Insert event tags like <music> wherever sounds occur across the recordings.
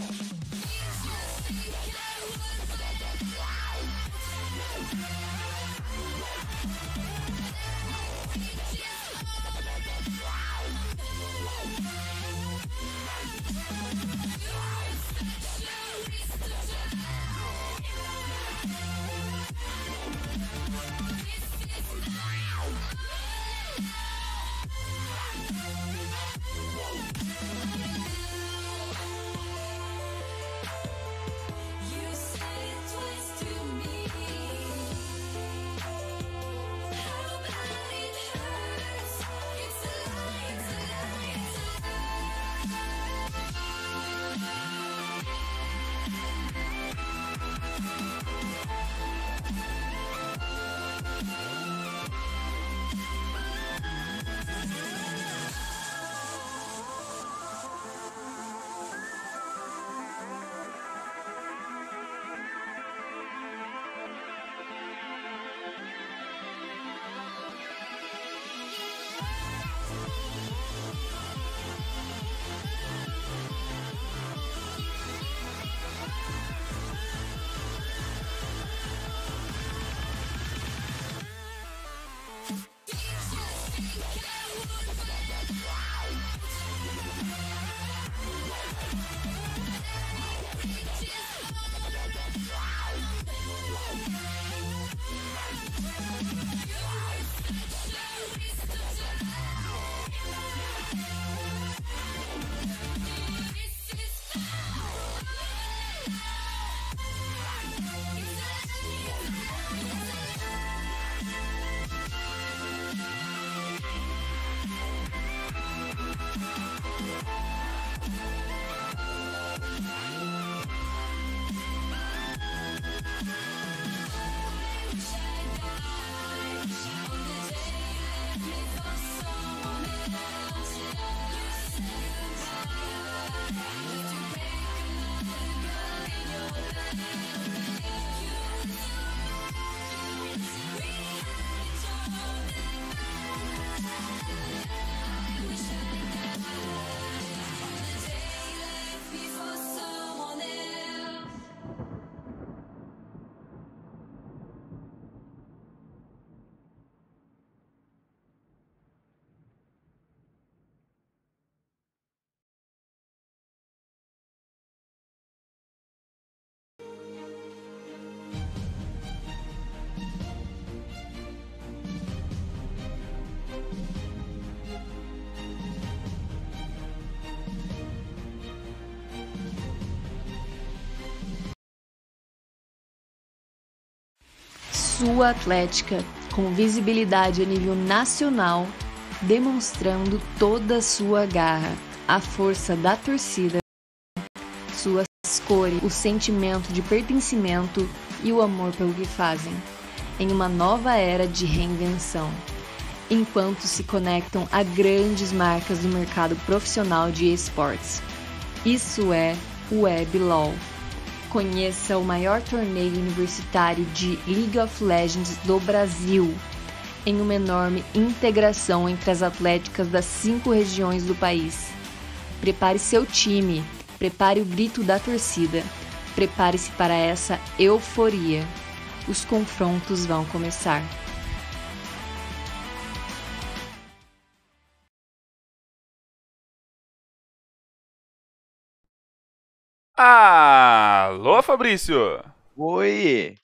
now. sua atlética com visibilidade a nível nacional, demonstrando toda a sua garra, a força da torcida, suas cores, o sentimento de pertencimento e o amor pelo que fazem, em uma nova era de reinvenção, enquanto se conectam a grandes marcas do mercado profissional de esportes. Isso é Web Law. Conheça o maior torneio universitário de League of Legends do Brasil, em uma enorme integração entre as atléticas das cinco regiões do país. Prepare seu time, prepare o grito da torcida, prepare-se para essa euforia. Os confrontos vão começar. Ah! Alô, Fabrício! Oi!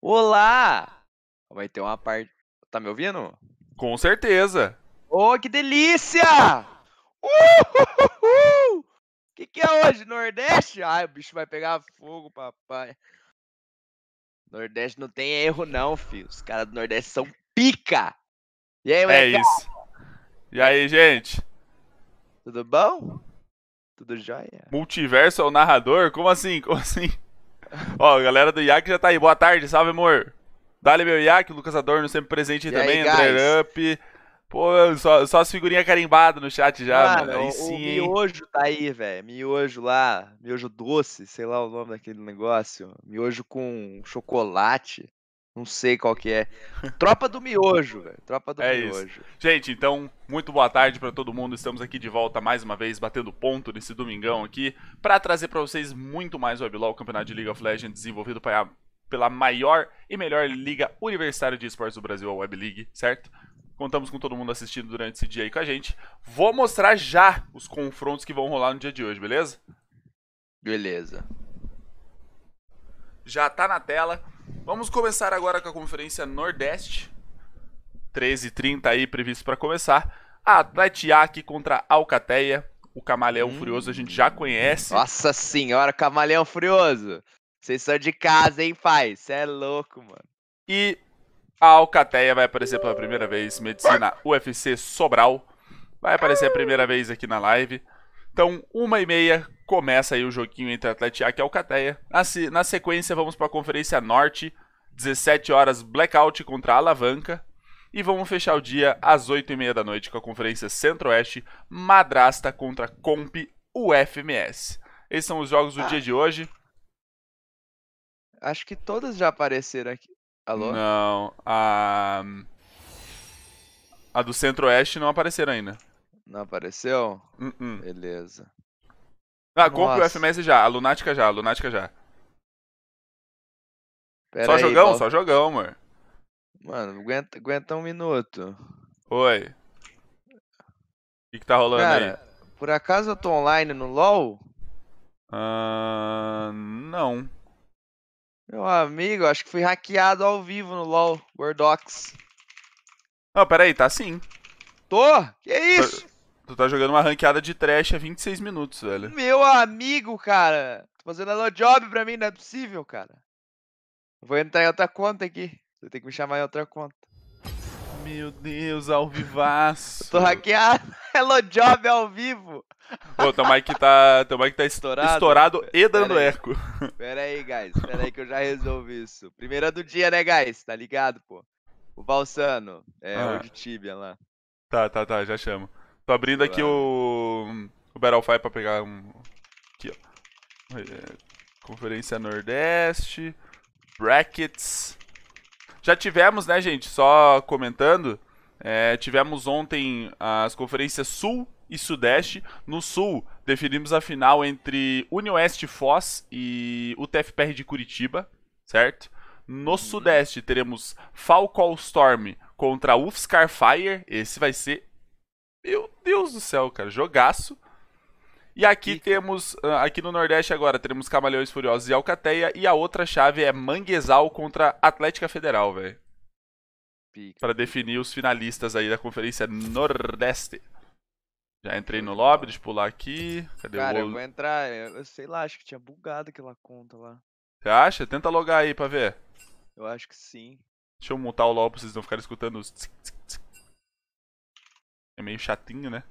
Olá! Vai ter uma parte. Tá me ouvindo? Com certeza! Ô, oh, que delícia! Uhul! O que, que é hoje? Nordeste? Ai, o bicho vai pegar fogo, papai. Nordeste não tem erro, não, filho. Os caras do Nordeste são pica! E aí, É moleque? isso. E aí, gente? Tudo bom? Tudo jóia? Multiverso é o narrador? Como assim? Como assim? Ó, a galera do IAC já tá aí. Boa tarde, salve, amor. Dá-lhe meu IAC, Lucas Adorno sempre presente aí e também, aí, André Up. Pô, só, só as figurinhas carimbadas no chat já, mano. mano. Aí o, sim, o miojo tá aí, velho. Miojo lá, miojo doce, sei lá o nome daquele negócio. Miojo com chocolate. Não sei qual que é. Tropa do Miojo, velho. Tropa do é Miojo. Isso. Gente, então, muito boa tarde para todo mundo. Estamos aqui de volta mais uma vez, batendo ponto nesse domingão aqui, para trazer para vocês muito mais WebLow, o campeonato de League of Legends desenvolvido pela maior e melhor liga universitária de esportes do Brasil, a Web League, certo? Contamos com todo mundo assistindo durante esse dia aí com a gente. Vou mostrar já os confrontos que vão rolar no dia de hoje, beleza? Beleza. Já tá na tela. Vamos começar agora com a Conferência Nordeste. 13h30 aí previsto para começar. A Atletiac contra Alcateia. O Camaleão hum. Furioso a gente já conhece. Nossa senhora, Camaleão Furioso! Vocês são de casa, hein, pai? Você é louco, mano. E a Alcateia vai aparecer pela primeira vez. Medicina UFC Sobral. Vai aparecer a primeira vez aqui na live. Então, uma e meia, começa aí o joguinho entre Atlético e Alcateia. É na, sequência, vamos para a Conferência Norte, 17 horas, Blackout contra Alavanca. E vamos fechar o dia às 8h30 da noite com a Conferência Centro-Oeste, Madrasta contra Comp UFMS. Esses são os jogos do ah. dia de hoje. Acho que todas já apareceram aqui. Alô? Não, a. A do Centro-Oeste não apareceram ainda. Não apareceu? Uh -uh. Beleza. Ah, compra o FMS já, a Lunática já, a Lunática já. Pera só aí, jogão, Paulo. só jogão, amor. Mano, aguenta, aguenta um minuto. Oi. O que, que tá rolando Cara, aí? Por acaso eu tô online no LOL? Uh, não. Meu amigo, acho que fui hackeado ao vivo no LOL, Wordox. Não, peraí, tá sim. Tô? Que isso? Tu tá jogando uma ranqueada de trash há 26 minutos, velho. Meu amigo, cara. Tô fazendo hello job pra mim, não é possível, cara. Vou entrar em outra conta aqui. Você tem que me chamar em outra conta. Meu Deus, ao vivaço. Tô hackeado. Hello <laughs> Job ao vivo. Pô, teu mic tá, teu mic tá estourado, estourado e dando pera eco. Pera aí, guys. Pera aí que eu já resolvi isso. Primeira do dia, né, guys? Tá ligado, pô? O Valsano. É, ah. o de Tibia lá. Tá, tá, tá. Já chamo. Tô abrindo aqui o, o para pra pegar um... Aqui, ó. É, Conferência Nordeste, Brackets. Já tivemos, né, gente, só comentando, é, tivemos ontem as conferências Sul e Sudeste. No Sul, definimos a final entre Unioeste Foz e UTFPR de Curitiba, certo? No uhum. Sudeste, teremos Falcon Storm contra UFSCar Fire. Esse vai ser meu Deus do céu, cara, jogaço. E aqui e... temos, ah, aqui no Nordeste agora, teremos Camaleões Furiosos e Alcateia. E a outra chave é Manguesal contra Atlética Federal, velho. Para definir os finalistas aí da Conferência Nordeste. Já entrei no lobby, deixa eu pular aqui. Cadê Cara, o... eu vou entrar, eu sei lá, acho que tinha bugado aquela conta lá. Você acha? Tenta logar aí pra ver. Eu acho que sim. Deixa eu montar o lobby, pra vocês não ficarem escutando os... Tsk, tsk. É meio chatinho, né?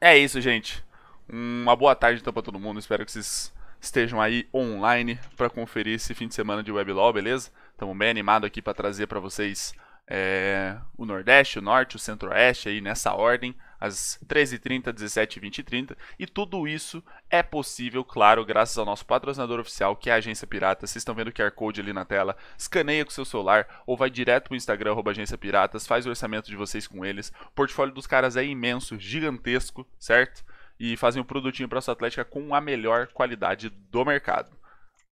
É isso, gente. Uma boa tarde então pra todo mundo. Espero que vocês estejam aí online para conferir esse fim de semana de Weblog, beleza? Estamos bem animado aqui para trazer para vocês é, o Nordeste, o Norte, o Centro-Oeste aí nessa ordem às 13h30, 17h20 e 30 E tudo isso é possível, claro, graças ao nosso patrocinador oficial, que é a Agência Pirata. Vocês estão vendo o QR Code ali na tela. Escaneia com seu celular ou vai direto pro Instagram, arroba Agência Piratas, faz o orçamento de vocês com eles. O portfólio dos caras é imenso, gigantesco, certo? E fazem um produtinho para sua atlética com a melhor qualidade do mercado.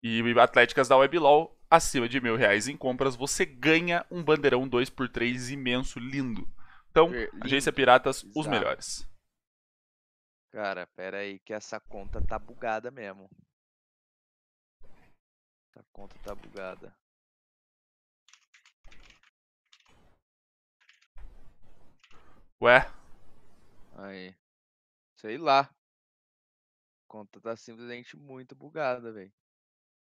E atléticas da WebLol, acima de mil reais em compras, você ganha um bandeirão 2x3 imenso, lindo. Então, agência piratas, Exato. os melhores. Cara, pera aí que essa conta tá bugada mesmo. Essa conta tá bugada. Ué? Aí. Sei lá. A conta tá simplesmente muito bugada, velho.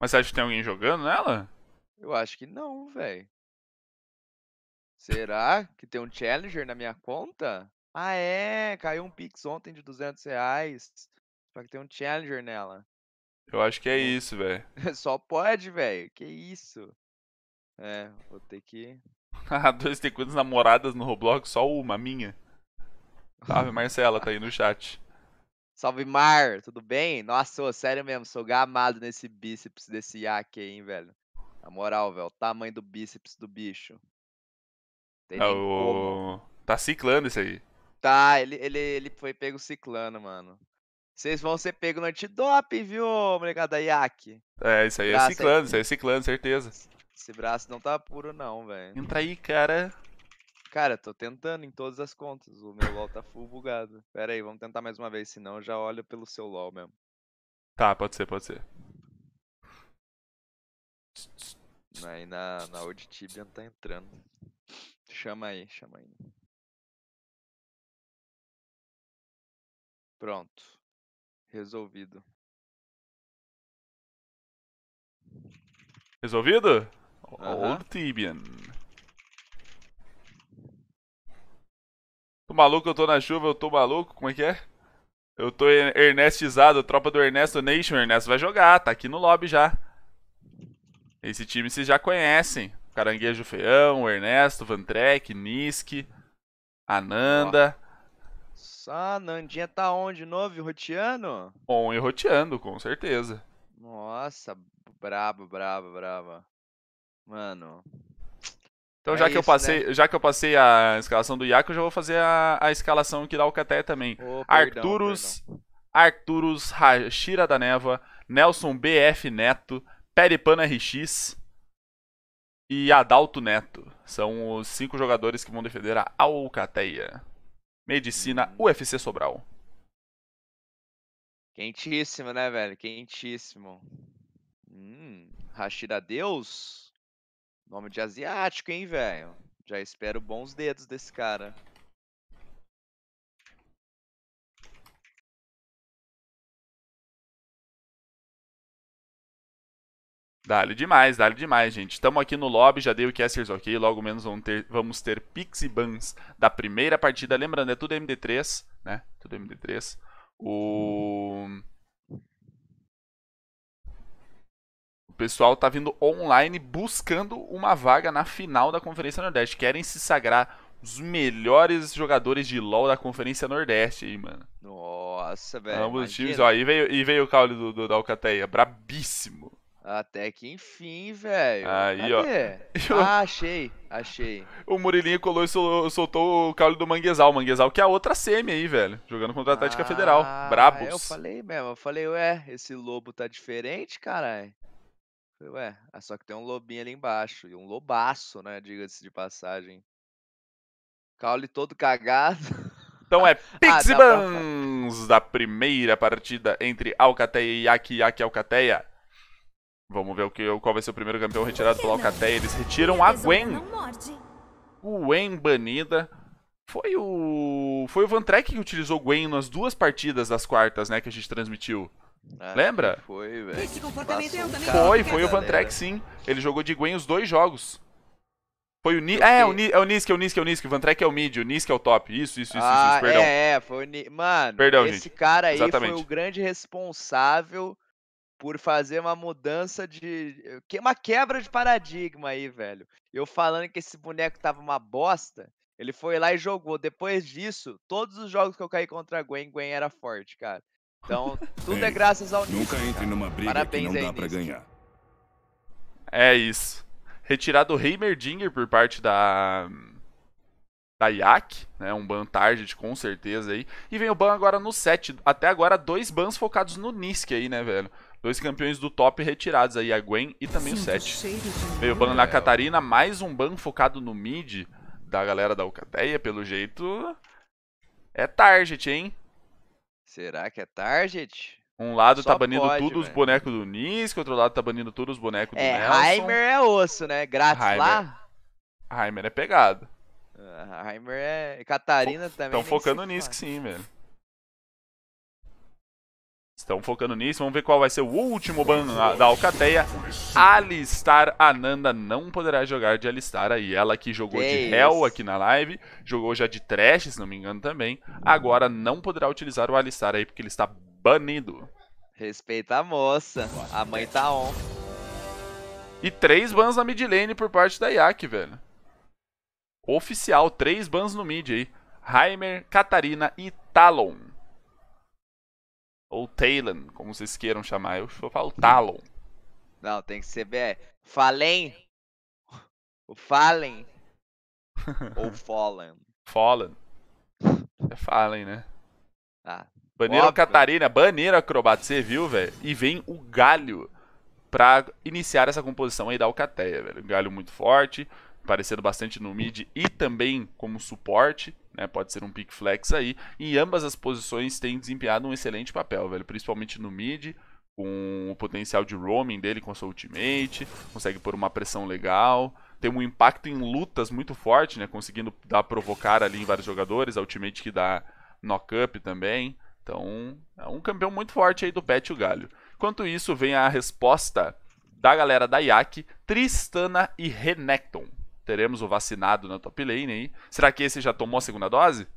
Mas você acha que tem alguém jogando nela? Eu acho que não, velho. Será que tem um Challenger na minha conta? Ah, é. Caiu um Pix ontem de 200 reais. Só que tem um Challenger nela. Eu acho que é isso, velho. <laughs> Só pode, velho. Que isso. É, vou ter que. <laughs> Ah, dois tem quantas namoradas no Roblox? Só uma, minha. Salve, <laughs> Marcela, tá aí no chat. Salve, Mar, tudo bem? Nossa, ô, sério mesmo, sou gamado nesse bíceps desse iaque aí, hein, velho. Na moral, velho, o tamanho do bíceps do bicho. Tem é Tá ciclando isso aí. Tá, ele, ele, ele foi pego ciclando, mano. Vocês vão ser pego no antidop viu, molecada Iac? É, isso aí é ciclando, aí... isso aí é ciclando, certeza. Esse braço não tá puro, não, velho. Entra aí, cara. Cara, tô tentando em todas as contas. O meu LOL tá full bugado. Pera aí, vamos tentar mais uma vez, senão eu já olho pelo seu LOL mesmo. Tá, pode ser, pode ser. Aí na, na Old Tibian tá entrando. Chama aí, chama aí. Pronto. Resolvido. Resolvido? Old Tibian. Tô maluco, eu tô na chuva, eu tô maluco, como é que é? Eu tô er, Ernestizado, tropa do Ernesto Nation, o Ernesto vai jogar, tá aqui no lobby já. Esse time vocês já conhecem. Caranguejo Feão, Ernesto, Vantrek, Niski, Ananda. Nossa, Nandinha tá onde? Novo e roteando? On e roteando, com certeza. Nossa, brabo, brabo, brabo. Mano. Então é já, que isso, eu passei, né? já que eu passei a escalação do Iaco, eu já vou fazer a, a escalação aqui da Alcaté também. Oh, Arturos, Arturos Hashira da Neva, Nelson BF Neto, Peripana RX, e Adalto Neto. São os cinco jogadores que vão defender a Alcateia. Medicina UFC hum. Sobral. Quentíssimo, né, velho? Quentíssimo. Hum, Rashida Deus? Nome de asiático, hein, velho? Já espero bons dedos desse cara. dá demais, dá demais, gente. Estamos aqui no lobby, já dei o casters ok, logo menos vamos ter, vamos ter e bans da primeira partida. Lembrando, é tudo MD3, né? Tudo MD3. O... O pessoal tá vindo online buscando uma vaga na final da Conferência Nordeste. Querem se sagrar os melhores jogadores de LoL da Conferência Nordeste aí, mano. Nossa, velho. Ambos os times, ó, e veio, e veio o caule do, do, da Alcateia, brabíssimo. Até que enfim, velho. Aí, Cadê? ó. <laughs> Ah, achei, achei. O Murilinho colou e soltou o caule do Manguezal. Manguesal, Manguezal que é a outra semi aí, velho. Jogando contra a Atlética ah, Federal. Brabos. É, eu falei mesmo. Eu falei, ué, esse lobo tá diferente, caralho. Ué, ah, só que tem um lobinho ali embaixo. E um lobaço, né? Diga-se de passagem. Caule todo cagado. <laughs> Então é Pixibans ah, da primeira partida entre Alcateia e Yaki Yaki Alcateia. Vamos ver o que, qual vai ser o primeiro campeão retirado pela Alcateia. Eles retiram a Gwen. Gwen banida. Foi o. Foi o Van que utilizou Gwen nas duas partidas das quartas, né? Que a gente transmitiu. É, Lembra? Foi, velho. Foi, foi o Van sim. Ele jogou de Gwen os dois jogos. Foi o Ni... É, é, o Ni... é o Nisk, é o Nisk, é o Nisk. O Van é o mid, o Nisk é o top. Isso, isso, isso, ah, isso, isso. Perdão. É, é, foi o Ni... Mano, Perdão, esse gente. cara aí Exatamente. foi o grande responsável por fazer uma mudança de. Eh, uma quebra de paradigma aí, velho. Eu falando que esse boneco tava uma bosta, ele foi lá e jogou. Depois disso, todos os jogos que eu caí contra a Gwen, Gwen era forte, cara. Então, tudo é graças ao Nisq. Nunca entre numa briga Parabéns que não dá pra ganhar. É isso. Retirado o Heimerdinger por parte da da Yak, né? Um ban target com certeza aí. E vem o ban agora no 7. Até agora, dois bans focados no Nisk aí, né, velho? Dois campeões do top retirados aí, a Gwen e também Sim, o Seth. Veio ban na Catarina, mais um ban focado no mid da galera da Ucateia, pelo jeito. É target, hein? Será que é target? Um lado tá Só tá banindo pode, tudo véio. os bonecos do Nisk, outro lado tá banindo todos os bonecos é, do Nelson. É, Heimer é osso, né? Grátis Heimer. lá. Heimer é, é pegado. Uh, Heimer é... Catarina Fo também. Estão focando no Nisk sim, velho. Estão focando nisso, vamos ver qual vai ser o último ban da Alcateia. Alistar Ananda não poderá jogar de Alistar aí. Ela que jogou que de Hell aqui na live, jogou já de Trash, se não me engano também. Agora não poderá utilizar o Alistar aí porque ele está banido. Respeita a moça, a mãe tá on. E três bans na mid lane por parte da Yak, velho. Oficial, três bans no mid aí. Heimer, Catarina e Talon. Ou Talon, como vocês queiram chamar. Eu falar falo Talon. Não, tem que ser BR. Fallen. O Fallen. <laughs> Ou Fallen. Fallen. É Fallen, né? Ah. Baneira Catarina, baneira acrobata, você viu, velho? E vem o galho pra iniciar essa composição aí da Alcateia, velho. galho muito forte, aparecendo bastante no mid e também como suporte, né? Pode ser um pick flex aí. E ambas as posições têm desempenhado um excelente papel, velho, principalmente no mid, com o potencial de roaming dele com a sua ultimate, consegue pôr uma pressão legal, tem um impacto em lutas muito forte, né, conseguindo dar provocar ali em vários jogadores, a ultimate que dá knock up também. Então, é um campeão muito forte aí do Pet o Galho. Enquanto isso, vem a resposta da galera da IAC, Tristana e Renekton teremos o vacinado na top lane aí. Será que esse já tomou a segunda dose?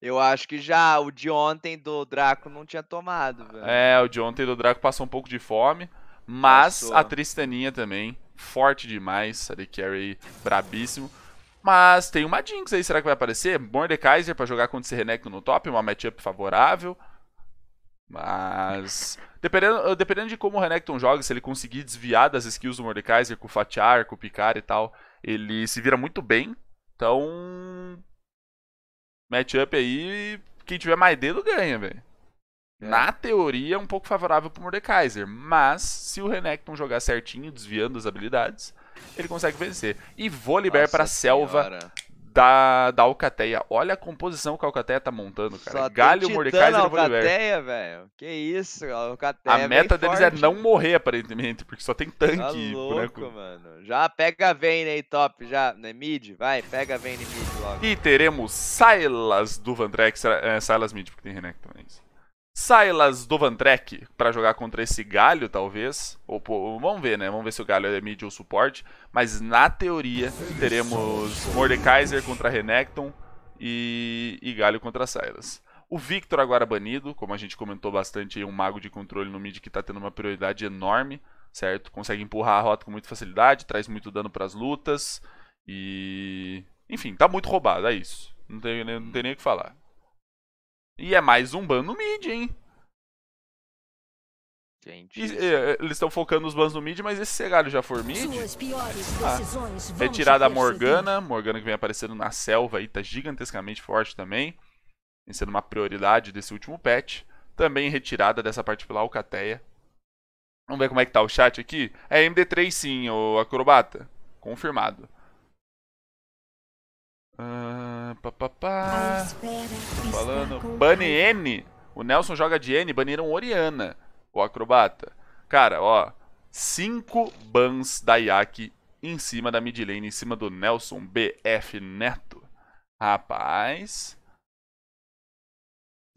Eu acho que já, o de ontem do Draco não tinha tomado, velho. É, o de ontem do Draco passou um pouco de fome, mas passou. a Tristaninha também, forte demais, a Carry brabíssimo. Mas tem uma Jinx aí, será que vai aparecer? Mordekaiser para jogar contra esse Renekton no top, uma matchup favorável. Mas. Dependendo, dependendo de como o Renekton joga, se ele conseguir desviar das skills do Mordekaiser com o Fatiar, com o Picar e tal, ele se vira muito bem. Então. Matchup aí. Quem tiver mais dedo ganha, velho. É. Na teoria, é um pouco favorável pro Mordekaiser. Mas, se o Renekton jogar certinho, desviando as habilidades, ele consegue vencer. E vou liberar pra senhora. selva da, da Alcateia. Olha a composição que a Alcateia tá montando, cara. Só Galho, Mordecai e Alcateia, velho. Que isso, a Alcateia. A é meta deles é forte. é não morrer, aparentemente, porque só tem tanque. Tá louco, boneco. mano. Já pega a Vayne aí, top. Já, né? Mid, vai, pega a Vayne mid logo. E teremos Silas do Vandrex, é, eh, Silas mid, porque tem Renekton, aí. É isso. Silas Vantrek para jogar contra esse Galho, talvez. Ou, pô, vamos ver, né? Vamos ver se o Galho é mid ou suporte. Mas na teoria, teremos Mordekaiser contra Renekton e, e Galho contra Silas. O Victor agora banido, como a gente comentou bastante, um mago de controle no mid que está tendo uma prioridade enorme, certo? Consegue empurrar a rota com muita facilidade, traz muito dano para as lutas e... Enfim, tá muito roubado, é isso. Não tem, não tem nem o que falar. E é mais um ban no mid, hein? Gente. E, é, é, eles estão focando os bans no mid, mas esse cegalho já for mid. Ah, retirada é a Morgana. Morgana que vem aparecendo na selva aí, tá gigantescamente forte também. Vem sendo uma prioridade desse último patch. Também retirada dessa parte pela Alcateia. Vamos ver como é que tá o chat aqui. É MD3 sim, o acrobata. Confirmado. Ah, Falando. Bunny N. O Nelson joga de N, baniram Oriana, o acrobata. Cara, ó. Cinco bans da Yaki em cima da mid lane, em cima do Nelson BF Neto. Rapaz.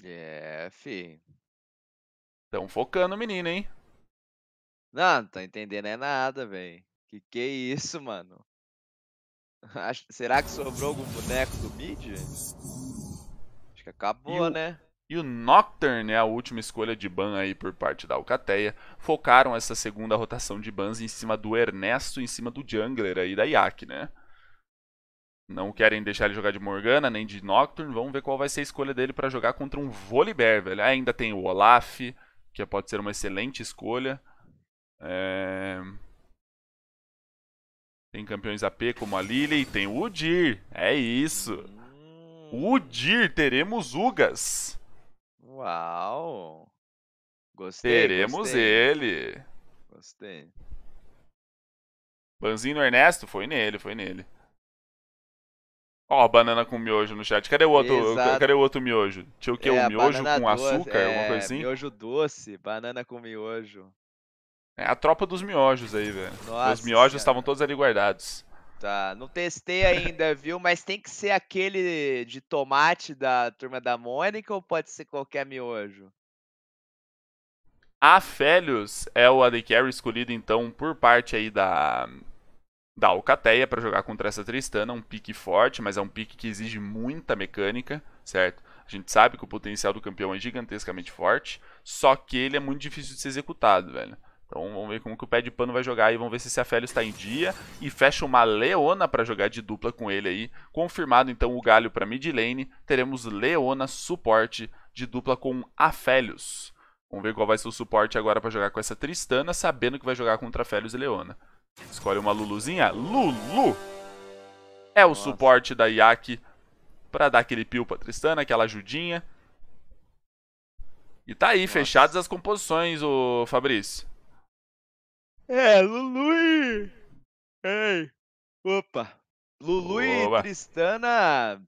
É, fi. Tão focando o menino, hein? Não, não tô entendendo é nada, velho. Que que é isso, mano? <laughs> Será que sobrou algum boneco do mid? Acho que acabou, e né? e o Nocturne é a última escolha de ban aí por parte da Alcateia. Focaram essa segunda rotação de bans em cima do Ernesto, em cima do jungler aí da Yak, né? Não querem deixar ele jogar de Morgana, nem de Nocturne. Vamos ver qual vai ser a escolha dele para jogar contra um Volibear, velho. Ainda tem o Olaf, que pode ser uma excelente escolha. É... Tem campeões AP como a Lily e tem o Udir. É isso. Hum. Udir, teremos Ugas. Uau. Gostei. Teremos gostei. ele. Gostei. Banzinho Ernesto? Foi nele, foi nele. Ó, oh, banana com miojo no chat. Cadê o outro, cadê o outro miojo? Tinha o quê? É, o miojo com doce, açúcar? É, alguma coisa é, assim? Miojo doce, banana com miojo. É a tropa dos miojos aí, velho. Os miojos estavam todos ali guardados. Tá, não testei ainda, <laughs> viu? Mas tem que ser aquele de tomate da turma da Mônica ou pode ser qualquer miojo? A Félios é o AD Carry escolhido então por parte aí da da Alcateia para jogar contra essa Tristana, um pique forte, mas é um pique que exige muita mecânica, certo? A gente sabe que o potencial do campeão é gigantescamente forte, só que ele é muito difícil de ser executado, velho. Então vamos ver como que o pé de pano vai jogar aí, vamos ver se esse Afélio está em dia e fecha uma Leona para jogar de dupla com ele aí. Confirmado então o galho para mid lane, teremos Leona suporte de dupla com Afélios. Vamos ver qual vai ser o suporte agora para jogar com essa Tristana, sabendo que vai jogar contra Afélios e Leona. Escolhe uma Luluzinha, Lulu é o Nossa. suporte da Yaki para dar aquele pio para Tristana, aquela ajudinha. E tá aí, Nossa. fechadas as composições, o Fabrício. É, Lulu Ei! Opa! Lulu e Tristana,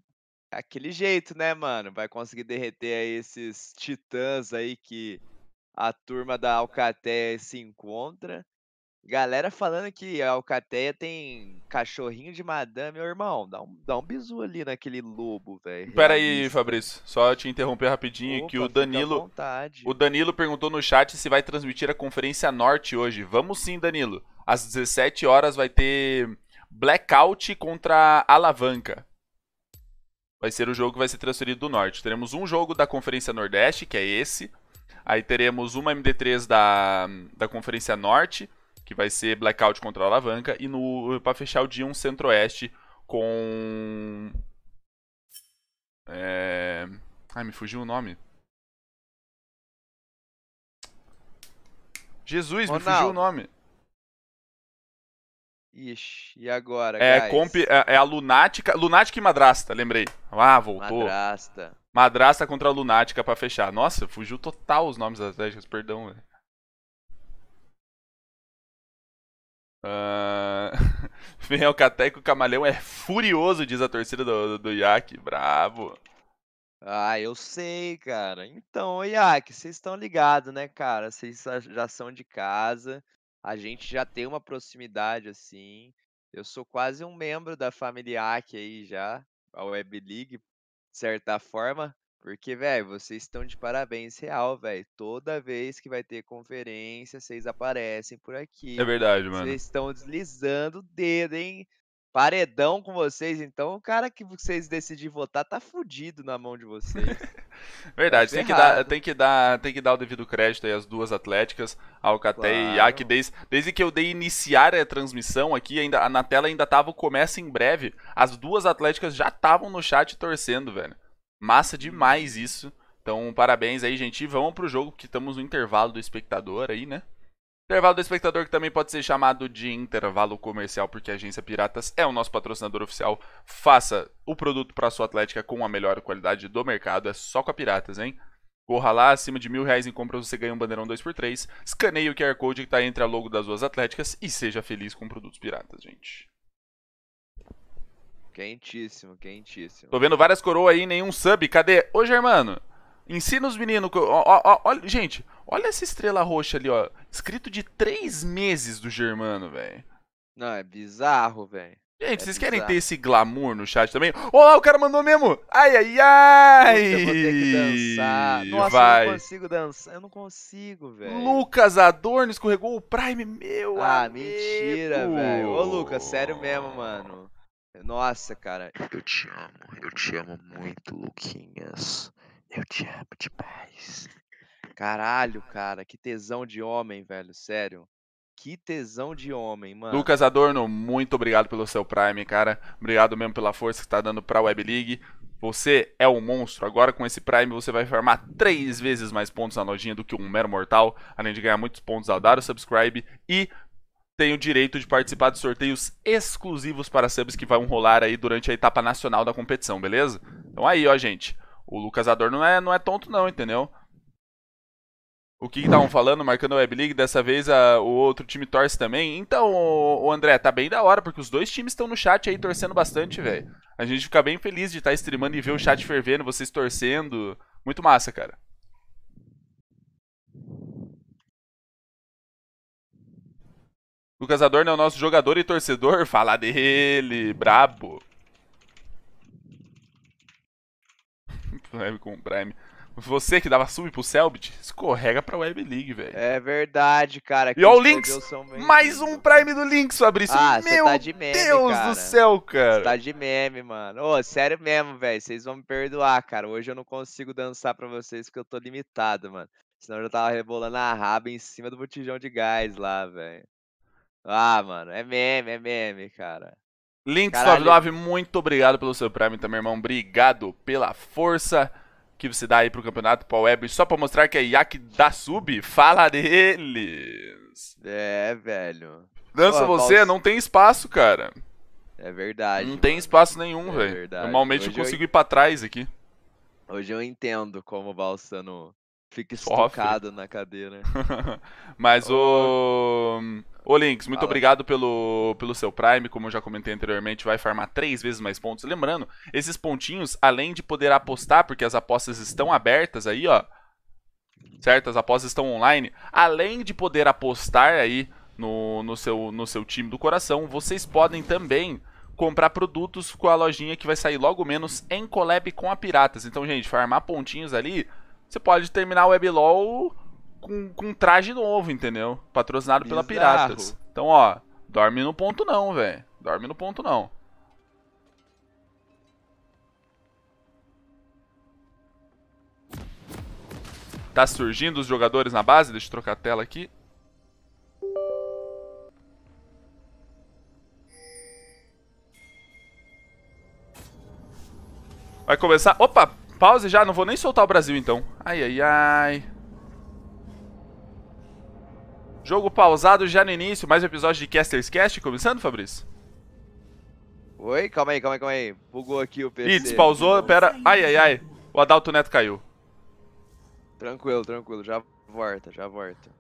aquele jeito, né, mano? Vai conseguir derreter aí esses titãs aí que a turma da Alcatéia se encontra. Galera falando que a Alcateia tem cachorrinho de madame, meu irmão. Dá um, dá um bisu ali naquele lobo, velho. Peraí, Fabrício. Só te interromper rapidinho Opa, que o Danilo. O Danilo perguntou no chat se vai transmitir a Conferência Norte hoje. Vamos sim, Danilo. Às 17 horas vai ter Blackout contra Alavanca. Vai ser o jogo que vai ser transferido do Norte. Teremos um jogo da Conferência Nordeste, que é esse. Aí teremos uma MD3 da, da Conferência Norte que vai ser Blackout contra a Alavanca, e no para fechar o dia um Centro-Oeste com é... Ai, me fugiu o nome. Jesus, Ronaldo. me fugiu o nome. Ixi, e agora, é, comp... é, é, a Lunática, Lunática e Madrasta, lembrei. Ah, voltou. Madrasta. Madrasta contra a Lunática para fechar. Nossa, fugiu total os nomes das atléticas, perdão, velho. Uh... <laughs> Vem ao Cateco, o camaleão é furioso, diz a torcida do, do, do Iac. Bravo. Ah, eu sei, cara. Então, Iac, vocês estão ligados, né, cara? Vocês já são de casa. A gente já tem uma proximidade, assim. Eu sou quase um membro da família Iac aí já. A Web League, de certa forma. Porque, velho, vocês estão de parabéns real, velho. Toda vez que vai ter conferência, vocês aparecem por é aqui. É verdade, mano. Vocês estão deslizando o dedo, hein? Paredão com vocês, então o cara que vocês decidirem votar tá fudido na mão de vocês. <laughs> Tá verdade, tem, que dar, tem, que dar, tem que dar o devido crédito aí às duas atléticas, Alcaté claro. e Aki, desde, desde que eu dei iniciar a transmissão aqui, ainda, na tela ainda tava o começa em breve, as duas atléticas já estavam no chat torcendo, velho. Massa demais isso. Então, parabéns aí, gente. E vamos pro jogo, que estamos no intervalo do espectador aí, né? Intervalo do espectador que também pode ser chamado de intervalo comercial, porque a Agência Piratas é o nosso patrocinador oficial. Faça o produto para sua atlética com a melhor qualidade do mercado. É só com a Piratas, hein? Corra lá, acima de mil reais em compras você ganha um bandeirão 2x3. Escaneie o QR Code que está entre a logo das duas atléticas e seja feliz com produtos piratas, gente. Quentíssimo, quentíssimo. Tô vendo várias coroas aí, nenhum sub. Cadê? Ô, Germano, ensina os meninos. Olha, gente, olha essa estrela roxa ali, ó. Escrito de três meses do Germano, velho. Não, é bizarro, velho. Gente, é vocês bizarro. querem ter esse glamour no chat também? Ó, oh, o cara mandou mesmo! Ai, ai, ai! eu vou ter que dançar. Nossa, Vai. eu não consigo dançar. Eu não consigo, velho. Lucas Adorno escorregou o Prime, meu Ah, amigo. mentira, velho. Ô, Lucas, sério mesmo, mano. Nossa, cara. Eu te amo, eu te amo muito, Luquinhas. Eu te amo demais. Caralho, cara, que tesão de homem, velho, sério. Que tesão de homem, mano. Lucas Adorno, muito obrigado pelo seu Prime, cara. Obrigado mesmo pela força que tá dando pra Web League. Você é um monstro. Agora com esse Prime você vai farmar três vezes mais pontos na lojinha do que um mero mortal, além de ganhar muitos pontos ao dar o subscribe e tem o direito de participar de sorteios exclusivos para subs que vão rolar aí durante a etapa nacional da competição, beleza? Então aí, ó, gente. O Lucas Ador não é, não é tonto não, entendeu? O que estavam falando, marcando a Web League, dessa vez a, ah, o outro time torce também. Então, o, o, André, tá bem da hora, porque os dois times estão no chat aí torcendo bastante, velho. A gente fica bem feliz de estar tá streamando e ver o chat fervendo, vocês torcendo. Muito massa, cara. Lucas Adorno é o nosso jogador e torcedor. <laughs> Fala dele, brabo. Prime com Prime. Você que dava sub pro Selbit, escorrega pra Web League, velho. É verdade, cara. E ó o Lynx! Mais um Prime do Lynx, Fabrício. Ah, Meu tá de meme, Deus cara. do céu, cara. Você tá de meme, mano. Ô, sério mesmo, velho. Vocês vão me perdoar, cara. Hoje eu não consigo dançar pra vocês porque eu tô limitado, mano. Senão eu já tava rebolando a raba em cima do botijão de gás lá, velho. Ah, mano, é meme, é meme, cara. Links99, muito obrigado pelo seu prêmio também, irmão. Obrigado pela força que você dá aí pro campeonato, pra web. Só pra mostrar que é Yak da Sub, fala deles. É, velho. Dança Pô, você, Paulo... não tem espaço, cara. É verdade. Não mano. tem espaço nenhum, é velho. Normalmente Hoje eu consigo eu... ir pra trás aqui. Hoje eu entendo como o Balsano Fica estocado na cadeira. Né? <laughs> Mas o. Ô Links, muito Fala. obrigado pelo, pelo seu Prime, como eu já comentei anteriormente, vai farmar três vezes mais pontos. Lembrando, esses pontinhos, além de poder apostar, porque as apostas estão abertas aí, ó. Certo? As apostas estão online. Além de poder apostar aí no, no, seu, no seu time do coração, vocês podem também comprar produtos com a lojinha que vai sair logo menos em collab com a Piratas. Então, gente, farmar pontinhos ali você pode terminar o Weblol com, com um traje novo, entendeu? Patrocinado Bizarro. pela Piratas. Então, ó, dorme no ponto não, velho. Dorme no ponto não. Tá surgindo os jogadores na base? Deixa eu trocar a tela aqui. Vai começar. Opa! Pause já, não vou nem soltar o Brasil então. Ai, ai, ai. Jogo pausado já no início, mais um episódio de Caster's Cast começando, Fabrício? Oi, calma aí, calma aí, calma aí. Bugou aqui o PC. Ih, despausou, pera. Ai, ai, ai. O Adalto Neto caiu. Tranquilo, tranquilo, já volta, já volta.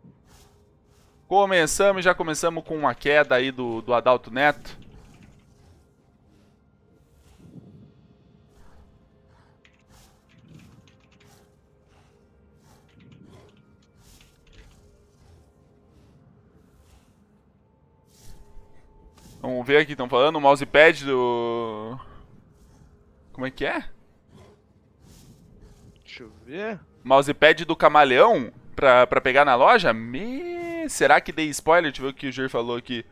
Começamos, já começamos com uma queda aí do, do Adalto Neto. Vamos ver aqui, estão falando o mousepad do... Como é que é? Deixa eu ver... Mousepad do camaleão pra, pra pegar na loja? Me... Será que dei spoiler? Deixa eu ver o que o Ger falou aqui.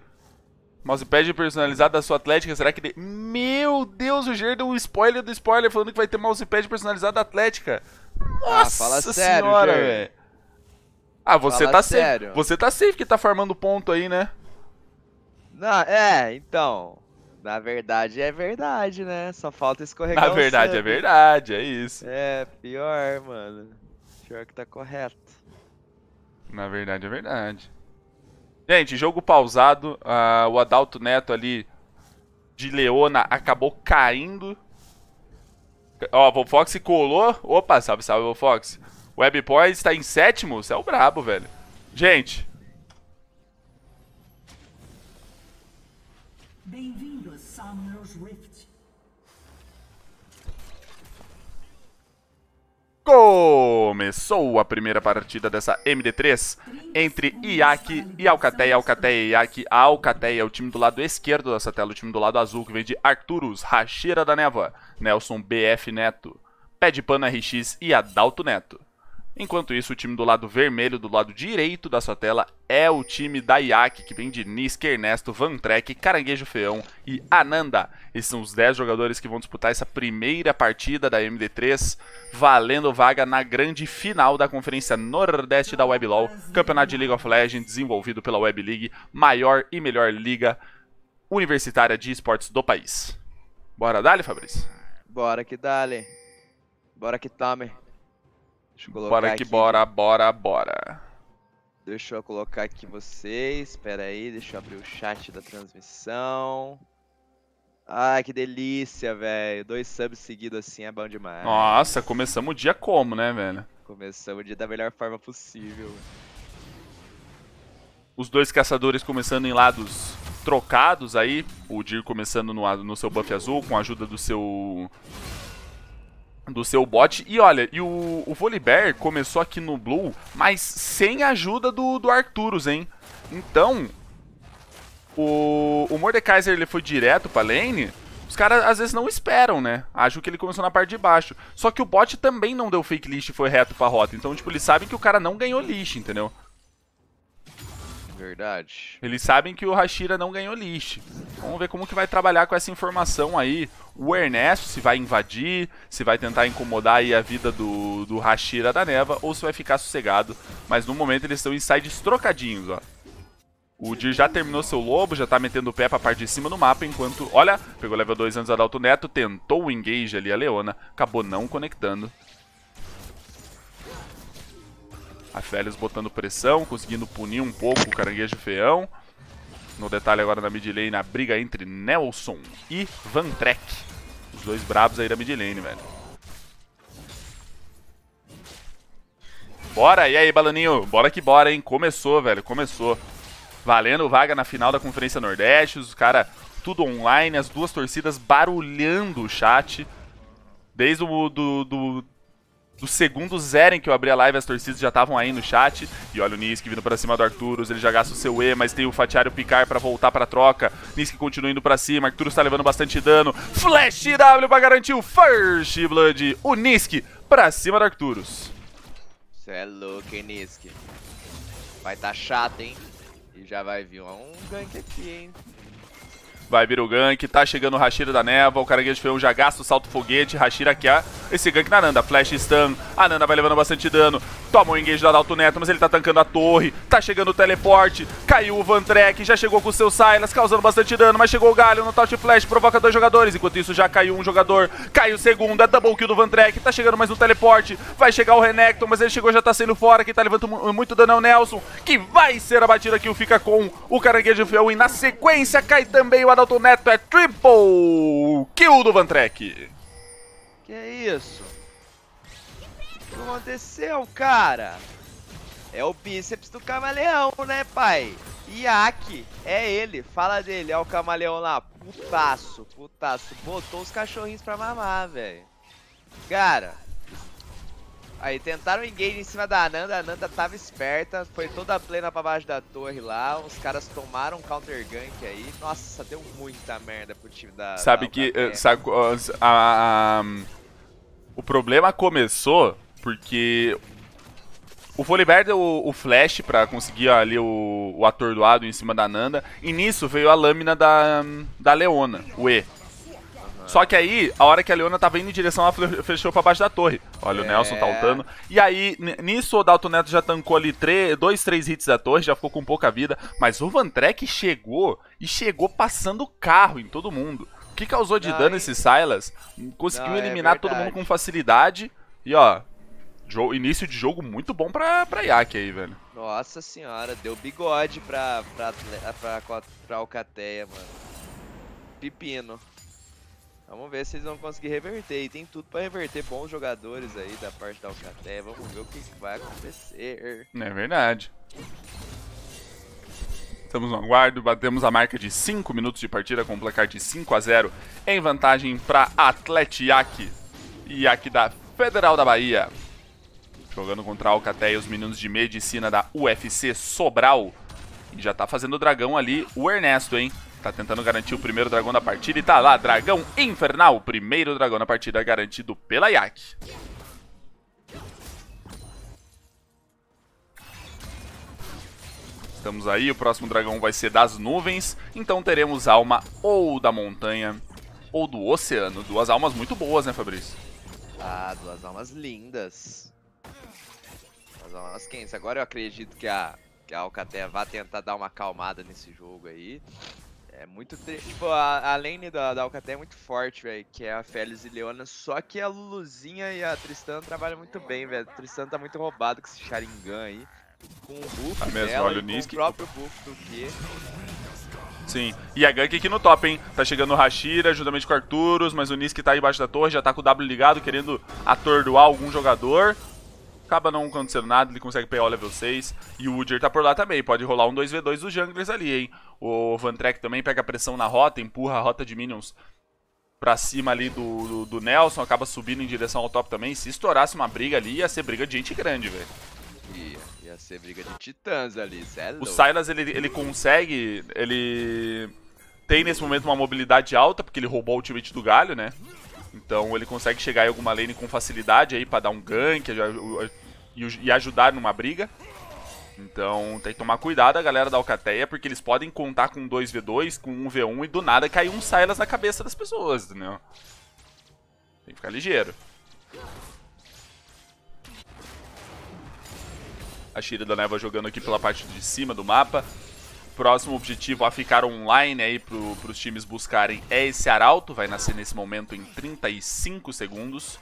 Mousepad personalizado da sua Atlética, será que dei... Meu Deus, o Ger deu um spoiler do spoiler falando que vai ter mousepad personalizado da Atlética. Ah, Nossa ah, fala sério, senhora, velho. Ah, você fala tá sério. safe. Você tá safe que tá farmando ponto aí, né? Não, é, então. Na verdade é verdade, né? Só falta escorregar. Na verdade é verdade, é isso. É, pior, mano. Pior que tá correto. Na verdade é verdade. Gente, jogo pausado. Uh, o Adalto Neto ali de Leona acabou caindo. Ó, oh, o Fox colou. Opa, salve, salve, o Fox. Webpoint está em sétimo. Você é o brabo, velho. Gente, Bem-vindo a Summoner's Rift. Começou a primeira partida dessa MD3 entre Iaque e Alcateia. Alcateia e Iaque. Alcateia é o time do lado esquerdo dessa tela, o time do lado azul que vem de Arturus, Rachira da Neva, Nelson BF Neto, Pé de Pano RX e Adalto Neto. Enquanto isso, o time do lado vermelho, do lado direito da sua tela, é o time da IAC, que vem de Nisker, é Ernesto, Van Trek, Caranguejo Feão e Ananda. Esses são os 10 jogadores que vão disputar essa primeira partida da MD3, valendo vaga na grande final da Conferência Nordeste da WebLow, campeonato de League of Legends desenvolvido pela Web League, maior e melhor liga universitária de esportes do país. Bora dali, Fabrício? Bora que dali. Bora que tame. Deixa eu colocar bora que aqui. bora, bora, bora. Deixa eu colocar aqui vocês. Espera aí, deixa eu abrir o chat da transmissão. Ai, que delícia, velho. Dois subs seguidos assim é bom demais. Nossa, começamos o dia como, né, velho? Começamos o dia da melhor forma possível. Os dois caçadores começando em lados trocados aí. O Dir começando no, no seu buff azul com a ajuda do seu do seu bot. E olha, e o, o Volibear começou aqui no Blue, mas sem a ajuda do, do arturus hein? Então, o, o Mordekaiser ele foi direto pra lane. Os caras às vezes não esperam, né? Acho que ele começou na parte de baixo. Só que o bot também não deu fake list e foi reto pra rota. Então, tipo, eles sabem que o cara não ganhou list, entendeu? Verdade. Eles sabem que o Hashira não ganhou list. Vamos ver como que vai trabalhar com essa informação aí. O Ernesto se vai invadir, se vai tentar incomodar aí a vida do, do Hashira da Neva, ou se vai ficar sossegado. Mas no momento eles estão em sides trocadinhos, ó. O Dir já terminou seu lobo, já tá metendo o pé pra parte de cima do mapa, enquanto... Olha, pegou level 2 antes da Adalto Neto, tentou o engage ali a Leona, acabou não conectando. A Félix botando pressão, conseguindo punir um pouco o caranguejo feião. No detalhe agora na mid lane, a briga entre Nelson e Van Trek. Os dois brabos aí da mid lane, velho. Bora! E aí, Balaninho? Bora que bora, hein? Começou, velho, começou. Valendo vaga na final da Conferência Nordeste, os caras tudo online, as duas torcidas barulhando o chat. Desde o do, do do segundo Zeren que eu abri a live, as torcidas já estavam aí no chat. E olha o Nisk vindo para cima do Arturos ele já gasta o seu E, mas tem o Fatiário Picar para voltar para troca. Nisk continua indo para cima, Arturos está levando bastante dano. Flash W para garantir o First Blood. O Nisk para cima do Arturos Você é louco, hein, Nisk. Vai tá chato, hein? E já vai vir um gank aqui, hein? Vai vir o gank, tá chegando o Hashira da Neva, o Caranguejo Feão já gasta o salto foguete, Hashira aqui, esse gank na Nanda, flash stun, a Nanda vai levando bastante dano, toma o engage da Adalto Neto, mas ele tá tancando a torre, tá chegando o teleporte, caiu o Van Trek, já chegou com o seu Silas, causando bastante dano, mas chegou o Galho no Touch Flash, provoca dois jogadores, enquanto isso já caiu um jogador, caiu o segundo, é double kill do Van Trek, tá chegando mais um teleporte, vai chegar o Renekton, mas ele chegou já tá saindo fora, quem tá levando muito dano é o Nelson, que vai ser a que aqui, fica com o Caranguejo Feão, e na sequência cai também o Adalto Neto é triple kill do Vantrek. Que isso? O que aconteceu, cara? É o bíceps do camaleão, né, pai? Iaque, é ele, fala dele, é o camaleão lá, putaço, putaço, botou os cachorrinhos pra mamar, velho. Cara, Aí, tentaram engage em cima da Ananda, a Ananda tava esperta, foi toda plena pra baixo da torre lá, os caras tomaram counter gank aí. Nossa, deu muita merda pro time da... Sabe da, que... Eh, sabe, a, a, o problema começou porque o Folibert deu o, o flash para conseguir ali o, o atordoado em cima da Nanda, e nisso veio a lâmina da, da Leona, o E. Só que aí, a hora que a Leona tava indo em direção, ela fechou pra baixo da torre. Olha, é. o Nelson tá lutando. E aí, nisso, o Dalton Neto já tancou ali três, dois, três hits da torre, já ficou com pouca vida. Mas o Van Trek chegou e chegou passando carro em todo mundo. O que causou de Não, dano esse Silas? Conseguiu Não, é eliminar é todo mundo com facilidade. E ó, início de jogo muito bom pra, pra Yak aí, velho. Nossa senhora, deu bigode pra, pra, pra, pra, pra Alcateia, mano. Pepino. Vamos ver se eles vão conseguir reverter. E tem tudo para reverter bons jogadores aí da parte da Alcaté. Vamos ver o que, que vai acontecer. É verdade. Estamos no aguardo, batemos a marca de 5 minutos de partida com um placar de 5 a 0 em vantagem para Atlético Iac, da Federal da Bahia. Jogando contra a Alcaté e os meninos de medicina da UFC Sobral. E já está fazendo o dragão ali o Ernesto, hein? Tá tentando garantir o primeiro dragão da partida e tá lá, dragão infernal. Primeiro dragão da partida garantido pela Yak. Estamos aí, o próximo dragão vai ser das nuvens, então teremos alma ou da montanha ou do oceano. Duas almas muito boas, né, Fabrício? Ah, duas almas lindas. Duas almas quentes. Agora eu acredito que a, que a Alcatea vá tentar dar uma acalmada nesse jogo aí. É muito triste. Tipo, a, a lane da, da Alcaté é muito forte, velho. Que é a Félix e Leona. Só que a Luluzinha e a Tristan trabalham muito bem, velho. Tristan tá muito roubado com esse Sharingan aí. Com o buff ah, mesmo, dela olha o Nisk. com o próprio buff do Q. Sim. E a gank aqui no top, hein? Tá chegando o Hashira, juntamente com o Arturus, mas o Nisk tá aí embaixo da torre, já tá com o W ligado, querendo atordoar algum jogador. Acaba não acontecendo nada, ele consegue pegar o level 6. E o Udyr tá por lá também, pode rolar um 2v2 dos junglers ali, hein. O Van Trek também pega pressão na rota, empurra a rota de minions pra cima ali do, do, do, Nelson, acaba subindo em direção ao top também. Se estourasse uma briga ali, ia ser briga de gente grande, velho. Ia, ser briga de titãs ali, sério. O Silas, ele, ele consegue, ele tem nesse momento uma mobilidade alta, porque ele roubou o ultimate do Galho, né? Então ele consegue chegar em alguma lane com facilidade aí para dar um gank e ajudar numa briga. Então tem que tomar cuidado a galera da Alcateia, porque eles podem contar com 2v2, com 1v1 e do nada cair um Silas na cabeça das pessoas, entendeu? Tem que ficar ligeiro. A Shira da Neva jogando aqui pela parte de cima do mapa próximo objetivo a ficar online aí para os times buscarem é esse arauto. Vai nascer nesse momento em 35 segundos.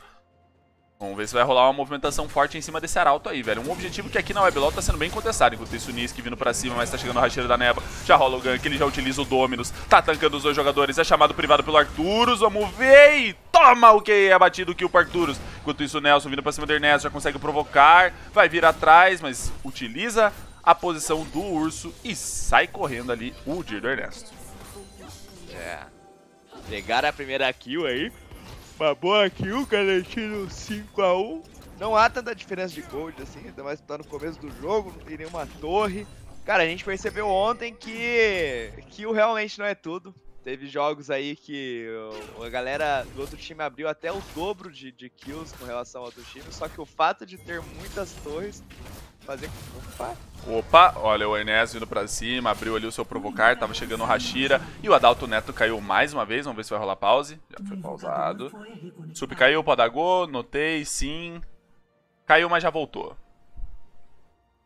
Vamos ver se vai rolar uma movimentação forte em cima desse arauto aí, velho. Um objetivo que aqui na Weblot tá sendo bem contestado. Enquanto isso, o Nisk vindo pra cima, mas tá chegando o racheiro da Neva. Já rola o gank, ele já utiliza o Dominus. Tá tankando os dois jogadores. É chamado privado pelo arturus Vamos ver e toma o que é batido o kill pro Arcturus. Enquanto isso, o Nelson vindo pra cima do Ernesto já consegue provocar. Vai vir atrás, mas utiliza a posição do urso e sai correndo ali o Dir Ernesto. É. Pegaram a primeira kill aí. Uma boa kill, garantindo 5x1. Não há tanta diferença de gold assim, ainda mais que tá no começo do jogo, não tem nenhuma torre. Cara, a gente percebeu ontem que kill realmente não é tudo. Teve jogos aí que a galera do outro time abriu até o dobro de, de kills com relação ao outro time, só que o fato de ter muitas torres fazer... Opa! Opa, olha o Enes vindo pra cima, abriu ali o seu provocar, tava chegando o Rashira. E o Adalto Neto caiu mais uma vez, vamos ver se vai rolar pause. Já foi pausado. Sup caiu, Padagô, notei, sim. Caiu, mas já voltou.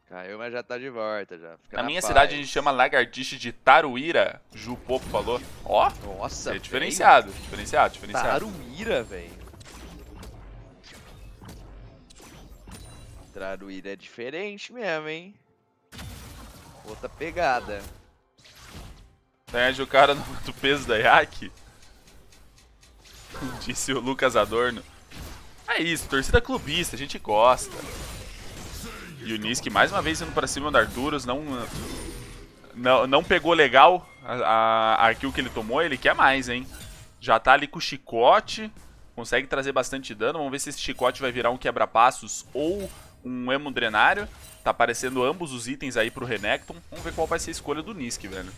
Caiu, mas já tá de volta já. Fica na, na minha paz. cidade a gente chama lagartixa de taruíra. Jupopo falou. Ó, Nossa, é diferenciado, diferenciado, diferenciado. Taruíra, velho. o Traruíra é diferente mesmo, hein? Outra pegada. Perde o cara do peso da Yak? <laughs> Disse o Lucas Adorno. É isso, torcida clubista, a gente gosta. E o Niski mais uma vez indo pra cima do Arturos, não, não, não pegou legal a, a, a kill que ele tomou, ele quer mais, hein? Já tá ali com o chicote, consegue trazer bastante dano, vamos ver se esse chicote vai virar um quebra-passos ou um Emo Drenário. Tá aparecendo ambos os itens aí pro Renekton. Vamos ver qual vai ser a escolha do Nisk, velho.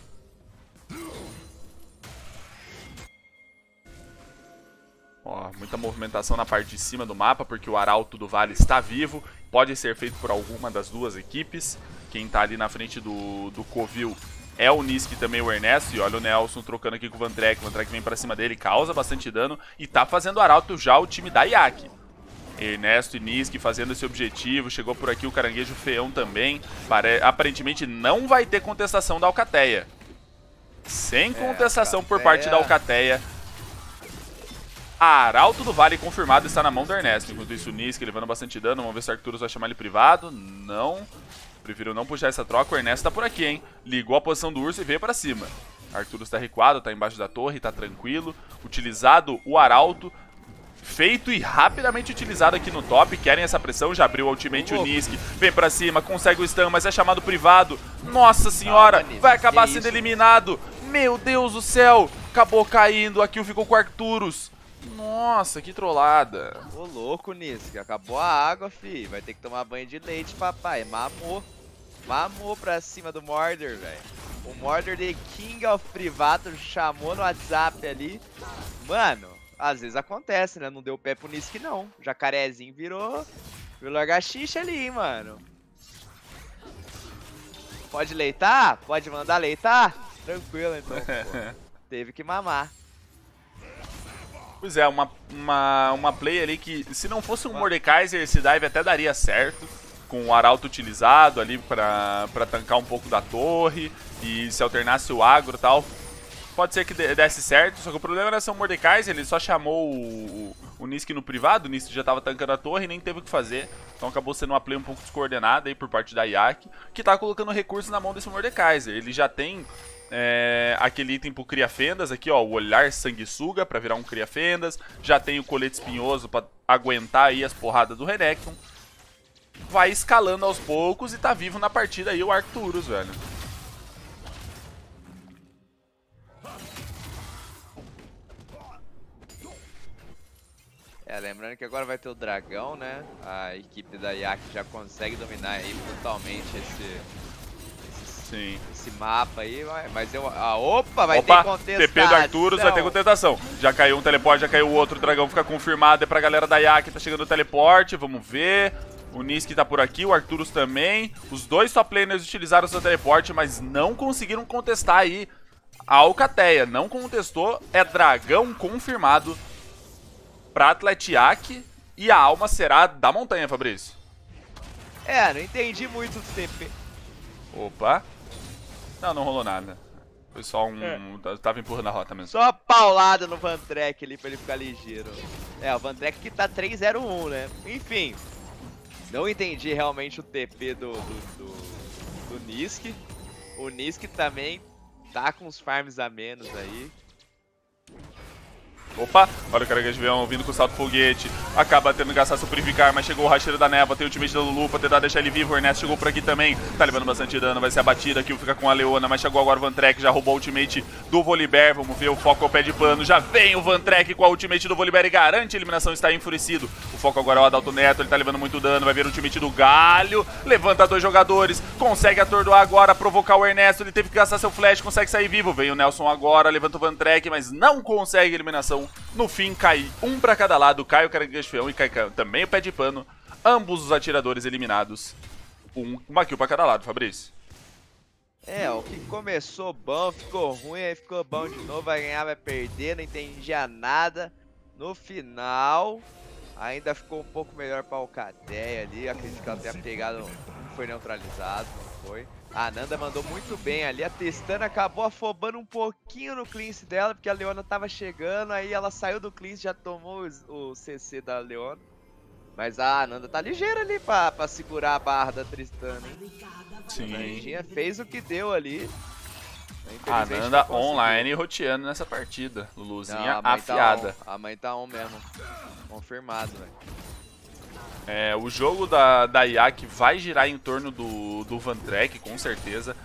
Ó, muita movimentação na parte de cima do mapa, porque o Arauto do Vale está vivo. Pode ser feito por alguma das duas equipes. Quem está ali na frente do, do Covil é o Nisk também, o Ernesto. E olha o Nelson trocando aqui com o Vandrek. O Vandrek vem para cima dele, causa bastante dano. E tá fazendo o Arauto já o time da Iac. Ernesto e Niski fazendo esse objetivo, chegou por aqui o Caranguejo Feão também. Pare... Aparentemente não vai ter contestação da Alcateia. Sem é, contestação é, por parte da Alcateia. Arauto do Vale confirmado está na mão do Ernesto. Enquanto isso, o Niski levando bastante dano. Vamos ver se o Arcturus vai chamar ele privado. Não. Prefiro não puxar essa troca. O Ernesto está por aqui, hein? Ligou a posição do urso e veio para cima. Arcturus está recuado, está embaixo da torre, está tranquilo. Utilizado o Arauto feito e rapidamente utilizado aqui no top. Querem essa pressão, já abriu o ultimate o Nisk. Vem pra cima, consegue o stun, mas é chamado privado. Nossa senhora, vai acabar sendo eliminado. Meu Deus do céu, acabou caindo. A kill ficou com o Arcturus. Nossa, que trollada. Ô louco, Nisk, acabou a água, fi. Vai ter que tomar banho de leite, papai. Mamou. Mamou pra cima do Mordor, velho. O Mordor de King of Privado chamou no WhatsApp ali. Mano, às vezes acontece, né? Não deu pé pro Nisk, não. Jacarezinho virou. Virou a gaxixa ali, mano. Pode leitar? Pode mandar leitar? Tranquilo, então. <laughs> Teve que mamar. Pois é, uma, uma, uma play ali que, se não fosse um ah. Mordekaiser, esse dive até daria certo. Com o Arauto utilizado ali pra, pra tancar um pouco da torre. E se alternasse o agro e tal, pode ser que desse certo, só que o problema é era São Mordecais, ele só chamou o, o, o no privado, o Nisk já tava tancando a torre e nem teve o que fazer. Então acabou sendo uma play um pouco descoordenada aí por parte da IAC, que tá colocando recursos na mão desse Mordekaiser. Ele já tem é, aquele item pro Cria Fendas aqui, ó, o Olhar Sanguessuga pra virar um Cria Fendas. Já tem o Colete Espinhoso pra aguentar aí as porradas do Renekton. Vai escalando aos poucos e tá vivo na partida aí o Arcturus, velho. É, lembrando que agora vai ter o dragão, né? A equipe da Yak já consegue dominar aí totalmente esse... esse Sim. Esse mapa aí, mas eu... Ah, opa, vai opa, ter contestação. TP do Arturos vai ter contestação. Já caiu um teleporte, já caiu o outro. O dragão fica confirmado. É pra galera da Yak, tá chegando o teleporte. Vamos ver. O Niski tá por aqui, o Arturos também. Os dois top laners utilizaram seu teleporte, mas não conseguiram contestar aí a Alcateia. Não contestou, é dragão confirmado pra Atletiac e a alma será da montanha, Fabrício. É, não entendi muito do TP. Opa. Não, não rolou nada. Foi só um... É. Tava empurrando a rota mesmo. Só uma paulada no Van Trek ali pra ele ficar ligeiro. É, o Van Trek que tá 3-0-1, né? Enfim. Não entendi realmente o TP do, do, do, do Nisk. O Nisk também tá com os farms a menos aí. Opa, olha o Caraguejo vindo com o salto foguete. Acaba tendo que gastar seu mas chegou o rasteiro da neva. Tem o ultimate da Lulu pra tentar deixar ele vivo. O Ernesto chegou por aqui também. Tá levando bastante dano, vai ser abatido. Aqui fica com a Leona, mas chegou agora o Vantrek. Já roubou o ultimate do Voliber. Vamos ver o foco ao é pé de pano. Já vem o Vantrek com a ultimate do Voliber e garante a eliminação. Está enfurecido. O foco agora é o Adalto Neto. Ele tá levando muito dano. Vai ver o ultimate do Galho. Levanta dois jogadores. Consegue atordoar agora, provocar o Ernesto. Ele teve que gastar seu flash, consegue sair vivo. Vem o Nelson agora, levanta o Vantrek, mas não consegue eliminação no fim, cai um para cada lado, cai o Caragasfião e cai também o pé de pano. Ambos os atiradores eliminados. Um, uma kill pra cada lado, Fabrício. É, o que começou bom, ficou ruim, aí ficou bom de novo, vai ganhar, vai perder, não entendia nada. No final, ainda ficou um pouco melhor pra Alcadeia ali, acredito que ela tenha pegado, não foi neutralizado, não foi. A Nanda mandou muito bem ali. A Tristana acabou afobando um pouquinho no cleanse dela, porque a Leona tava chegando, aí ela saiu do cleanse, já tomou o CC da Leona. Mas a Nanda tá ligeira ali pra, pra segurar a barra da Tristana, Sim. A Nandinha fez o que deu ali. Né, a Nanda online roteando nessa partida. Luluzinha Não, a tá afiada. Tá on. A mãe tá on mesmo. Confirmado, velho. É, o jogo da, da IA vai girar em torno do, do Van com certeza.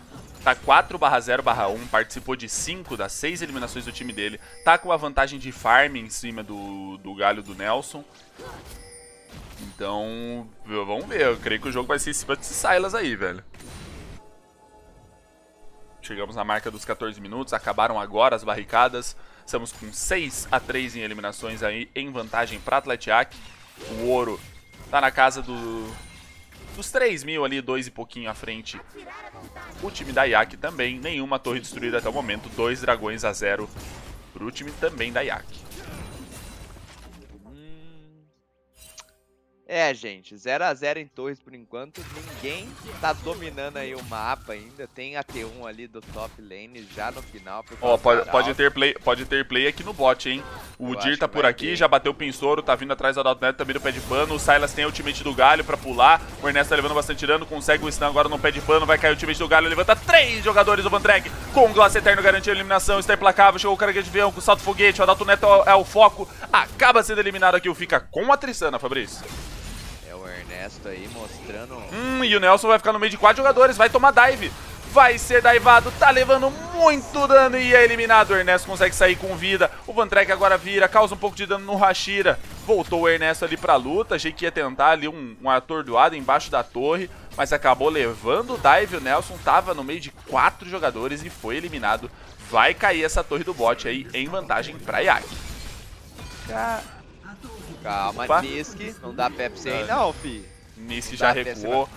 Tá 4 0 1, participou de 5 das 6 eliminações do time dele. Tá com uma vantagem de farm em cima do, do galho do Nelson. Então, vamos ver. Eu creio que o jogo vai ser em cima desses Silas aí, velho. Chegamos na marca dos 14 minutos, acabaram agora as barricadas. Estamos com 6 a 3 em eliminações aí, em vantagem para Atletiac. O ouro Tá na casa do, dos 3 mil ali, 2 e pouquinho à frente. O time da IAC também, nenhuma torre destruída até o momento, 2 dragões a 0 pro time também da IAC. É, gente, 0x0 em torres por enquanto. Ninguém tá dominando aí o mapa ainda. Tem a T1 ali do top lane já no final. Ó, oh, pode, pode, ter play, pode ter play aqui no bot, hein? O Eu Dir tá por aqui, ter. já bateu o Pinsouro, tá vindo atrás da Daltonet também tá no pé de pano. O Silas tem o ultimate do Galho pra pular. O Ernesto tá levando bastante dano, consegue o stun agora no pé de pano. Vai cair o ultimate do Galho, levanta três jogadores do Vantrek. Com o Glass Eterno garantindo a eliminação, está implacável. Chegou o cara é de avião com o salto foguete. O Neto é o foco. Acaba sendo eliminado aqui o Fica com a Trissana, Fabrício. Ernesto aí mostrando... Hum, e o Nelson vai ficar no meio de quatro jogadores, vai tomar dive. Vai ser daivado, tá levando muito dano e é eliminado. O Ernesto consegue sair com vida. O Van agora vira, causa um pouco de dano no Hashira. Voltou o Ernesto ali pra luta. Achei que ia tentar ali um, um atordoado embaixo da torre. Mas acabou levando o dive. O Nelson tava no meio de quatro jogadores e foi eliminado. Vai cair essa torre do bot aí em vantagem pra Yaki. Cara... Calma, Opa. Nisk, não dá Pepsi aí não, fi. Nisk já recuou.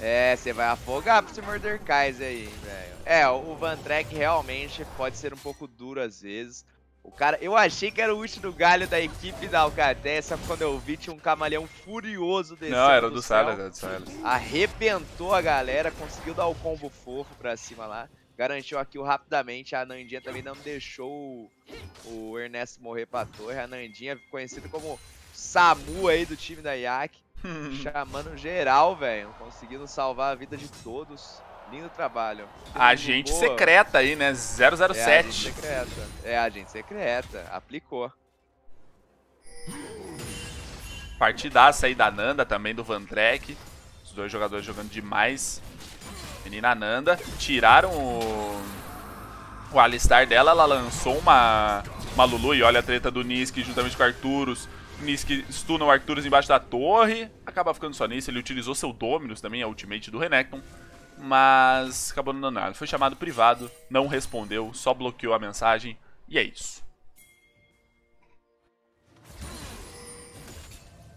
É, você vai afogar pra esse Murder Kaiser aí, velho. É, o Van Trek realmente pode ser um pouco duro às vezes. O cara, eu achei que era o ult do galho da equipe da Alcateia, só que quando eu vi tinha um camaleão furioso desse. Não, era do, do Silas, era do Silas. Arrebentou a galera, conseguiu dar o combo fofo pra cima lá. Garantiu aqui rapidamente, a Nandinha também não deixou o, o Ernesto morrer pra torre. A Nandinha, conhecida como Samu aí do time da IAC. <laughs> chamando geral, velho. Conseguindo salvar a vida de todos. Lindo trabalho. agente secreta aí, né? 007. É agente secreta. É agente secreta. Aplicou. Partidaça aí da Nanda também, do Van Os dois jogadores jogando demais. Menina Nanda. Tiraram o... o Alistar dela. Ela lançou uma, uma Lulu e olha a treta do Niski juntamente com o Arturos. Nis que stuna o Arcturus embaixo da torre. Acaba ficando só nisso. Ele utilizou seu Dominus também, a ultimate do Renekton. Mas acabou não dando nada. Foi chamado privado, não respondeu, só bloqueou a mensagem. E é isso.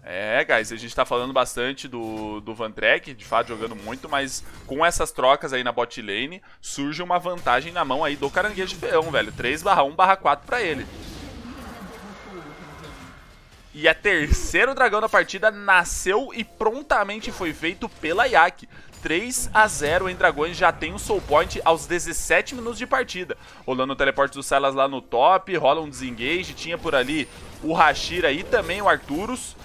É, guys, a gente tá falando bastante do, do Van Trek, de fato jogando muito, mas com essas trocas aí na bot lane, surge uma vantagem na mão aí do Caranguejo de Peão, velho. 3 barra 1 barra 4 pra ele. E a terceiro dragão da partida nasceu e prontamente foi feito pela Yak. 3 a 0 em Dragões já tem um soul point aos 17 minutos de partida. Rolando o teleporte do Silas lá no top, rola um desengage, tinha por ali o Hashira e também o Arturus.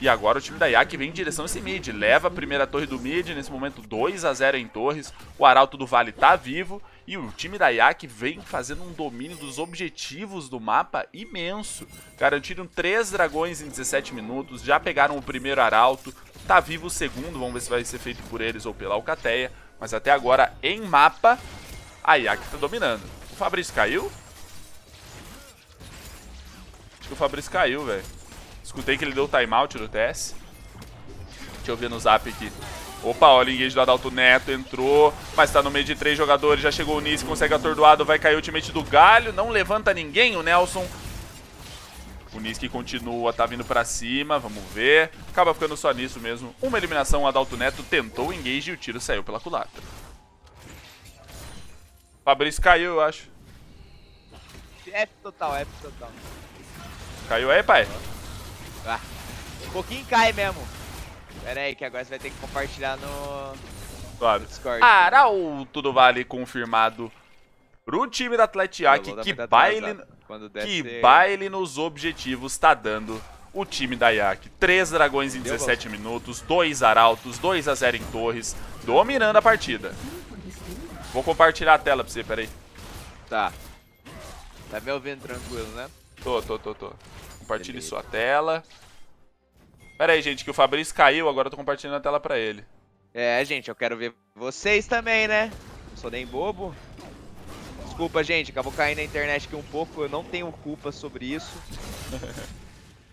E agora o time da Yak vem em direção a esse mid, leva a primeira torre do mid, nesse momento 2 a 0 em torres. O Arauto do Vale tá vivo e o time da IAC vem fazendo um domínio dos objetivos do mapa imenso. Garantiram três dragões em 17 minutos, já pegaram o primeiro arauto, tá vivo o segundo, vamos ver se vai ser feito por eles ou pela Alcateia. Mas até agora, em mapa, a IAC tá dominando. O Fabrício caiu? Acho que o Fabrício caiu, velho. Escutei que ele deu timeout no TS. Deixa eu ver no zap aqui. Opa, olha o engage do Adalto Neto, entrou, mas tá no meio de três jogadores, já chegou o Nice, consegue atordoado, vai cair o ultimate do Galho, não levanta ninguém, o Nelson. O Nice que continua, tá vindo pra cima, vamos ver. Acaba ficando só nisso mesmo. Uma eliminação, o Adalto Neto tentou o engage e o tiro saiu pela culatra. Fabrício caiu, eu acho. F total, F total. Caiu aí, pai? Ah, um pouquinho cai mesmo. Pera aí, que agora você vai ter que compartilhar no, claro. no Discord. Arauto do Vale confirmado pro time da Atletiac. Que tá baile, que baile nos objetivos tá dando o time da IAC. três dragões em 17 minutos, dois arautos, 2 a 0 em torres, dominando a partida. Vou compartilhar a tela pra você, peraí. Tá. Tá me ouvindo tranquilo, né? Tô, tô, tô, tô. Compartilhe Beleza. sua tela. Pera aí, gente, que o Fabrício caiu, agora eu tô compartilhando a tela pra ele. É, gente, eu quero ver vocês também, né? Não sou nem bobo. Desculpa, gente, acabou caindo na internet aqui um pouco, eu não tenho culpa sobre isso. <laughs>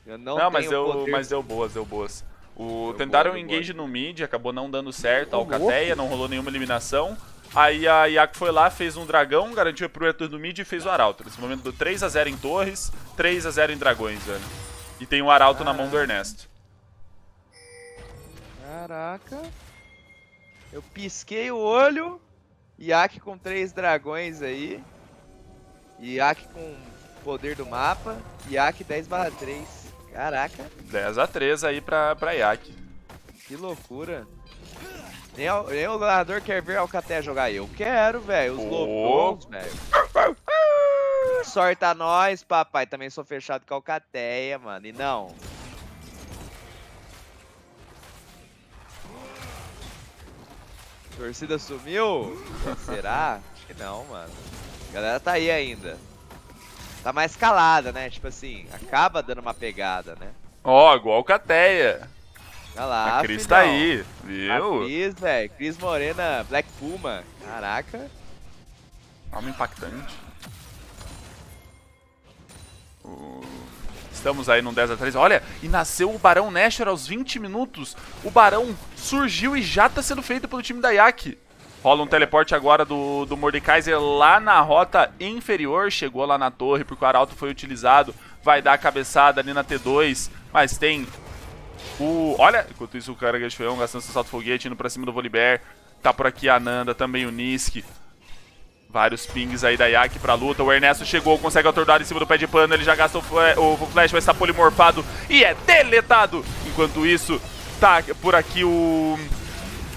Eu não, não mas, eu, poder. mas deu boas, deu boas. O, deu tentaram boa, engage boa. no mid, acabou não dando certo, a Alcateia, não rolou nenhuma eliminação. Aí a Yak foi lá, fez um dragão, garantiu pro retorno do mid e fez o Arauto. Nesse momento deu 3x0 em torres, 3x0 em dragões, velho. E tem o Arauto ah. na mão do Ernesto. Caraca. Eu pisquei o olho. Yak com três dragões aí. Yak com poder do mapa. Yak 10 barra 3. Caraca. 10 a 3 aí pra, pra Yak. Que loucura. Nem, nem o narrador quer ver Alcaté jogar. Eu quero, velho. Os oh. lobos, velho. <laughs> Sorta nós, papai. Também sou fechado com Alcateia, mano. E não, Torcida sumiu? Será? Acho que não, mano. A galera tá aí ainda. Tá mais calada, né? Tipo assim, acaba dando uma pegada, né? Ó, oh, igual o Cateia. Olha lá, a Cris tá aí, viu? A Cris, velho. Cris Morena, Black Puma. Caraca. Alma impactante. Uh... Estamos aí num 10 a 3 Olha, e nasceu o Barão Nasher aos 20 minutos. O Barão surgiu e já está sendo feito pelo time da Yak. Rola um teleporte agora do, do Mordekaiser lá na rota inferior. Chegou lá na torre, porque o Arauto foi utilizado. Vai dar a cabeçada ali na T2. Mas tem o... Olha, enquanto isso o cara Gachfeão gastando seu salto foguete, indo pra cima do Volibear. Tá por aqui a Nanda, também o Nisk. Vários pings aí da Yak pra luta. O Ernesto chegou, consegue atordoar em cima do pé de pano. Ele já gasta o, é, o flash, vai estar tá polimorfado e é deletado. Enquanto isso, tá por aqui o...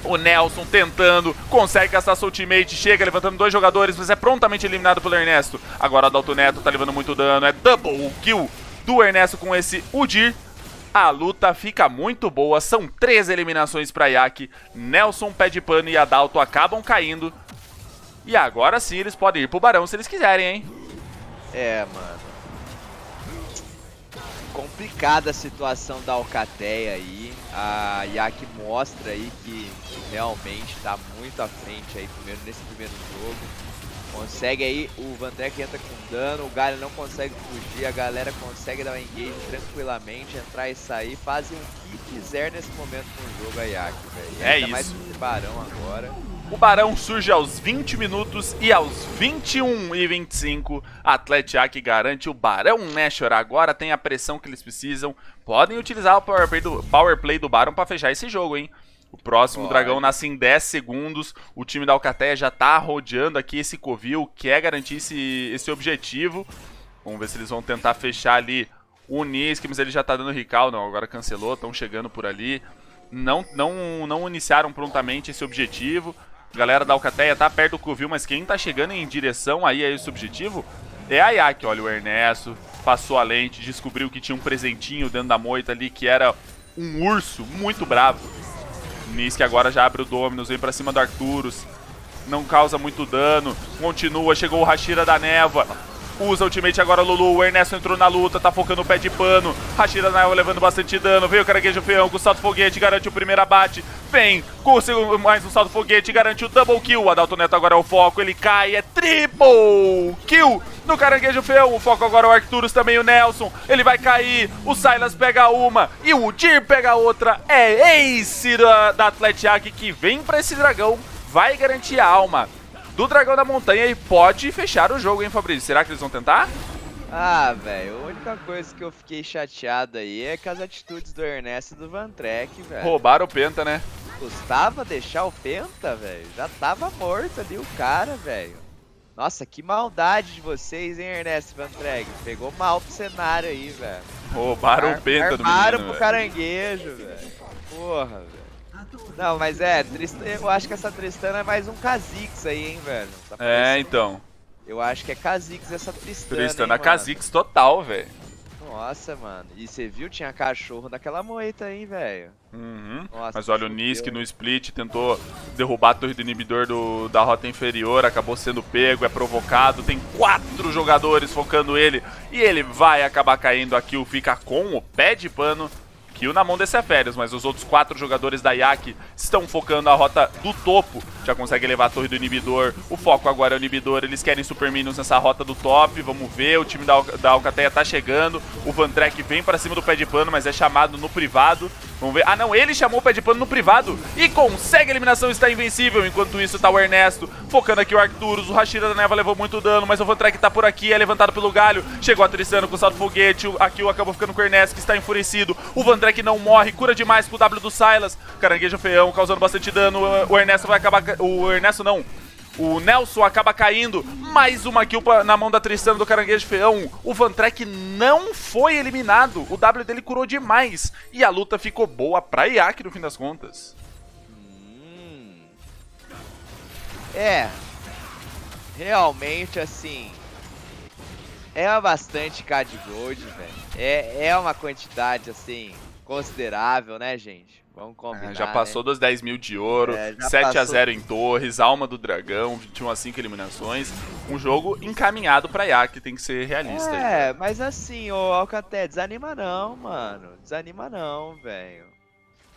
O Nelson tentando, consegue caçar seu ultimate, chega levantando dois jogadores, mas é prontamente eliminado pelo Ernesto. Agora o Adalto Neto tá levando muito dano, é double kill do Ernesto com esse Udir. A luta fica muito boa, são três eliminações para Yak. Nelson, Pé de Pano e Adalto acabam caindo e agora sim eles podem ir pro Barão se eles quiserem, hein? É, mano. Complicada a situação da Alcateia aí. A Yak mostra aí que realmente tá muito à frente aí, primeiro nesse primeiro jogo. Consegue aí, o Van entra com dano, o Galho não consegue fugir, a galera consegue dar um engage tranquilamente, entrar e sair, fazem o que quiser nesse momento no jogo a Yak, velho. É isso. mais o Barão agora. O Barão surge aos 20 minutos e aos 21 e 25, Atletiac garante o Barão Nashor. Agora tem a pressão que eles precisam. Podem utilizar o power play do, power play do Barão para fechar esse jogo, hein? O próximo dragão nasce em 10 segundos. O time da Alcateia já tá rodeando aqui esse covil, quer é garantir esse, esse objetivo. Vamos ver se eles vão tentar fechar ali o mas Ele já tá dando recal não, agora cancelou, estão chegando por ali. Não, não, não iniciaram prontamente esse objetivo. Galera da Alcateia tá perto do Covil, mas quem tá chegando em direção aí a esse objetivo é a Ayaki. Olha, o Ernesto passou a lente, descobriu que tinha um presentinho dentro da moita ali, que era um urso muito bravo. que agora já abre o Dominus, vem pra cima do Arturus. Não causa muito dano. Continua, chegou o Hashira da Neva. Usa ultimate agora Lulu. O Ernesto entrou na luta, tá focando o pé de pano. Hashira Nael levando bastante dano. Veio o caranguejo Feão com o salto foguete, garante o primeiro abate. Vem consigo mais um salto foguete, garante o double kill. O Adalto Neto agora é o foco, ele cai, é triple kill no Caranguejo Feão. O foco agora é o Arcturus, também o Nelson. Ele vai cair, o Silas pega uma e o Udir pega outra. É Ace da, da Atletiac que vem pra esse dragão, vai garantir a alma do Dragão da Montanha e pode fechar o jogo, hein, Fabrício? Será que eles vão tentar? Ah, velho, a única coisa que eu fiquei chateado aí é com as atitudes do Ernesto e do Van Trek, velho. Roubaram o Penta, né? Custava deixar o Penta, velho. Já tava morto ali o cara, velho. Nossa, que maldade de vocês, hein, Ernesto Van Trek. Pegou mal pro cenário aí, velho. Roubaram Ar o Penta do menino, Armaram pro véio. caranguejo, velho. Porra, velho. Não, mas é, Tristan, eu acho que essa Tristana é mais um Kha'Zix aí, hein, velho. Tá é, então. Eu acho que é Kha'Zix essa Tristana. Tristana hein, Kha'Zix total, velho. Nossa, mano. E você viu? Tinha cachorro naquela moita aí, velho. Uhum. Nossa, Mas olha, o Nisk no split tentou derrubar a torre do inibidor do, da rota inferior, acabou sendo pego, é provocado. Tem quatro jogadores focando ele e ele vai acabar caindo. aqui, o fica com o pé de pano kill na mão desse férias, mas os outros quatro jogadores da IAC estão focando a rota do topo. Já consegue levar a torre do inibidor. O foco agora é o inibidor. Eles querem Super Minions nessa rota do top. Vamos ver. O time da, Al da Alcateia tá chegando. O Van vem para cima do pé de pano, mas é chamado no privado. Vamos ver. Ah, não. Ele chamou o pé de pano no privado e consegue a eliminação. Está invencível. Enquanto isso, tá o Ernesto focando aqui o Arcturus. O Rashida da Neva levou muito dano, mas o Van tá por aqui. É levantado pelo galho. Chegou a Tristano com o salto foguete. Aqui o acabou ficando com o Ernesto, que está enfurecido. O Van que não morre? Cura demais pro W do Silas. Caranguejo feião, causando bastante dano. O Ernesto vai acabar... O Ernesto não. O Nelson acaba caindo. Mais uma kill na mão da Tristana do Caranguejo Feão. O Vantrek não foi eliminado. O W dele curou demais. E a luta ficou boa pra Iac no fim das contas. Hum. É. Realmente, assim... É bastante Card Gold, velho. É, é uma quantidade, assim, considerável, né, gente? Vamos é, combinar. É, já passou né? dos 10 mil de ouro, é, 7 x 0 em torres, alma do dragão, 21 a 5 eliminações. Um jogo encaminhado pra IA, que tem que ser realista. É, aí. mas assim, ô Alcaté, desanima não, mano. Desanima não, velho.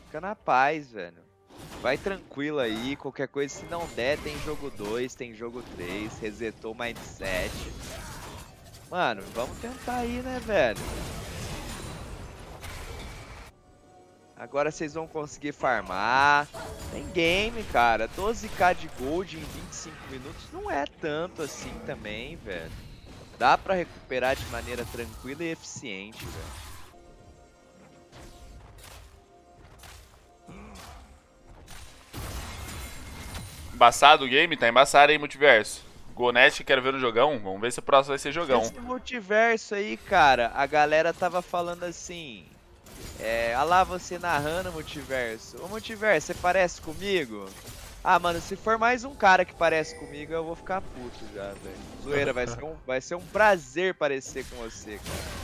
Fica na paz, velho. Vai tranquilo aí, qualquer coisa, se não der, tem jogo 2, tem jogo 3, resetou o mindset. Mano, vamos tentar aí, né, velho? Agora vocês vão conseguir farmar. Tem game, cara. 12k de gold em 25 minutos não é tanto assim também, velho. Dá pra recuperar de maneira tranquila e eficiente, velho. Embaçado o game? Tá embaçado, hein, multiverso? Gonete, quero ver no jogão. Vamos ver se o próximo vai ser jogão. Esse multiverso aí, cara, a galera tava falando assim... É, olha lá você narrando o multiverso. Ô multiverso, você parece comigo? Ah, mano, se for mais um cara que parece comigo, eu vou ficar puto já, velho. Zoeira, vai ser, um, vai ser um prazer parecer com você, cara.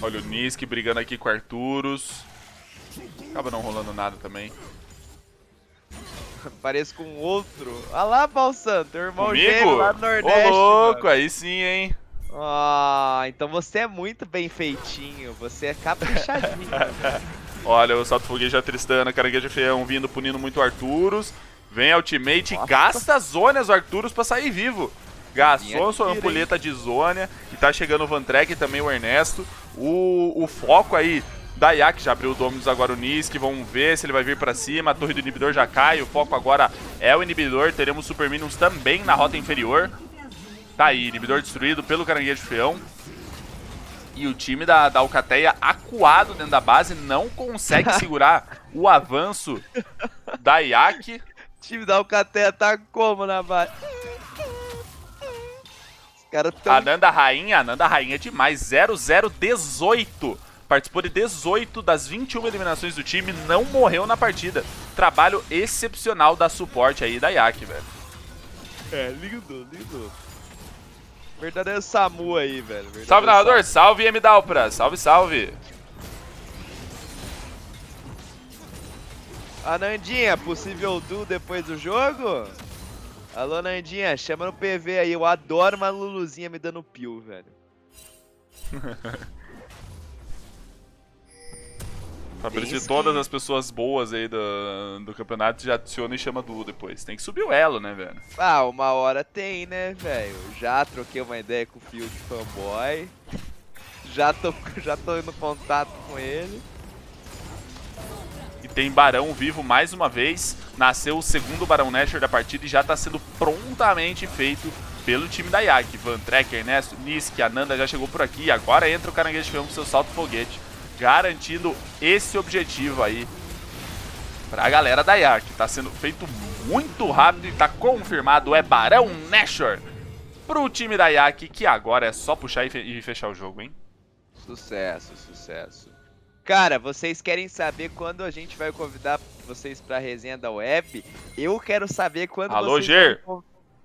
Olha o Nisk brigando aqui com o Acaba não rolando nada também. <laughs> Pareço com outro. Olha lá, Balsan, teu irmão Comigo? gêmeo lá do Nordeste. Ô, louco, mano. aí sim, hein. Ah, então você é muito bem feitinho, você é caprichadinho. <laughs> Olha, o Salto Fogueja Tristana, Caranguejo Feão vindo punindo muito Arturos. Vem a ultimate Nossa. gasta as zonas Arturos pra sair vivo. Gastou sua ampulheta de zônia. E tá chegando o Vantrek também, o Ernesto. O, o foco aí da Yak já abriu o domínio dos o que vão ver se ele vai vir para cima. A torre do inibidor já cai, o foco agora é o inibidor. Teremos Super Minions também na rota inferior. Tá aí, inibidor destruído pelo caranguejo feão. E o time da, da Alcateia acuado dentro da base não consegue <laughs> segurar o avanço da IAC. O time da Alcateia tá como na base? Cara tão... A Nanda Rainha, a Nanda Rainha é demais, 0018. Participou de 18 das 21 eliminações do time, não morreu na partida. Trabalho excepcional da suporte aí da IAC, velho. É, lindo, lindo. Verdade é Samu aí, velho. Verdadeiro salve, narrador. Salve, M. Dalpra. Salve, salve. A Nandinha, possível duo depois do jogo? Alô, Nandinha, chama no PV aí. Eu adoro uma Luluzinha me dando pio, velho. <laughs> Fabrício Desde... todas as pessoas boas aí do, do campeonato já adiciona e chama duo depois. Tem que subir o elo, né, velho? Ah, uma hora tem, né, velho? Já troquei uma ideia com o Field fanboy. Já tô, <laughs> já tô indo contato com ele. E tem Barão vivo mais uma vez. Nasceu o segundo Barão Nasher da partida e já tá sendo prontamente feito pelo time da IAC. Van Trek, Ernesto, Nisk, Ananda já chegou por aqui. Agora entra o Caranguejo de Ferro com seu salto foguete garantindo esse objetivo aí pra galera da que Tá sendo feito muito rápido e tá confirmado, é Barão Nashor pro time da IAC, que agora é só puxar e fechar o jogo, hein? Sucesso, sucesso. Cara, vocês querem saber quando a gente vai convidar vocês pra resenha da web? Eu quero saber quando Alô, vocês... Ger.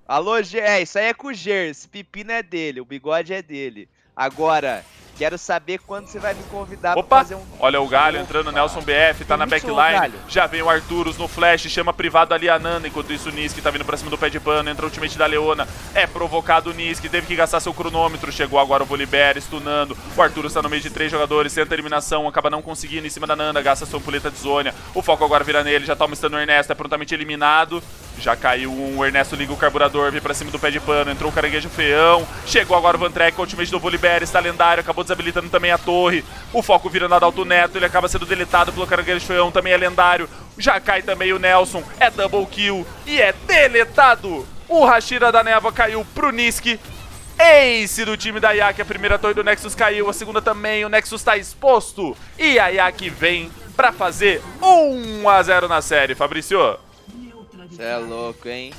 Alô, Ger! É, isso aí é com o Ger, esse pepino é dele, o bigode é dele. Agora, Quero saber quando você vai me convidar Opa! pra fazer um... olha o Galho entrando, Opa. Nelson BF, tá na backline. Já vem o Arturos no flash, chama privado ali a Nanda, enquanto isso o Niski tá vindo pra cima do pé de pano, entra o ultimate da Leona. É provocado o Niski, teve que gastar seu cronômetro, chegou agora o Volibear, stunando. O Arturos tá no meio de três jogadores, tenta eliminação, acaba não conseguindo em cima da Nanda, gasta sua puleta de zônia. O foco agora vira nele, já toma stun o Ernesto, é prontamente eliminado. Já caiu um, o Ernesto liga o carburador, vem pra cima do pé de pano, entrou o caranguejo feão Chegou agora o Van o ultimate do Volibear, está lendário, acabou acabou desabilitando também a torre. O foco vira na Adalto Neto, ele acaba sendo deletado pelo Caranguejo Choião, também é lendário. Já cai também o Nelson, é double kill e é deletado. O Hashira da Neva caiu pro Niski. Ace do time da Ayaki, a primeira torre do Nexus caiu, a segunda também, o Nexus tá exposto. E a Ayaki vem pra fazer 1 a 0 na série, Fabrício. Você é louco, hein?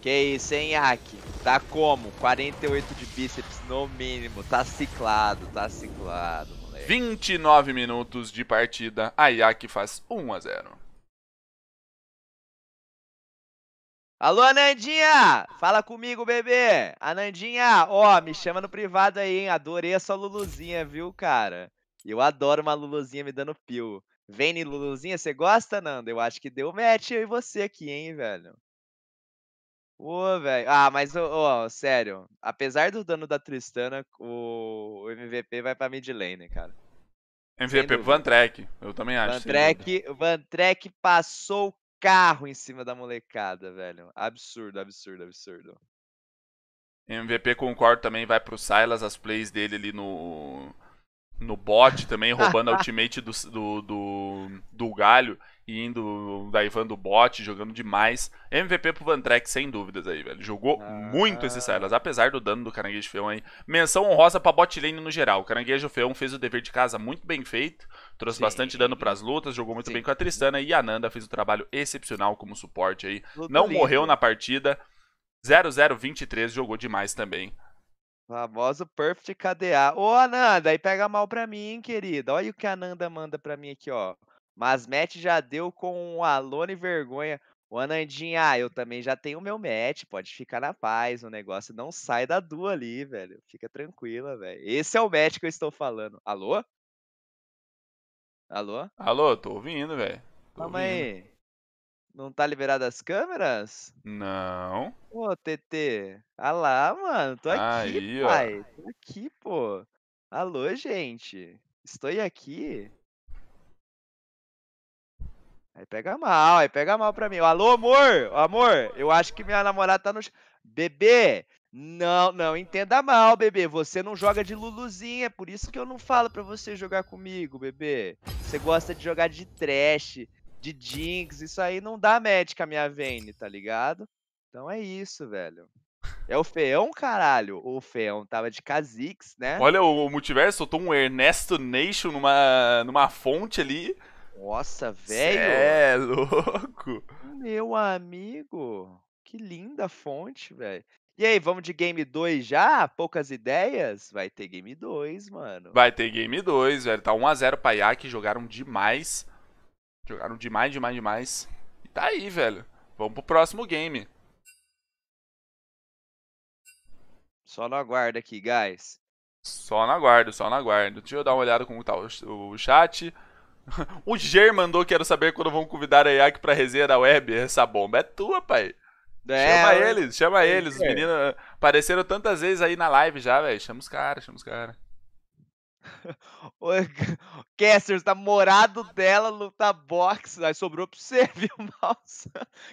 Que isso, hein, Ayaki? Tá como? 48 de bíceps no mínimo. Tá ciclado, tá ciclado, moleque. 29 minutos de partida. A Yaki faz 1 a 0. Alô, Anandinha! Fala comigo, bebê! Anandinha, ó, me chama no privado aí, hein? Adorei a sua Luluzinha, viu, cara? Eu adoro uma Luluzinha me dando pio. Vem, Luluzinha, você gosta, Nando? Eu acho que deu match eu e você aqui, hein, velho? Ô, velho. Ah, mas, ô, sério. Apesar do dano da Tristana, o MVP vai pra mid lane, cara. MVP pro Vantrek. Van Trek, eu também acho. Van Vantrek Trek, Van Trek passou o carro em cima da molecada, velho. Absurdo, absurdo, absurdo. MVP concordo também vai pro Silas, as plays dele ali no no bot também, <laughs> roubando a ultimate do, do, do, do Galho indo daivando bot, jogando demais. MVP pro Van Trek, sem dúvidas aí, velho. Jogou ah. muito esse ah. Silas, apesar do dano do Caranguejo Feão aí. Menção honrosa pra bot lane no geral. O Caranguejo Feão fez o dever de casa muito bem feito, trouxe Sim. bastante dano pras lutas, jogou muito Sim. bem com a Tristana e a Nanda fez um trabalho excepcional como suporte aí. Luta Não lindo. morreu na partida. 0023 jogou demais também. Famoso Perfect KDA. Ô, Ananda, aí pega mal pra mim, hein, querida. Olha o que a Ananda manda pra mim aqui, ó. Mas match já deu com o Alone vergonha. O Anandinha, ah, eu também já tenho o meu match, pode ficar na paz, o negócio não sai da dua ali, velho. Fica tranquila, velho. Esse é o match que eu estou falando. Alô? Alô? Alô, tô ouvindo, velho. Calma aí. Não tá liberado as câmeras? Não. Ô, TT. Ah lá, mano. Tô aqui, aí, pai. Ó. Tô aqui, pô. Alô, gente. Estou aqui. Aí pega mal, aí pega mal pra mim. Alô, amor, amor, eu acho que minha namorada tá no. Bebê, não, não entenda mal, bebê. Você não joga de Luluzinha, é por isso que eu não falo pra você jogar comigo, bebê. Você gosta de jogar de trash, de jinx, isso aí não dá match com a minha Vayne, tá ligado? Então é isso, velho. É o Feão, caralho. O Feão tava de Kha'Zix, né? Olha, o multiverso soltou um Ernesto Nation numa, numa fonte ali. Nossa, velho! É louco! Meu amigo! Que linda fonte, velho. E aí, vamos de Game 2 já? Poucas ideias? Vai ter Game 2, mano. Vai ter Game 2, velho. Tá 1x0 pra IAC, jogaram demais. Jogaram demais, demais, demais. E tá aí, velho. Vamos pro próximo game. Só no aguardo aqui, guys. Só no aguardo, só no aguardo. Deixa eu dar uma olhada como tá o chat. <laughs> O Ger mandou, quero saber quando vão convidar a IAC pra resenha da web. Essa bomba é tua, pai. É, chama eles, chama eles. Os meninos apareceram tantas vezes aí na live já, velho. Chama os caras, chama os caras. <laughs> Caster, tá morado dela lutar boxe. Aí sobrou pra você, <laughs> viu, mouse?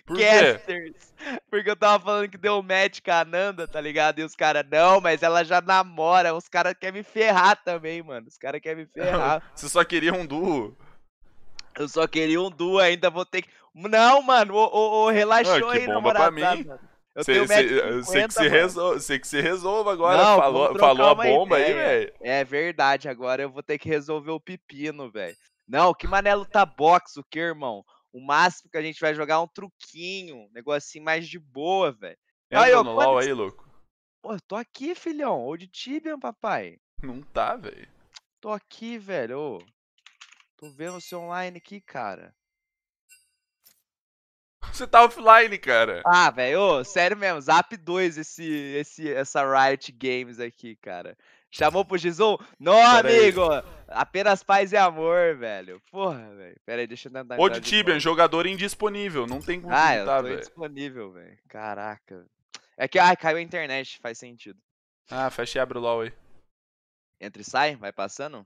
Casters. Porque eu tava falando que deu match com a Nanda, tá ligado? E os caras, não, mas ela já namora. Os caras querem me ferrar também, mano. Os caras querem me ferrar. Você só queria um duo. Eu só queria um duo ainda, vou ter que. Não, mano, ô, ô, ô relaxou ah, aí, namorado. Pra mim. eu cê, tenho cê, cê que se resolva, sei que se resolva agora. Não, falou falou a bomba ideia. aí, velho. É verdade, agora eu vou ter que resolver o pepino, velho. Não, que manelo tá box, o que, irmão? O máximo que a gente vai jogar é um truquinho, um negocinho mais de boa, velho. Entra aí, no LOL aí, louco. Pô, eu tô aqui, filhão. Ou de Tibian, papai. Não tá, velho. Tô aqui, velho. Tô tipo, vendo você online aqui, cara. Você tá offline, cara. Ah, velho, sério mesmo, Zap 2 esse, esse, essa Riot Games aqui, cara. Chamou pro X1? Não, Pera amigo! Aí. Apenas paz e amor, velho. Porra, velho. Pera aí, deixa eu tentar. Ô, de Tibian, é jogador indisponível. Não tem como ah, tá, velho. indisponível, velho. Caraca. É que, ai, caiu a internet, faz sentido. Ah, fecha e abre o LOL aí. Entra e sai? Vai passando?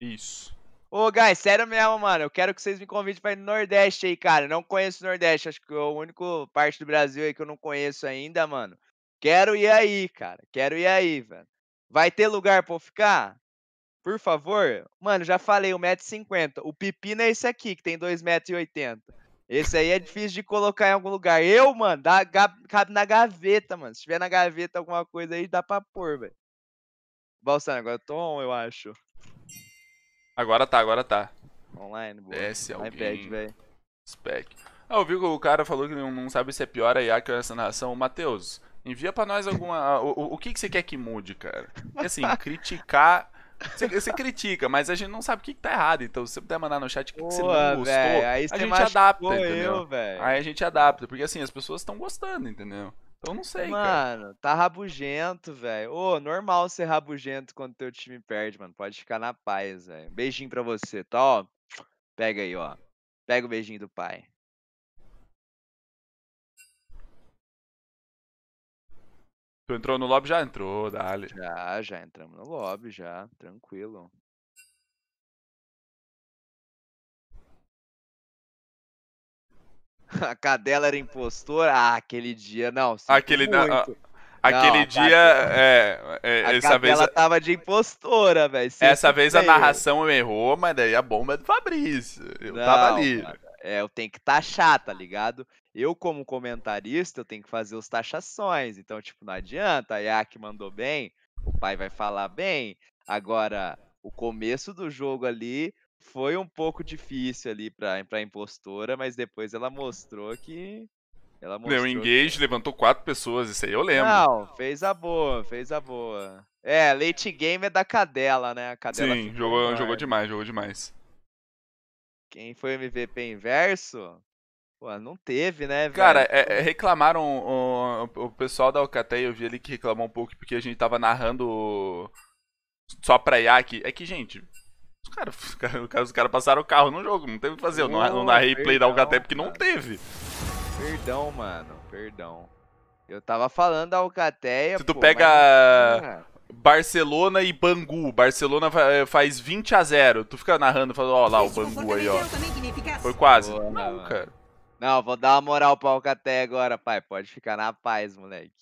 Isso. Ô, Guys, sério mesmo, mano. Eu quero que vocês me convidem pra ir no Nordeste aí, cara. Não conheço o Nordeste. Acho que é a única parte do Brasil aí que eu não conheço ainda, mano. Quero ir aí, cara. Quero ir aí, velho. Vai ter lugar pra eu ficar? Por favor. Mano, já falei, 1,50m. O pepino é esse aqui, que tem 2,80m. Esse aí é difícil de colocar em algum lugar. Eu, mano, dá, cabe na gaveta, mano. Se tiver na gaveta alguma coisa aí, dá pra pôr, velho. Balsano, agora tom, eu acho. Agora tá, agora tá. Online, boa. Desce é, alguém. iPad, velho. Spec. Ah, eu vi que o cara falou que não, não sabe se é pior a IA que essa narração. Matheus, envia pra nós alguma... o, o que, que você quer que mude, cara? Porque, assim, <laughs> criticar... Você, critica, mas a gente não sabe o que, que tá errado. Então, se você puder mandar no chat o que, você não gostou, véio, a gente adapta, entendeu? aí a gente adapta, porque assim, as pessoas estão gostando, entendeu? Eu não sei, mano, cara. tá rabugento, velho. Ô, normal ser rabugento quando teu time perde, mano. Pode ficar na paz, velho. Beijinho pra você, tá? Ó, pega aí, ó. Pega o beijinho do pai. Tu entrou no lobby? Já entrou, dale. Já, já entramos no lobby, já. Tranquilo. <laughs> A cadela era impostora? Ah, aquele dia, não. Aquele, na, a, aquele não, dia, é, é, a essa vez. tava de impostora, velho. Essa vez a narração errou, mas daí a bomba é do Fabrício. Eu não, tava ali. Cara, é, eu tenho que taxar, tá ligado? Eu, como comentarista, eu tenho que fazer os taxações. Então, tipo, não adianta. A Yak ah, mandou bem, o pai vai falar bem. Agora, o começo do jogo ali, foi um pouco difícil ali pra, pra impostora, mas depois ela mostrou que. Ela mostrou Deu engage, que... levantou quatro pessoas, isso aí eu lembro. Não, fez a boa, fez a boa. É, late game é da cadela, né? A cadela Sim, jogou, jogou né. demais, jogou demais. Quem foi MVP inverso? Pô, não teve, né, velho? Cara, é, é, reclamaram. O, o, o, pessoal da Alcatel, eu vi ali que reclamou um pouco porque a gente tava narrando só pra Yak. É que, gente, <laughs> Os caras cara, cara passaram o carro no jogo, não teve o que fazer. Eu não, não narrei play da Alcaté porque não teve. Perdão, mano, perdão. Eu tava falando da Alcateia. Se tu pô, pega mas... Barcelona e Bangu, Barcelona eh, faz 20 a 0 tu fica narrando, falando, ó lá o Bangu aí, ó. Foi quase. Boa, não, cara. Não, vou dar uma moral pra Alcaté agora, pai. Pode ficar na paz, moleque.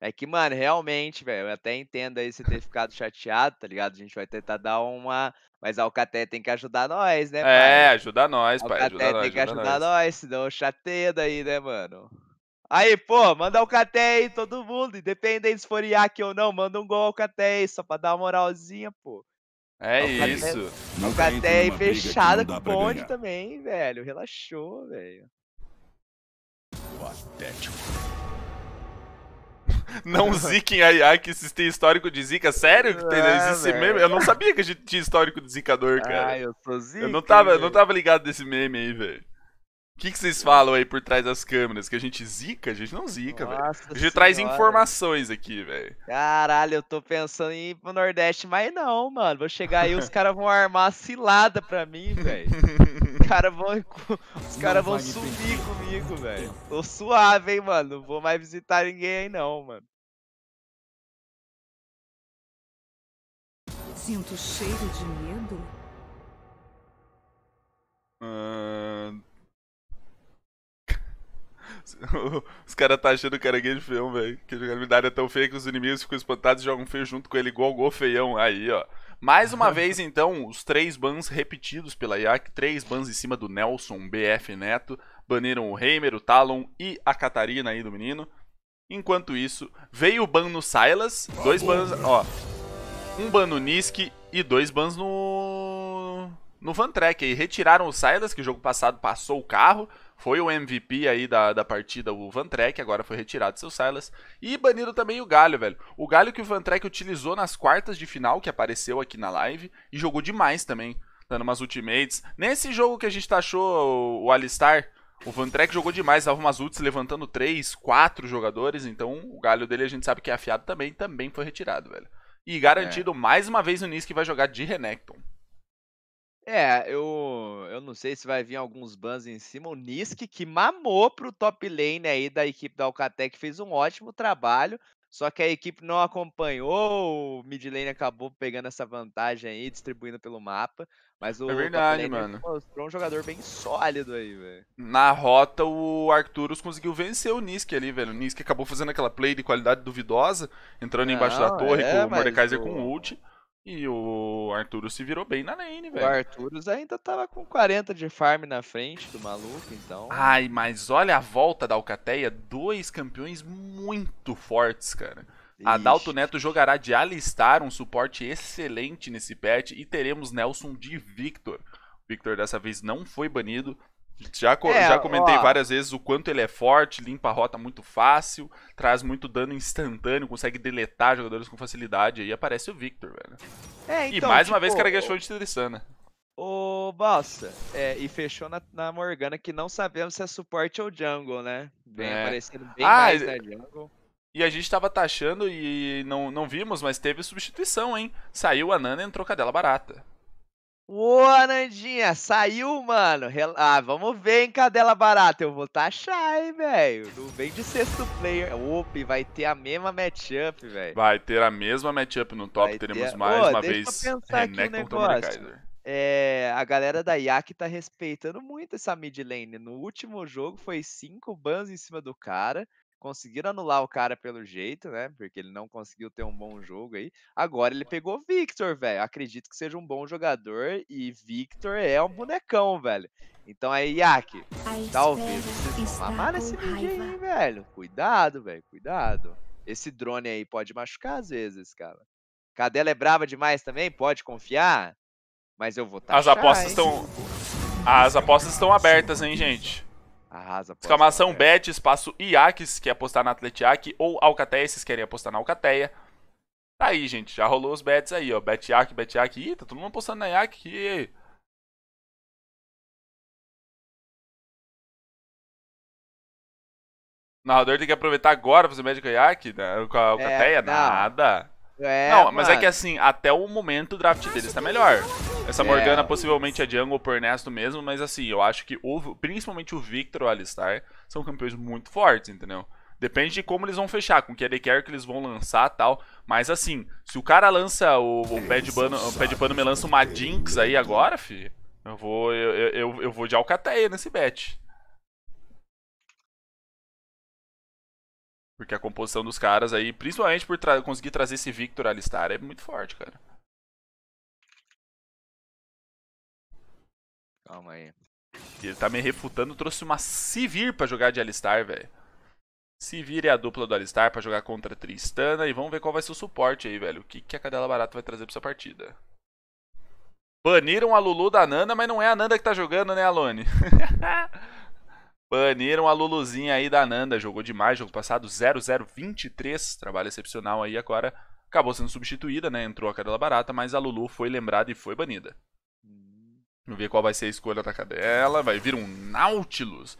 É que, mano, realmente, velho, eu até entendo aí você ter ficado chateado, tá ligado? A gente vai tentar dar uma mas a Alcaté tem que ajudar nós, né? É, ajudar nós, pai. Alcaté ajuda tem nós, que ajuda ajudar nós. nós, senão chateia daí, né, mano? Aí, pô, manda Alcaté aí, todo mundo. Independente se for IAC ou não, manda um gol Alcaté aí, só pra dar uma moralzinha, pô. É Alcaté, isso. Alcaté aí fechada com bonde também, velho. Relaxou, velho. Atlético. Não <laughs> ziquem a IA que vocês têm histórico de zica. Sério? Que tem, ah, existe meme? Eu não sabia que a gente tinha histórico de zicador, cara. Ah, eu sou zica. Eu não tava, eu não tava ligado desse meme aí, velho. O que, que, vocês falam aí por trás das câmeras? Que a gente zica? A gente não zica, velho. A gente senhora. traz informações aqui, velho. Caralho, eu tô pensando em ir pro Nordeste, mas não, mano. Vou chegar aí, os caras vão armar cilada pra mim, velho. os caras vão, os cara vão sumir comigo, velho. Tô suave, hein, mano. Não vou mais visitar ninguém aí, não, mano. Sinto cheiro de medo. Uh... <laughs> os caras tá achando que caranguejo feião, velho. Que a jogabilidade é tão feia que os inimigos ficam espantados e jogam feio junto com ele, igual gol feião. Aí, ó. Mais uma <laughs> vez, então, os três bans repetidos pela IAC, três bans em cima do Nelson BF Neto, baniram o Heimer, o Talon e a Catarina aí do menino. Enquanto isso, veio o ban no Silas, dois bans, ó. Um ban no Nisk e dois bans no no Van Trek aí. Retiraram o Silas, que o jogo passado passou o carro. Foi o MVP aí da, da partida, o Van Trek, agora foi retirado seu Silas. E banido também o Galho, velho. O Galho que o Van Trek utilizou nas quartas de final, que apareceu aqui na live, e jogou demais também, dando umas ultimates. Nesse jogo que a gente taxou o Alistar, o Van Trek jogou demais, dava umas ults levantando 3, 4 jogadores, então o Galho dele a gente sabe que é afiado também, também foi retirado, velho. E garantido é. mais uma vez o Nis que vai jogar de Renekton. É, eu, eu não sei se vai vir alguns bans em cima. O Nisk, que mamou pro top lane aí da equipe da Alcatec, fez um ótimo trabalho. Só que a equipe não acompanhou, o mid lane acabou pegando essa vantagem aí, distribuindo pelo mapa. Mas é o é verdade, mano. mostrou um jogador bem sólido aí, velho. Na rota, o Arcturus conseguiu vencer o Nisk ali, velho. O Nisk acabou fazendo aquela play de qualidade duvidosa, entrando não, embaixo da torre é, com o Mordekaiser com o ult. E o Arturo se virou bem na lane, velho. O Arturo ainda tava com 40 de farm na frente do maluco, então. Ai, mas olha a volta da Alcateia, dois campeões muito fortes, cara. Ixi. Adalto Neto jogará de Alistar, um suporte excelente nesse patch, e teremos Nelson de Victor. Victor dessa vez não foi banido, já, co é, já comentei ó, várias vezes o quanto ele é forte, limpa a rota muito fácil, traz muito dano instantâneo, consegue deletar jogadores com facilidade. Aí aparece o Victor, velho. É, então, e mais tipo, uma vez, tipo, o cara gastou de Trissana. Ô, Balsa, é, e fechou na, na, Morgana, que não sabemos se é suporte ou jungle, né? Vem é. aparecendo bem ah, mais na né, jungle. E a gente tava taxando e não, não vimos, mas teve substituição, hein? Saiu a Nana e entrou Cadela Barata. Ô, Nandinha, saiu, mano. Rel... Ah, vamos ver, hein, cadela barata. Eu vou taxar, hein, velho. Não vem de sexto player. Opa, vai ter a mesma matchup, velho. Vai ter a mesma matchup no top. Vai Teremos ter... mais Ô, uma vez Renekton é, contra Kaiser. É, a galera da IAC tá respeitando muito essa mid lane. No último jogo foi cinco bans em cima do cara conseguiram anular o cara pelo jeito, né? Porque ele não conseguiu ter um bom jogo aí. Agora ele pegou Victor, velho. Acredito que seja um bom jogador e Victor é um é. bonecão, velho. Então aí, Iac, talvez vocês mamar esse vídeo aí, velho. Cuidado, velho, cuidado. Esse drone aí pode machucar às vezes, cara. Cadela é brava demais também, pode confiar. Mas eu vou estar. As apostas estão As apostas estão abertas, hein, gente? Arrasa, pô. Exclamação bet, espaço Iaques, que é apostar na Atletiac, ou Alcateia, vocês querem apostar na Alcateia. Tá aí, gente, já rolou os bets aí, ó. Bet Iac, bet Iac. Ih, tá todo mundo apostando na Iac aqui. O narrador tem que aproveitar agora pra fazer médico Iac, né? com a é, Alcateia? É, Nada. É, não, mano. mas é que assim, até o momento o draft deles tá melhor. Essa é. Morgana é, possivelmente é jungle por Ernesto mesmo, mas assim, eu acho que o, principalmente o Victor e o Alistar são campeões muito fortes, entendeu? Depende de como eles vão fechar, com o que quer que eles vão lançar tal. Mas assim, se o cara lança o, Pé de o Pé de Pano me lança uma Jinx aí agora, fi, eu vou, eu, eu, eu vou de Alcateia nesse bet. Porque a composição dos caras aí, principalmente por tra conseguir trazer esse Victor Alistar, é muito forte, cara. Calma aí. Ele tá me refutando, trouxe uma Sivir pra jogar de Alistar, velho. Sivir é a dupla do Alistar pra jogar contra Tristana. E vamos ver qual vai ser o suporte aí, velho. O que, que a Cadela Barata vai trazer pra sua partida. Baniram a Lulu da Nana, mas não é a Nanda que tá jogando, né, Alone? <laughs> Baniram a Luluzinha aí da Nanda. Jogou demais, jogo passado 0023. Trabalho excepcional aí agora. Acabou sendo substituída, né? Entrou a Cadela Barata, mas a Lulu foi lembrada e foi banida. Vamos ver qual vai ser a escolha da cadela. Vai vir um Nautilus.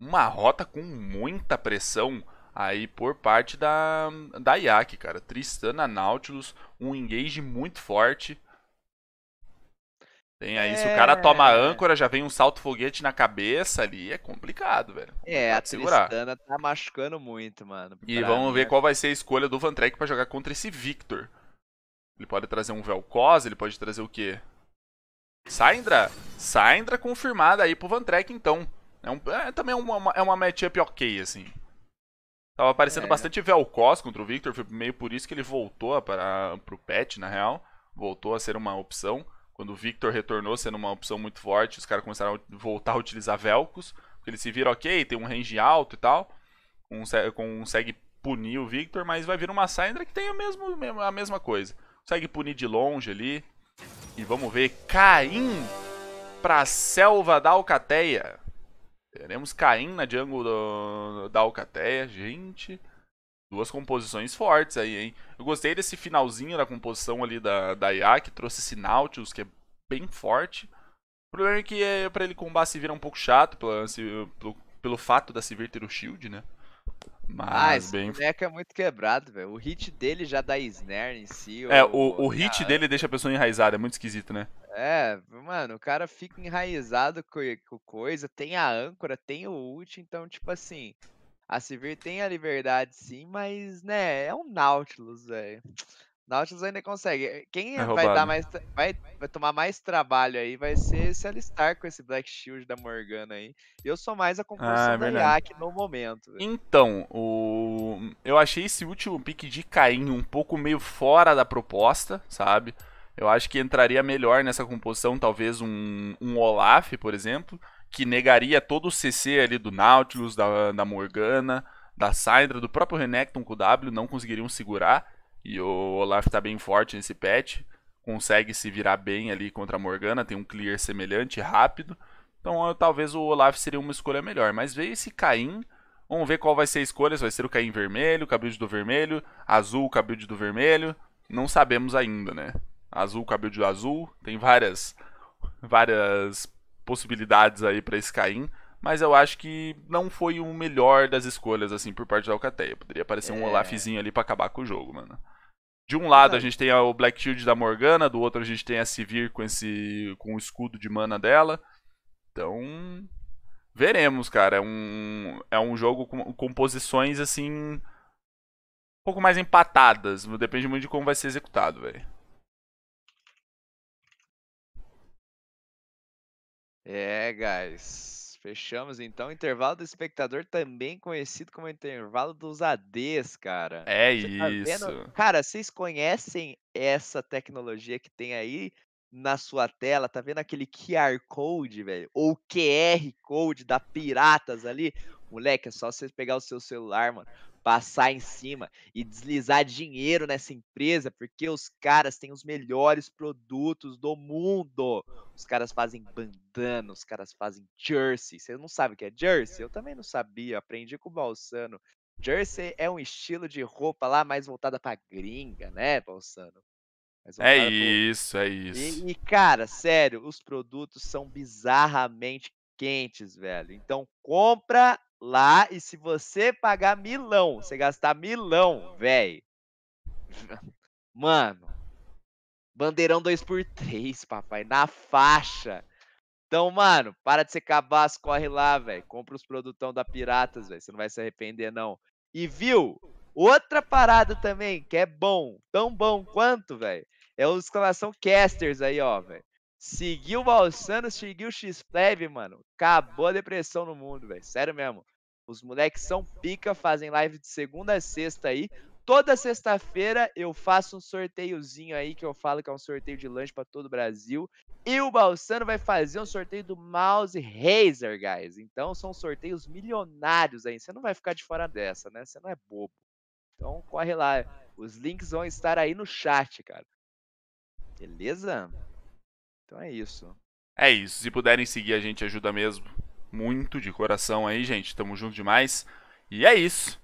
Uma rota com muita pressão aí por parte da, da IAC, cara. Tristana Nautilus, um engage muito forte. Tem aí, é... se o é. cara toma âncora, já vem um salto foguete na cabeça ali, é complicado, velho. É, a Tristana tá machucando muito, mano. E vamos ver né? qual vai ser a escolha do Van Trek pra jogar contra esse Victor. Ele pode trazer um Vel'Koz, ele pode trazer o quê? Saindra? Saindra confirmada aí pro Van Trek, então. É, um, é também é uma, é uma matchup ok, assim. Tava aparecendo é. bastante Vel'Koz contra o Victor, foi meio por isso que ele voltou para pro pet, na real. Voltou a ser uma opção. Quando o Victor retornou sendo uma opção muito forte, os caras começaram a voltar a utilizar Velcos. Porque eles se viram, ok, tem um range alto e tal. Consegue punir o Victor, mas vai vir uma Syndra que tem a, mesmo, a mesma coisa. Consegue punir de longe ali. E vamos ver Caim pra selva da Alcateia. Teremos Caim na jungle do, da Alcateia, gente. Duas composições fortes aí, hein? Eu gostei desse finalzinho da composição ali da, da IA, que trouxe esse Nautilus, que é bem forte. O problema é que é, pra ele combar se vira um pouco chato, pela, se, pelo, pelo fato da Sivir ter o shield, né? Ah, Mas ah, bem... esse boneco é muito quebrado, velho. O hit dele já dá snare em si. É, o, o hit dele deixa a pessoa enraizada, é muito esquisito, né? É, mano, o cara fica enraizado com, com coisa, tem a âncora, tem o ult, então, tipo assim, a Sivir tem a liberdade, sim, mas, né, é um Nautilus, velho. Nautilus ainda consegue. Eh, quem é vai dar mais. Vai, vai tomar mais trabalho aí vai ser se alistar com esse Black Shield da Morgana aí. Eu sou mais a compulsão ah, é da IAC no momento. Véio. Então, o. Eu achei esse último pick de Caim um pouco meio fora da proposta, sabe? Eu acho que entraria melhor nessa composição, talvez um, um Olaf, por exemplo que negaria todo o CC ali do Nautilus, da, da Morgana, da Syndra, do próprio Renekton com o W, não conseguiriam segurar. E o Olaf está bem forte nesse patch, consegue se virar bem ali contra a Morgana, tem um clear semelhante, rápido. Então eu, talvez o Olaf seria uma escolha melhor, mas veio esse Caim, vamos ver qual vai ser a escolha, se vai ser o Caim vermelho, cabelo do vermelho, azul, cabelo do vermelho, não sabemos ainda, né? Azul, cabelo do azul, tem várias várias possibilidades aí para Caim, mas eu acho que não foi o melhor das escolhas, assim, por parte da Alcateia. Poderia aparecer é. um Olafzinho ali para acabar com o jogo, mano. De um lado a gente tem o Black Shield da Morgana, do outro a gente tem a Sivir com esse com o escudo de mana dela. Então, veremos, cara. É um, é um jogo com composições assim um pouco mais empatadas, depende muito de como vai ser executado, velho. É, guys. Fechamos então o intervalo do espectador, também conhecido como intervalo dos ADs, cara. É tá isso. Vendo? Cara, vocês conhecem essa tecnologia que tem aí na sua tela? Tá vendo aquele QR Code, velho? Ou QR Code da Piratas ali? Moleque, é só você pegar o seu celular, mano passar em cima e deslizar dinheiro nessa empresa, porque os caras têm os melhores produtos do mundo. Os caras fazem bandana, os caras fazem jersey. Você não sabe o que é jersey? Eu também não sabia, aprendi com o Balsano. Jersey é um estilo de roupa lá mais voltada pra gringa, né, Balsano? É isso, pro... é isso. E, e, cara, sério, os produtos são bizarramente quentes, velho. Então compra lá e se você pagar milão, você gastar milão, velho. <laughs> Mano, bandeirão 2x3, papai, na faixa. Então, mano, para de ser cabaço, corre lá, velho. Compra os produtão da Piratas, velho. Você não vai se arrepender, não. E viu? Outra parada também, que é bom, tão bom quanto, velho. É o exclamação casters aí, ó, velho. Seguiu o Balsano, seguiu o X-Pleve, mano. Acabou a depressão no mundo, velho. Sério mesmo. Os moleques são pica, fazem live de segunda a sexta aí. Toda sexta-feira eu faço um sorteiozinho aí que eu falo que é um sorteio de lanche para todo o Brasil. E o Balsano vai fazer um sorteio do mouse Razer, guys. Então são sorteios milionários aí. Você não vai ficar de fora dessa, né? Você não é bobo. Então corre lá. Os links vão estar aí no chat, cara. Beleza? Então é isso. É isso. Se puderem seguir a gente, ajuda mesmo muito de coração aí, gente. Tamo junto demais. E é isso.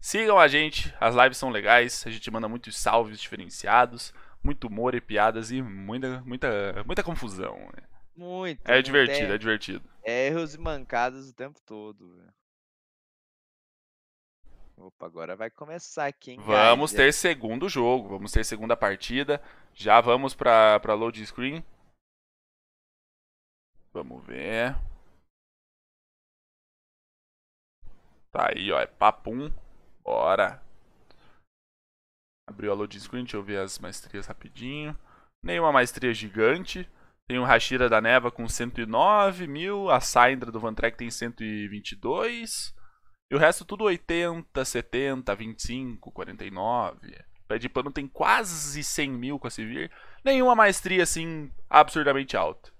Sigam a gente, as lives são legais, a gente manda muitos salves diferenciados, muito humor e piadas e muita, muita, muita confusão. Né? Muito. É divertido, tempo. é divertido. Erros e mancadas o tempo todo, véio. Opa, agora vai começar aqui, hein? Vamos guys? ter é. segundo jogo, vamos ter segunda partida. Já vamos pra, pra load screen. Vamos ver. Tá aí, ó. É papum. Bora. Abriu a loading screen. Deixa eu ver as maestrias rapidinho. Nenhuma maestria gigante. Tem o Hashira da Neva com 109 mil. A Saindra do Vantrek tem 122. E o resto tudo 80, 70, 25, 49. Pé de pano tem quase 100 mil com a Sivir. Nenhuma maestria assim absurdamente alta.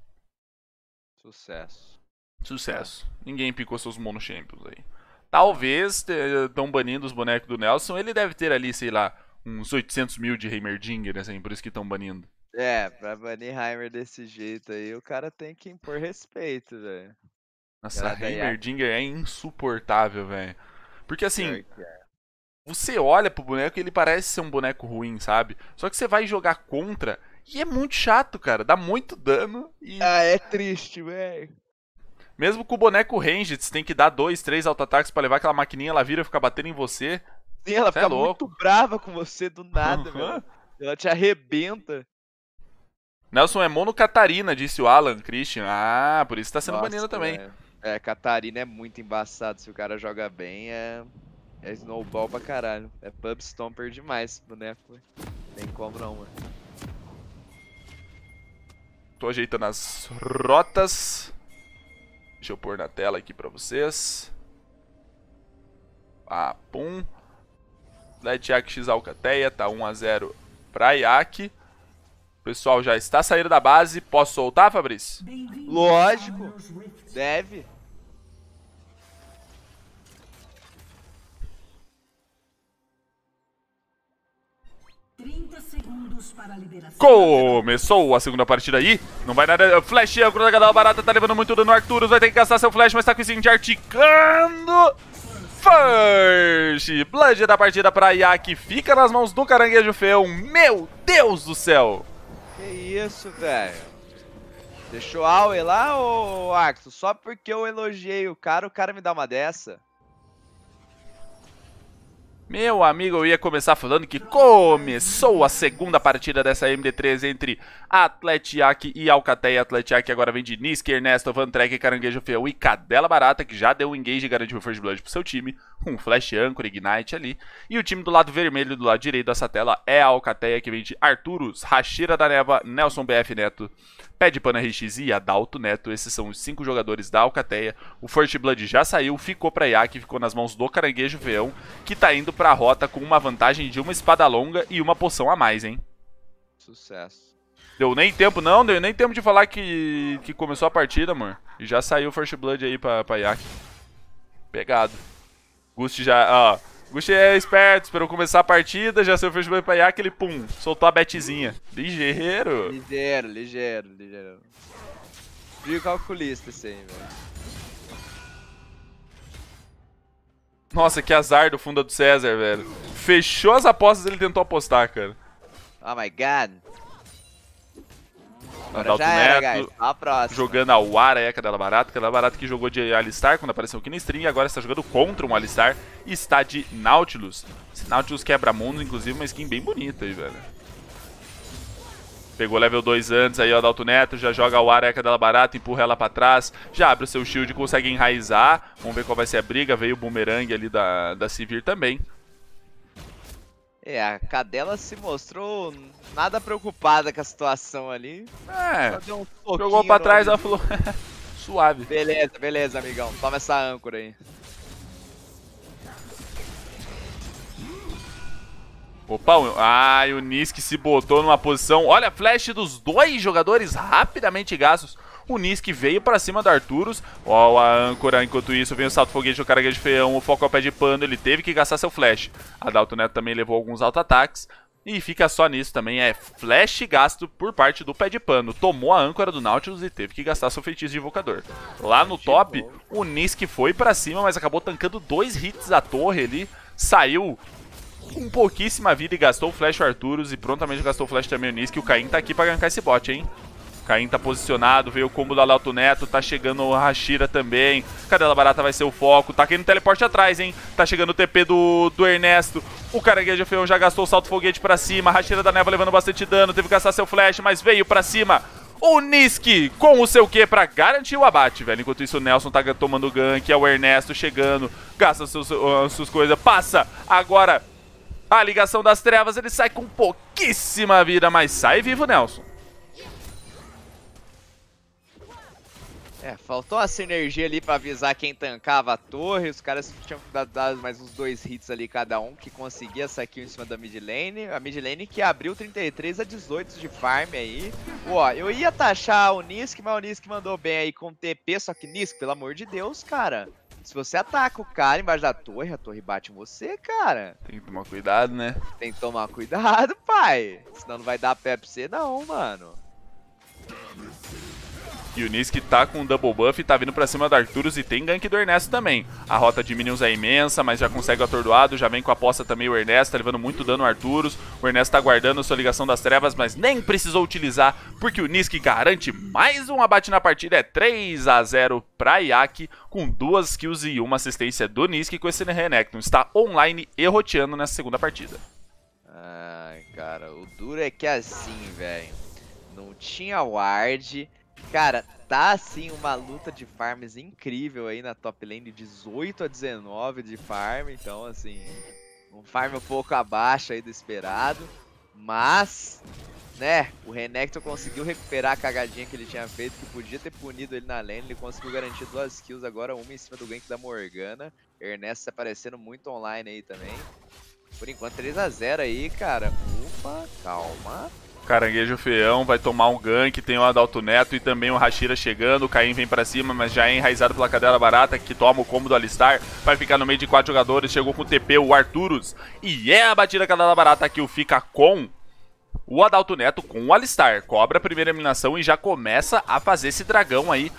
Sucesso. Sucesso. Ninguém picou seus mono champions aí. Talvez estão eh, banindo os bonecos do Nelson. Ele deve ter ali, sei lá, uns 800 mil de Heimerdinger, assim, por isso que estão banindo. É, pra banir Heimer desse jeito aí, o cara tem que impor respeito, velho. Nossa, Ela é Heimerdinger é insuportável, velho. Porque assim, é. você olha pro boneco e ele parece ser um boneco ruim, sabe? Só que você vai jogar contra e é muito chato, cara. Dá muito dano e. Ah, é triste, velho. Mesmo com o boneco range, você tem que dar dois, três auto-ataques pra levar aquela maquininha, ela vira e fica batendo em você. Sim, ela você fica é muito brava com você do nada, velho. Ela te arrebenta. Nelson é mono Catarina, disse o Alan Christian. Ah, por isso tá sendo Nossa, banido também. É. é, Catarina é muito embaçado. Se o cara joga bem, é. É snowball pra caralho. É pub stomper demais esse boneco. Nem como não, mano. Tô ajeitando as rotas. Deixa eu pôr na tela aqui para vocês. Ah, pum. Letiak né, X Alcateia, tá 1x0 pra Iac. O pessoal já está saindo da base. Posso soltar, Fabrício? Lógico, deve. Começou a segunda partida aí. Não vai nada. Uh, flash, o é, da Barata tá levando muito dano. Arturus vai ter que gastar seu flash, mas tá com esse articando. First Blood da partida pra que Fica nas mãos do Caranguejo Feão. Meu Deus do céu. Que isso, velho. Deixou Aue lá, ô Axel? Só porque eu elogiei o cara, o cara me dá uma dessa. Meu amigo, eu ia começar falando que começou a segunda partida dessa MD3 entre Atletiac e Alcateia. Atletiac agora vem de Niske Ernesto, Van Trek, Caranguejo Feu e Cadela Barata, que já deu um engage e garantiu o First Blood pro seu time. Um Flash Anchor, Ignite ali. E o time do lado vermelho, do lado direito dessa tela, é a Alcateia, que vem de Arturos, Rashira da Neva, Nelson BF Neto, Pana RX e Adalto Neto. Esses são os cinco jogadores da Alcateia. O First Blood já saiu, ficou pra Iac, ficou nas mãos do Caranguejo Feão, que tá indo para a rota com uma vantagem de uma espada longa e uma poção a mais, hein? Sucesso. Deu nem tempo, não, deu nem tempo de falar que, que começou a partida, amor. E já saiu o First Blood aí pra, pra Yak. Pegado. Gust já, ó. Gust é esperto, esperou começar a partida, já saiu o First Blood pra Yak, ele, pum, soltou a betezinha. Ligeiro. Ligeiro, ligeiro, ligeiro. Frio calculista esse aí, velho. Nossa, que azar do fundo do César, velho. Fechou as apostas ele tentou apostar, cara. Oh my god. Adalto era, Neto, a jogando a Wara e a Cadela Barata. Cadela Barata que jogou de Alistar quando apareceu aqui na string, agora está jogando contra um Alistar e está de Nautilus. Esse Nautilus quebra mundo, inclusive, uma skin bem bonita aí, velho. Pegou level 2 antes aí, o Adalto Neto, já joga o Areca é dela barata, empurra ela pra trás, já abre o seu shield, consegue enraizar. Vamos ver qual vai ser a briga, veio o boomerang ali da, da Sivir também. É, a Cadela se mostrou nada preocupada com a situação ali. É, um jogou pra trás, ela falou... <laughs> Suave. Beleza, beleza, amigão. Toma essa âncora aí. Opa, ah, o Nisk se botou numa posição. Olha, flash dos dois jogadores rapidamente gastos. O Nisk veio para cima do Arturos. Ó, oh, a âncora, enquanto isso, vem o salto foguete, o caraguejo Feão, o foco ao pé de pano. Ele teve que gastar seu flash. A Dalton Neto também levou alguns auto-ataques. E fica só nisso também, é flash gasto por parte do pé de pano. Tomou a âncora do Nautilus e teve que gastar seu feitiço de invocador. Lá no top, o Nisk foi para cima, mas acabou tancando dois hits da torre ali. Saiu com pouquíssima vida e gastou o flash o Arturus e prontamente gastou o flash também o que O Caim tá aqui pra gankar esse bot, hein? Caim tá posicionado, veio o combo da Lauto Neto, tá chegando o Hashira também. Cadela Barata vai ser o foco, tá caindo teleporte atrás, hein? Tá chegando o TP do, do Ernesto. O Caranguejo Feão já gastou o salto foguete pra cima. Hashira da Neva levando bastante dano, teve que gastar seu flash, mas veio pra cima o Niski com o seu Q pra garantir o abate, velho. Enquanto isso, o Nelson tá tomando gank, é o Ernesto chegando, gasta suas, ah, suas coisas, passa agora a ligação das trevas, ele sai com pouquíssima vida, mas sai vivo, Nelson. É, faltou a sinergia ali pra avisar quem tancava a torre. Os caras tinham dado, mais uns dois hits ali cada um, que conseguia essa kill em cima da mid lane. A mid lane que abriu 33 a 18 de farm aí. Ó, eu ia taxar o Nisk, mas o Nisk mandou bem aí com TP, só que Nisk, pelo amor de Deus, cara. Se você ataca o cara embaixo da torre, a torre bate em você, cara. Tem que tomar cuidado, né? Tem que tomar cuidado, pai. Senão não vai dar pé pra você, não, mano. E o Nisk tá com um double buff e tá vindo pra cima do Arturus e tem gank do Ernesto também. A rota de minions é imensa, mas já consegue o atordoado, já vem com a aposta também o Ernesto, tá levando muito dano ao Arturus. O Ernesto tá guardando a sua ligação das trevas, mas nem precisou utilizar, porque o Nisk garante mais um abate na partida. É 3 a 0 pra Iac, com duas kills e uma assistência do Nisk com esse Renekton. Está online e roteando nessa segunda partida. Ai, cara, o duro é que é assim, velho. Não tinha ward Cara, tá assim uma luta de farms incrível aí na top lane, de 18 a 19 de farm, então assim, um farm um pouco abaixo aí do esperado, mas, né, o Renekton conseguiu recuperar a cagadinha que ele tinha feito, que podia ter punido ele na lane, ele conseguiu garantir duas kills agora, uma em cima do gank da Morgana, Ernesto tá aparecendo muito online aí também. Por enquanto 3x0 aí, cara. Ufa, calma. Caranguejo Feão vai tomar um gank, tem o Adalto Neto e também o Hashira chegando. O Caim vem para cima, mas já é enraizado pela cadela barata que toma o combo do Alistar. Vai ficar no meio de quatro jogadores, chegou com o TP, o Arturus. E é a batida cadela barata que o fica com o Adalto Neto com o Alistar. Cobra a primeira eliminação e já começa a fazer esse dragão aí.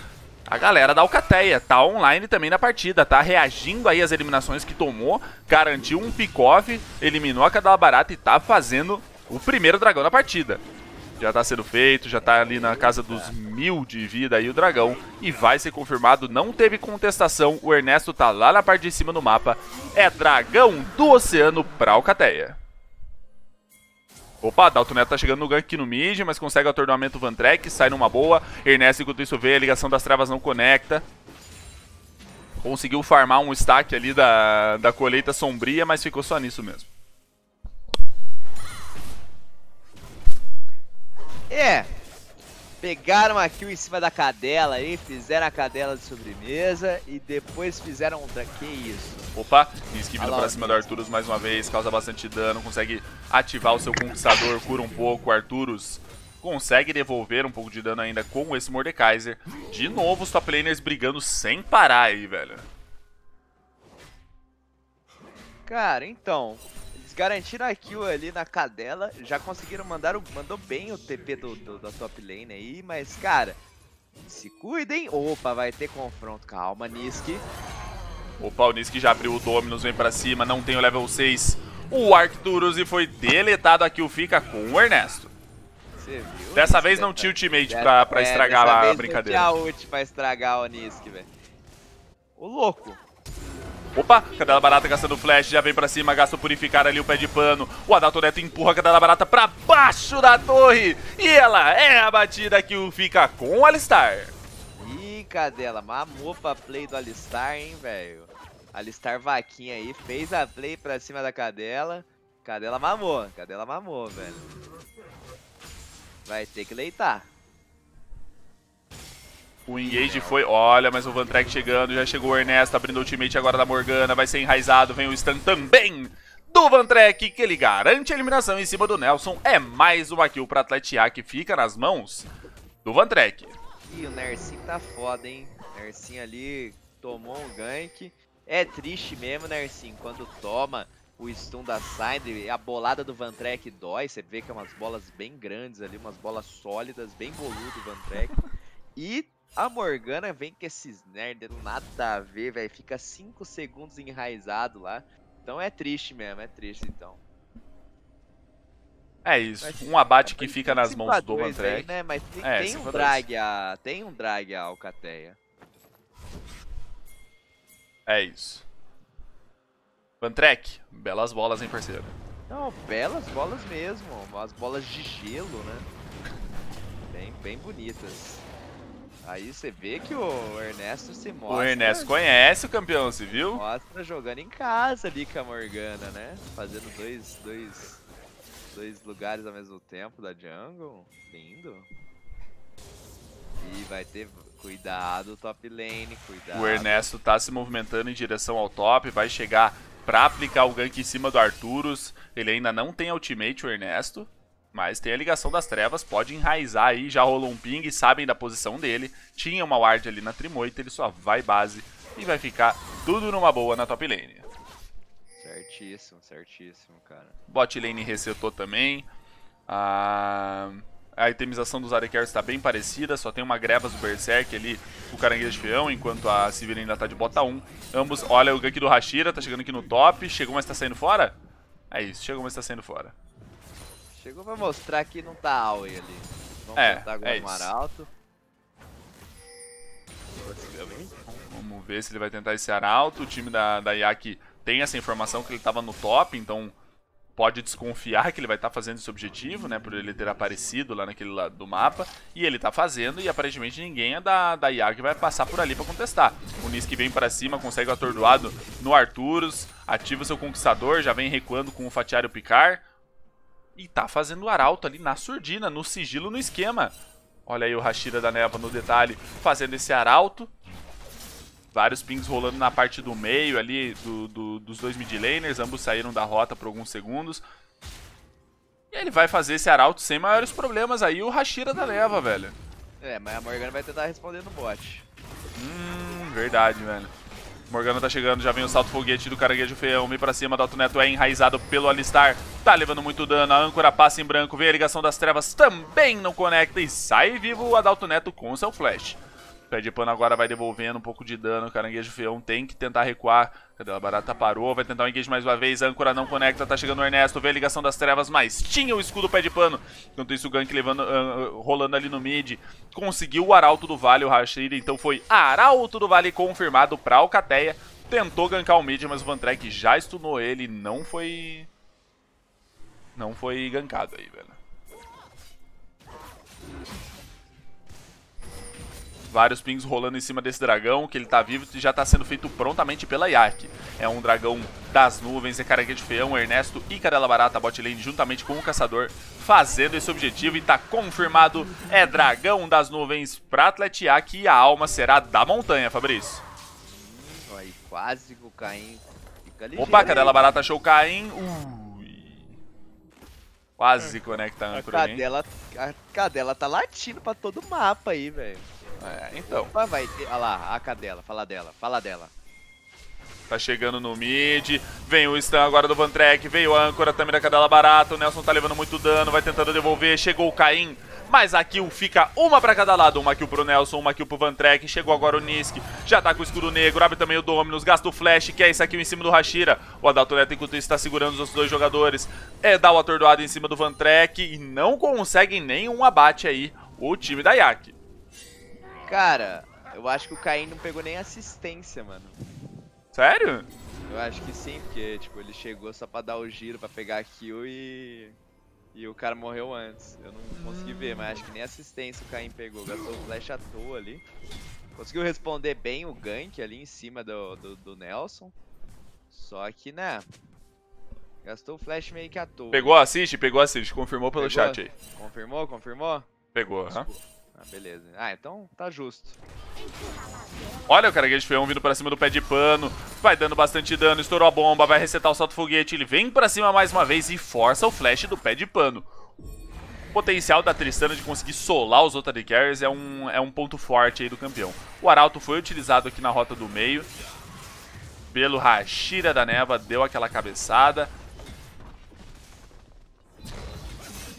A galera da Alcateia tá online também na partida, tá reagindo aí às eliminações que tomou, garantiu um pick-off, eliminou a cadela Barata e tá fazendo o primeiro dragão da partida. Já tá sendo feito, já tá ali na casa dos mil de vida aí o dragão. E vai ser confirmado, não teve contestação. O Ernesto tá lá na parte de cima do mapa. É dragão do oceano pra Alcateia. Opa, Dalton Neto tá chegando no gank aqui no mid, mas consegue o atordoamento Vantrek, sai numa boa. Ernesto, enquanto isso vê, a ligação das travas não conecta. Conseguiu farmar um stack ali da, da colheita sombria, mas ficou só nisso mesmo. É. Pegaram a kill em cima da cadela aí, fizeram a cadela de sobremesa e depois fizeram um da... Que isso? Opa, Niski vindo pra cima do Arturus mais uma vez, causa bastante dano, consegue ativar o seu conquistador, cura um pouco, Arturus consegue devolver um pouco de dano ainda com esse Mordekaiser. De novo os top laners brigando sem parar aí, velho. Cara, então, garantiram a kill ali na cadela, já conseguiram mandar o, mandou bem o TP do, do, da top lane aí, mas cara, se cuidem. Opa, vai ter confronto, calma, Niski. Opa, o Niski já abriu o Dominus, vem pra cima, não tem o level 6. O Arcturus e foi deletado, a kill fica com o Ernesto. Você viu? Né? Dessa vez não tinha tá- ultimate é, pra, pra é, estragar a brincadeira. Não tinha ult pra estragar o Niski, velho. O louco. Opa, Cadela Barata gastando flash, já vem pra cima, gasta o purificar ali o pé de pano. O Adalto Neto empurra a Cadela Barata pra baixo da torre. E ela é a batida que o fica com o Alistar. Ih, Cadela, mamou pra play do Alistar, hein, velho. Alistar vaquinha aí, fez a play pra cima da Cadela. Cadela mamou, Cadela mamou, velho. Vai ter que leitar. O engage foi, olha, mas o Van Trek chegando, já chegou o Ernesto abrindo o ultimate agora da Morgana, vai ser enraizado, vem o stun também do Van Trek, que ele garante a eliminação em cima do Nelson. É mais uma kill pra Atletia que fica nas mãos do Van Trek. E o Nersin tá foda, hein? Nersin ali tomou um gank. É triste mesmo, Nersin, quando toma o stun da Sindri, a bolada do Van Trek dói, você vê que é umas bolas bem grandes ali, umas bolas sólidas, bem boludo o Van Trek. <laughs> E a Morgana vem com esses nerds, nada a ver, velho. Fica 5 segundos enraizado lá. Então é triste mesmo, é triste então. É isso, Mas, assim, um abate é, que fica nas mãos do Mantrek. Né? Mas tem, é, tem um drag a, tem um drag a Alcateia. É isso. Mantrek, belas bolas, hein, parceiro? Não, belas bolas mesmo. as bolas de gelo, né? Bem, bem bonitas. Aí você vê que o Ernesto se mostra. O Ernesto conhece o campeão, civil? viu? Mostra jogando em casa ali com a Morgana, né? Fazendo dois, dois, dois lugares ao mesmo tempo da jungle. Lindo. E vai ter cuidado top lane, cuidado. O Ernesto tá se movimentando em direção ao top, vai chegar pra aplicar o gank em cima do Arturus. Ele ainda não tem ultimate, o Ernesto. Mas tem a ligação das trevas, pode enraizar aí, já rolou um ping, sabem da posição dele. Tinha uma ward ali na trimoita, ele só vai base e vai ficar tudo numa boa na top lane. Certíssimo, certíssimo, cara. Bot lane resetou também. A, ah, a itemização dos Arecares está bem parecida, só tem uma grevas do Berserk ali, o caranguejo de enquanto a Sivir ainda está de bota 1. Ambos, olha o gank do Hashira, tá chegando aqui no top, chegou mas está saindo fora? É isso, chegou mas está saindo fora. Chegou pra mostrar que não tá Aoi ali. Vamos é, tentar agora é Arauto. Vamos ver se ele vai tentar esse Arauto. O time da, da Iac tem essa informação que ele tava no top, então pode desconfiar que ele vai estar tá fazendo esse objetivo, né? Por ele ter aparecido lá naquele lado do mapa. E ele tá fazendo e aparentemente ninguém é da, da Iac vai passar por ali para contestar. O Niski vem para cima, consegue o atordoado no Arturus, ativa seu Conquistador, já vem recuando com o Fatiário Picar. E tá fazendo o arauto ali na surdina, no sigilo, no esquema. Olha aí o Hashira da Neva no detalhe, fazendo esse arauto. Vários pings rolando na parte do meio ali do, do, dos dois mid laners. Ambos saíram da rota por alguns segundos. E ele vai fazer esse arauto sem maiores problemas aí, o Hashira da Neva, velho. É, mas a Morgana vai tentar responder no bot. Hum, verdade, velho. Morgana tá chegando, já vem o salto foguete do Caranguejo feão, Vem pra cima, Dalton Neto é enraizado pelo Alistar. Tá levando muito dano, a âncora passa em branco, vem a ligação das trevas, também não conecta e sai vivo o Adalto Neto com seu flash. Pé de pano agora vai devolvendo um pouco de dano. Caranguejo Feão tem que tentar recuar. Cadê a barata? Parou. Vai tentar o um engage mais uma vez. Âncora não conecta. Tá chegando o Ernesto. Vê a ligação das trevas, mas tinha o escudo pé de pano. Enquanto isso, o Gank levando, uh, rolando ali no mid. Conseguiu o Arauto do Vale, o Rashid. Então foi Arauto do Vale confirmado pra Alcateia. Tentou gankar o mid, mas o Van Trek já stunou ele. Não foi. Não foi gankado aí, velho. Vários pings rolando em cima desse dragão, que ele tá vivo e já tá sendo feito prontamente pela Yak. É um dragão das nuvens, é de Feão, Ernesto e Cadela Barata bot lane, juntamente com o Caçador, fazendo esse objetivo e tá confirmado, é dragão das nuvens pra Atlet e a alma será da montanha, Fabrício. Aí, quase que o Caim fica ligeiro. Opa, Cadela Barata achou o Caim. Quase é. conecta a âncora, cadela, hein? A cadela tá latindo pra todo o mapa aí, velho. É, então. Mas vai ter. Olha lá, a cadela, fala dela, fala dela. Tá chegando no mid, vem o stun agora do Vantrek, veio a âncora também da cadela barata, o Nelson tá levando muito dano, vai tentando devolver, chegou o Caim, mas a kill fica uma pra cada lado. Uma kill pro Nelson, uma kill pro Vantrek. Chegou agora o Nisk. Já tá com o escudo negro. Abre também o Dominus. Gasta o flash, que é esse aqui em cima do Hashira. O Adalto Neto, enquanto isso, tá segurando os outros dois jogadores. É dar o atordoado em cima do Vantrek. E não consegue nenhum abate aí o time da Yaki. Cara, eu acho que o Caim não pegou nem assistência, mano. Sério? Eu acho que sim, porque tipo, ele chegou só pra dar o giro, pra pegar a kill e... E o cara morreu antes. Eu não consegui ver, mas acho que nem assistência o Caim pegou. Gastou o flash à toa ali. Conseguiu responder bem o gank ali em cima do, do, do Nelson. Só que, né... Gastou o flash meio que à toa. Pegou assist? Pegou assist. Confirmou pelo pegou, chat aí. Confirmou? Confirmou? Pegou, aham. Ah, beleza. Ah, então tá justo. Olha o Karagate Feon vindo pra cima do pé de pano. Vai dando bastante dano, estourou a bomba, vai resetar o salto foguete. Ele vem pra cima mais uma vez e força o flash do pé de pano. O potencial da Tristana de conseguir solar os Otari Carriers é um, é um ponto forte aí do campeão. O Arauto foi utilizado aqui na rota do meio. Pelo Hashira da Neva, deu aquela cabeçada.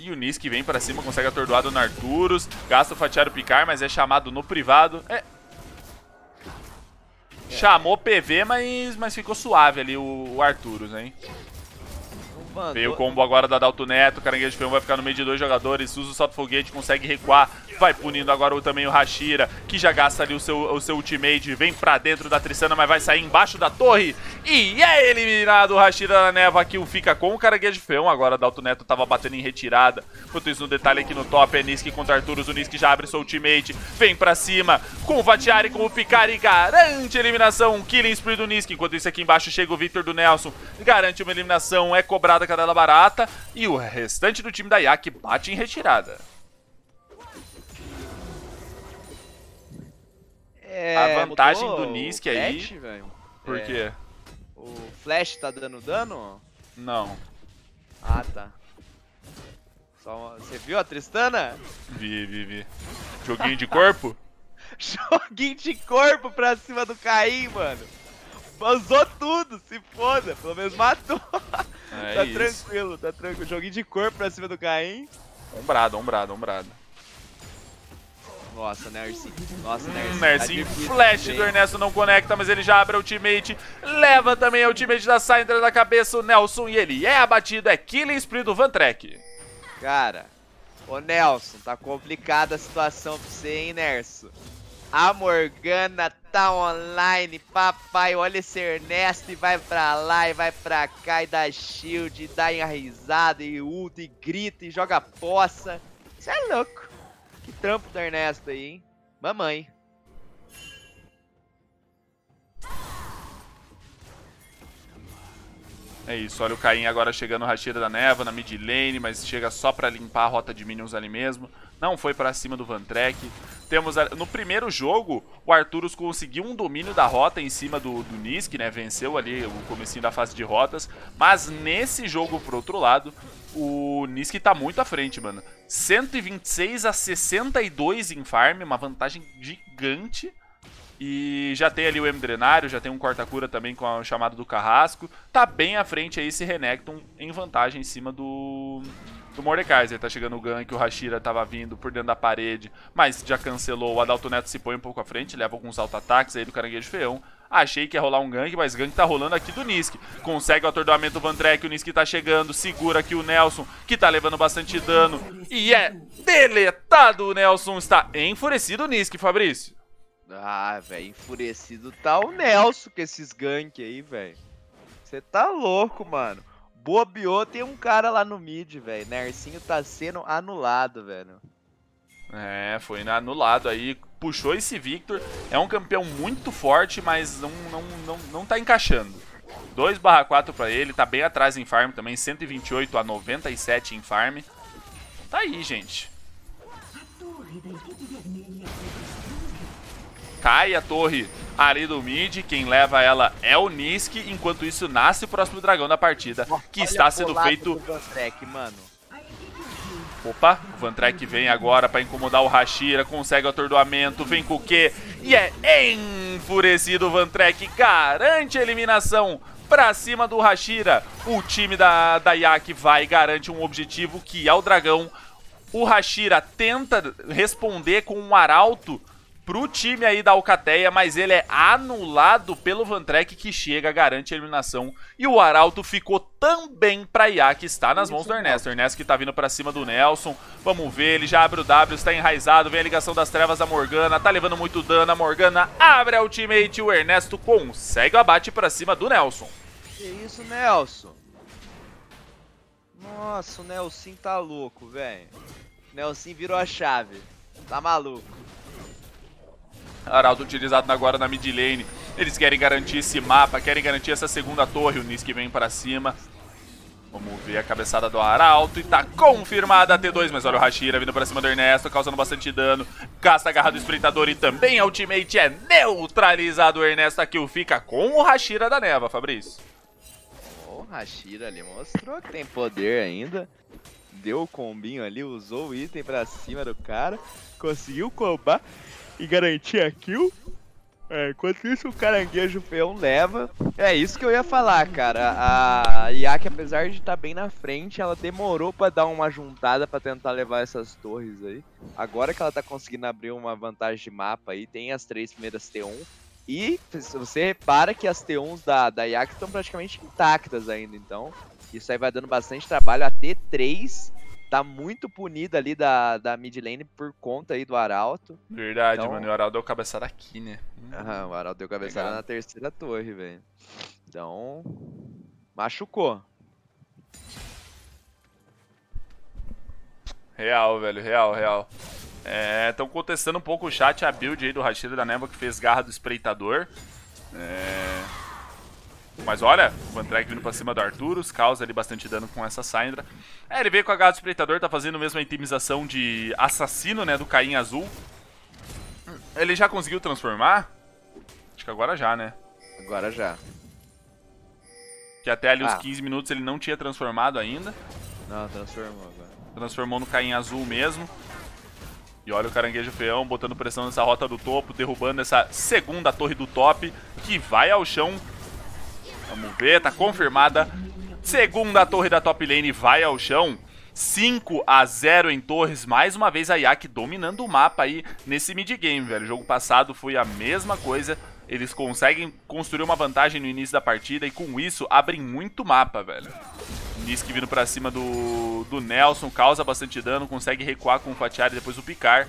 aqui. O Niski vem pra cima, consegue atordoar do Arturus. Gasta o fatiar o picar, mas é chamado no privado. É. Chamou PV, mas, mas ficou suave ali o, o Arturus, hein? Mano, Veio o combo agora da Dalto Neto, Caranguejo Peão vai ficar no meio de dois jogadores, usa o salto foguete, consegue recuar, vai punindo agora também o Hashira, que já gasta ali o seu, o seu ultimate, vem pra dentro da Trissana, mas vai sair embaixo da torre, e é eliminado o Hashira da Neva, que o fica com o Caranguejo Peão, agora Dalto Neto tava batendo em retirada, enquanto isso no detalhe aqui no top, é Niski contra Arturus, o Niski já abre seu ultimate, vem pra cima, com o Vatiari, com o Picari, garante a eliminação, Killing Spree do Niski, enquanto isso aqui embaixo chega o Victor do Nelson, garante uma eliminação, é cobrado da Cadela é Barata e o restante do time da Yak bate em retirada. É, a vantagem do Nisk aí... Flash, Por é. quê? O Flash tá dando dano? Não. Ah, tá. Você viu a Tristana? Vi, vi, vi. Joguinho de corpo? <laughs> Joguinho de corpo pra cima do Caim, mano. Usou tudo, se foda. Pelo menos matou. É tá isso. tranquilo, tá tranquilo. Joguinho de corpo pra cima do Caim. Ombrado, ombrado, ombrado. Nossa, Nercy. Nossa, Nercy. Hum, Nercy. Tá flash do Ernesto não conecta, mas ele já abre o ultimate. Leva também o ultimate da Syndra da cabeça o Nelson. E ele é abatido. É Killing Spree do Vantrek. Cara, ô Nelson, tá complicada a situação pra você, hein, Nerson? A Morgana tá online, papai. Olha esse Ernesto e vai pra lá e vai pra cá e dá shield, e dá risada e ulta e grita e joga poça. Isso é louco. Que trampo do Ernesto aí, hein? Mamãe. É isso, olha o Caim agora chegando no Rashida da Neva na mid lane, mas chega só pra limpar a rota de minions ali mesmo não foi para cima do Van Trek. Temos no primeiro jogo, o Arturos conseguiu um domínio da rota em cima do, do Nisk, né? Venceu ali o comecinho da fase de rotas. Mas nesse jogo, por outro lado, o Nisk tá muito à frente, mano. 126 a 62 em farm, uma vantagem gigante. E já tem ali o M-Drenário, já tem um corta-cura também com a chamada do Carrasco. Tá bem à frente aí esse Renekton em vantagem em cima do, do Mordekaiser. Tá chegando o gank, o Hashira tava vindo por dentro da parede, mas já cancelou. O Adalto Neto se põe um pouco à frente, leva alguns auto-ataques aí do Caranguejo Feão. Achei que ia rolar um gank, mas gank tá rolando aqui do Nisk. Consegue o atordoamento do Van o Nisk tá chegando, segura aqui o Nelson, que tá levando bastante dano. E é deletado o Nelson, está enfurecido o Nisk, Fabrício. Ah, velho, enfurecido tá o Nelson com esses gank aí, velho. Você tá louco, mano bobeou, tem um cara lá no mid, velho. Nercinho tá sendo anulado, velho. É, foi anulado aí. Puxou esse Victor. É um campeão muito forte, mas não, não, não, não tá encaixando. 2 barra 4 pra ele, tá bem atrás em farm também, 128 a 97 em farm. Tá aí, gente. Cai a torre ali do mid. Quem leva ela é o Nisk. Enquanto isso, nasce o próximo dragão da partida, que Olha está sendo feito... Opa, o Vantrek vem agora para incomodar o Hashira, consegue o atordoamento, vem com o Q e é enfurecido o Vantrek, garante a eliminação para cima do Hashira. O time da, da Yak vai e garante um objetivo que é o dragão. O Hashira tenta responder com um arauto, pro time aí da Alcateia, mas ele é anulado pelo Vantrek que chega, garante a eliminação. E o Arauto ficou também pra Iá, que está nas mãos do Ernesto. Ernesto que tá vindo pra cima do Nelson. Vamos ver, ele já abre o W, está enraizado, vem a ligação das trevas da Morgana, tá levando muito dano. A Morgana abre a ultimate e o Ernesto consegue o abate pra cima do Nelson. Que isso, Nelson? Nossa, o Nelson tá louco, velho. Nelson virou a chave. Tá maluco. Arauto utilizado agora na mid lane. Eles querem garantir esse mapa, querem garantir essa segunda torre. O Nisk vem para cima. Vamos ver a cabeçada do Arauto e tá confirmada a T2, mas olha o Hashira vindo pra cima do Ernesto, causando bastante dano. Gasta a garra do Espreitador e também a ultimate é neutralizado. O Ernesto aqui fica com o Hashira da Neva, Fabrício. O Hashira ali mostrou que tem poder ainda. Deu o combinho ali, usou o item pra cima do cara, conseguiu cobrar e garantir a kill. É, enquanto isso, o caranguejo feão leva. É isso que eu ia falar, cara. A Iaque, apesar de estar tá bem na frente, ela demorou para dar uma juntada para tentar levar essas torres aí. Agora que ela tá conseguindo abrir uma vantagem de mapa aí, tem as três primeiras T1. E você repara que as T1s da, da estão praticamente intactas ainda, então. Isso aí vai dando bastante trabalho. A T3 tá muito punida ali da, da mid lane por conta aí do Arauto. Verdade, então... mano. E o Arauto deu cabeçada aqui, né? o Arauto deu tá cabeçada Legal. na terceira torre, velho. Então, machucou. Real, velho. Real, real. Estão é, contestando um pouco o chat, a build aí do Rashida da Neva que fez garra do espreitador. É... Mas olha, o Van vindo pra cima do Arturus, causa ali bastante dano com essa Syndra. É, ele veio com a Gato Espreitador, tá fazendo mesmo a itemização de assassino, né, do Caim Azul. Ele já conseguiu transformar? Acho que agora já, né? Agora já. Que até ali ah. os 15 minutos ele não tinha transformado ainda. Não, transformou agora. Transformou no Caim Azul mesmo. E olha o caranguejo feão botando pressão nessa rota do topo, derrubando essa segunda torre do top, que vai ao chão Vamos ver, tá confirmada. Segunda torre da top lane vai ao chão. 5 a 0 em torres, mais uma vez a Yak dominando o mapa aí nesse mid game, velho. O jogo passado foi a mesma coisa. Eles conseguem construir uma vantagem no início da partida e com isso abrem muito mapa, velho. Nisk vindo pra cima do, do Nelson, causa bastante dano, consegue recuar com o Fatiari e depois o Picar.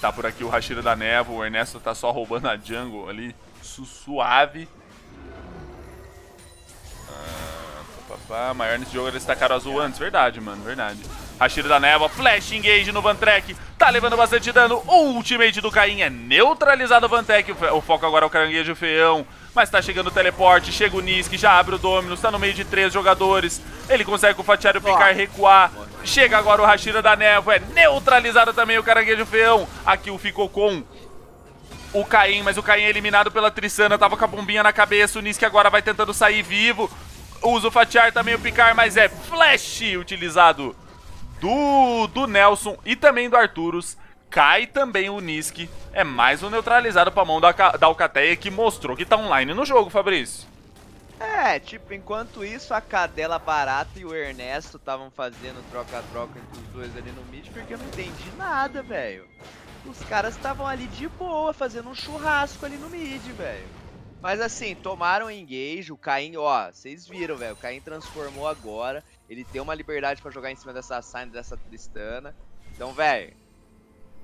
Tá por aqui o Rashira da Neva, o Ernesto tá só roubando a jungle ali fluxo suave. Ah, Maior nesse jogo destacar o azul antes. Verdade, mano, verdade. Rashiro da Neva, Flash Engage no Vantrek, tá levando bastante dano, ultimate do Caim é neutralizado o Vantrek, o foco agora é o Caranguejo Feão, mas tá chegando o teleporte, chega o Nisk, já abre o Dominus, tá no meio de três jogadores, ele consegue com o Fatiário picar, recuar, chega agora o Rashira da neva é neutralizado também o Caranguejo Feão, a kill ficou com o Caim, mas o Caim é eliminado pela Trissana, tava com a bombinha na cabeça, o Niski agora vai tentando sair vivo. Usa o fatiar também o picar, mas é flash utilizado do, do Nelson e também do Arturus. Cai também o Niski, é mais um neutralizado pra mão da, da Alcateia que mostrou que tá online no jogo, Fabrício. É, tipo, enquanto isso a Cadela Barata e o Ernesto estavam fazendo troca-troca entre os dois ali no mid, porque eu não entendi nada, velho. Os caras estavam ali de boa, fazendo um churrasco ali no mid, velho. Mas assim, tomaram engage, o Caim, ó, vocês viram, velho, o Caim transformou agora. Ele tem uma liberdade para jogar em cima dessa Sign, dessa Tristana. Então, velho,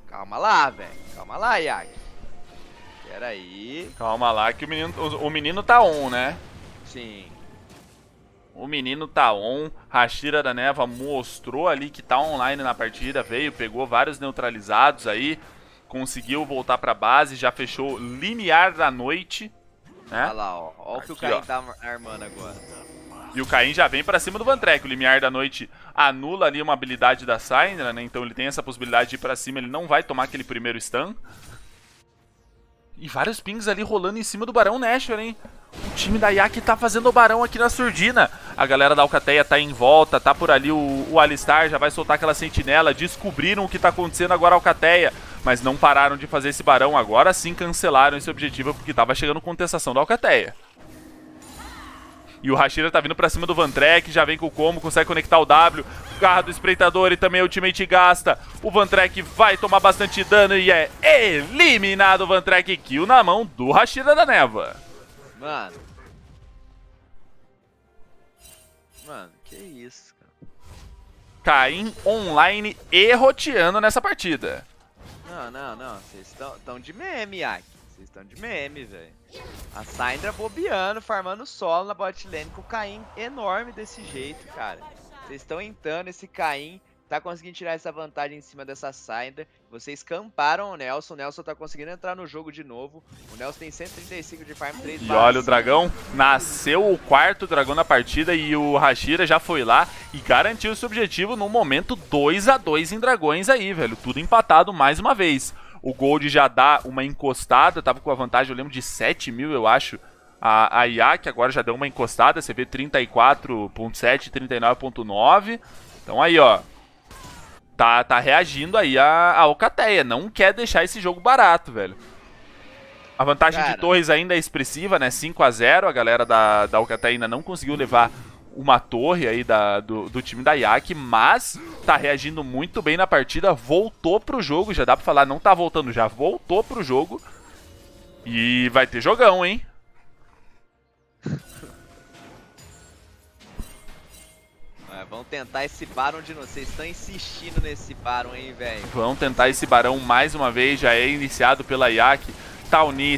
calma lá, velho. Calma lá, Yak. Pera aí. Calma lá que o menino, o, o menino tá on, né? Sim. O menino tá on. Rashira da Neva mostrou ali que tá online na partida. Veio, pegou vários neutralizados aí. Conseguiu voltar pra base. Já fechou linear da noite. Né? Olha lá, ó. Olha o que o Caim tá armando agora. E o Caim já vem pra cima do Vantrek. O limiar da noite anula ali uma habilidade da Syndra, né? Então ele tem essa possibilidade de ir pra cima. Ele não vai tomar aquele primeiro stun. E vários pings ali rolando em cima do Barão Nashor, hein? O time da Yak tá fazendo o Barão aqui na surdina. A galera da Alcateia tá em volta, tá por ali o, o Alistar, já vai soltar aquela sentinela. Descobriram o que tá acontecendo agora a Alcateia. Mas não pararam de fazer esse Barão, agora sim cancelaram esse objetivo porque tava chegando contestação da Alcateia. E o Hashira tá vindo pra cima do Vantrek, já vem com o combo, consegue conectar o W. O carro do espreitador e também o ultimate gasta. O Vantrek vai tomar bastante dano e é eliminado o Vantrek. Kill na mão do Hashira da Neva. Mano. Mano, que isso, cara. Caim online e roteando nessa partida. Não, não, não. Vocês estão de meme, Ike estão de meme, velho. A Syndra bobeando, farmando solo na bot lane com o Caim enorme desse jeito, cara. Vocês estão entrando esse Caim tá conseguindo tirar essa vantagem em cima dessa Syndra. Vocês camparam o Nelson, o Nelson tá conseguindo entrar no jogo de novo. O Nelson tem 135 de farm, 3 E olha o dragão, nasceu o quarto dragão na partida e o Hashira já foi lá e garantiu seu objetivo no momento 2 a 2 em dragões aí, velho. Tudo empatado mais uma vez. O Gold já dá uma encostada, tava com a vantagem, eu lembro, de 7 mil, eu acho, a, a IA, que agora já deu uma encostada, você vê 34.7, 39.9. Então aí, ó, tá, tá reagindo aí a, a Alcateia, não quer deixar esse jogo barato, velho. A vantagem Cara. de Torres ainda é expressiva, né, 5 a 0 a galera da, da Alcateia ainda não conseguiu levar uma torre aí da, do, do time da Yak, mas tá reagindo muito bem na partida, voltou pro jogo, já dá pra falar, não tá voltando já, voltou pro jogo. E vai ter jogão, hein? <laughs> É, vão tentar esse Baron de novo. Vocês estão insistindo nesse Baron, hein, velho? Vão tentar esse Barão mais uma vez. Já é iniciado pela Yak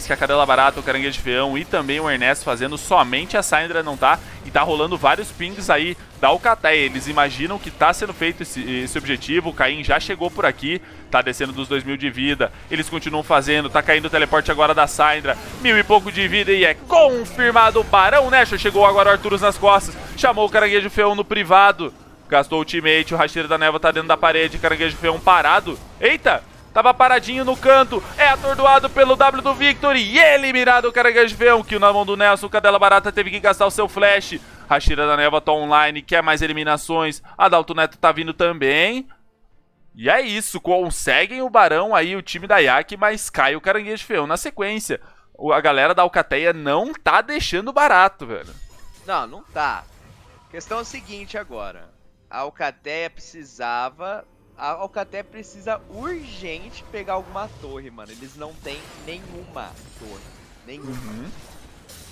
que a Cadela Barata, o Caranguejo Feão e também o Ernesto fazendo. Somente a Saindra não tá. E tá rolando vários pings aí da Alcateia. Eles imaginam que tá sendo feito esse, esse objetivo. O Caim já chegou por aqui. Tá descendo dos 2 mil de vida. Eles continuam fazendo. Tá caindo o teleporte agora da Saindra. Mil e pouco de vida e é confirmado o Barão Nashor. Né? Chegou agora o Arturus nas costas. Chamou o Caranguejo Feão no privado. Gastou o ultimate, o rasteiro da neva tá dentro da parede, caranguejo feão parado. Eita! Tava paradinho no canto, é atordoado pelo W do Victor e eliminado o Caranguejo v que na mão do Nelson, o Cadela Barata teve que gastar o seu flash. Rashira da Neva tá online, quer mais eliminações. Adalto Neto tá vindo também. E é isso, conseguem o Barão aí, o time da Yak, mas cai o Caranguejo Feão na sequência. A galera da Alcateia não tá deixando barato, velho. Não, não tá. A questão é a seguinte agora. A Alcateia precisava a Alcaté precisa urgente pegar alguma torre, mano. Eles não têm nenhuma torre. Nenhuma. Uhum.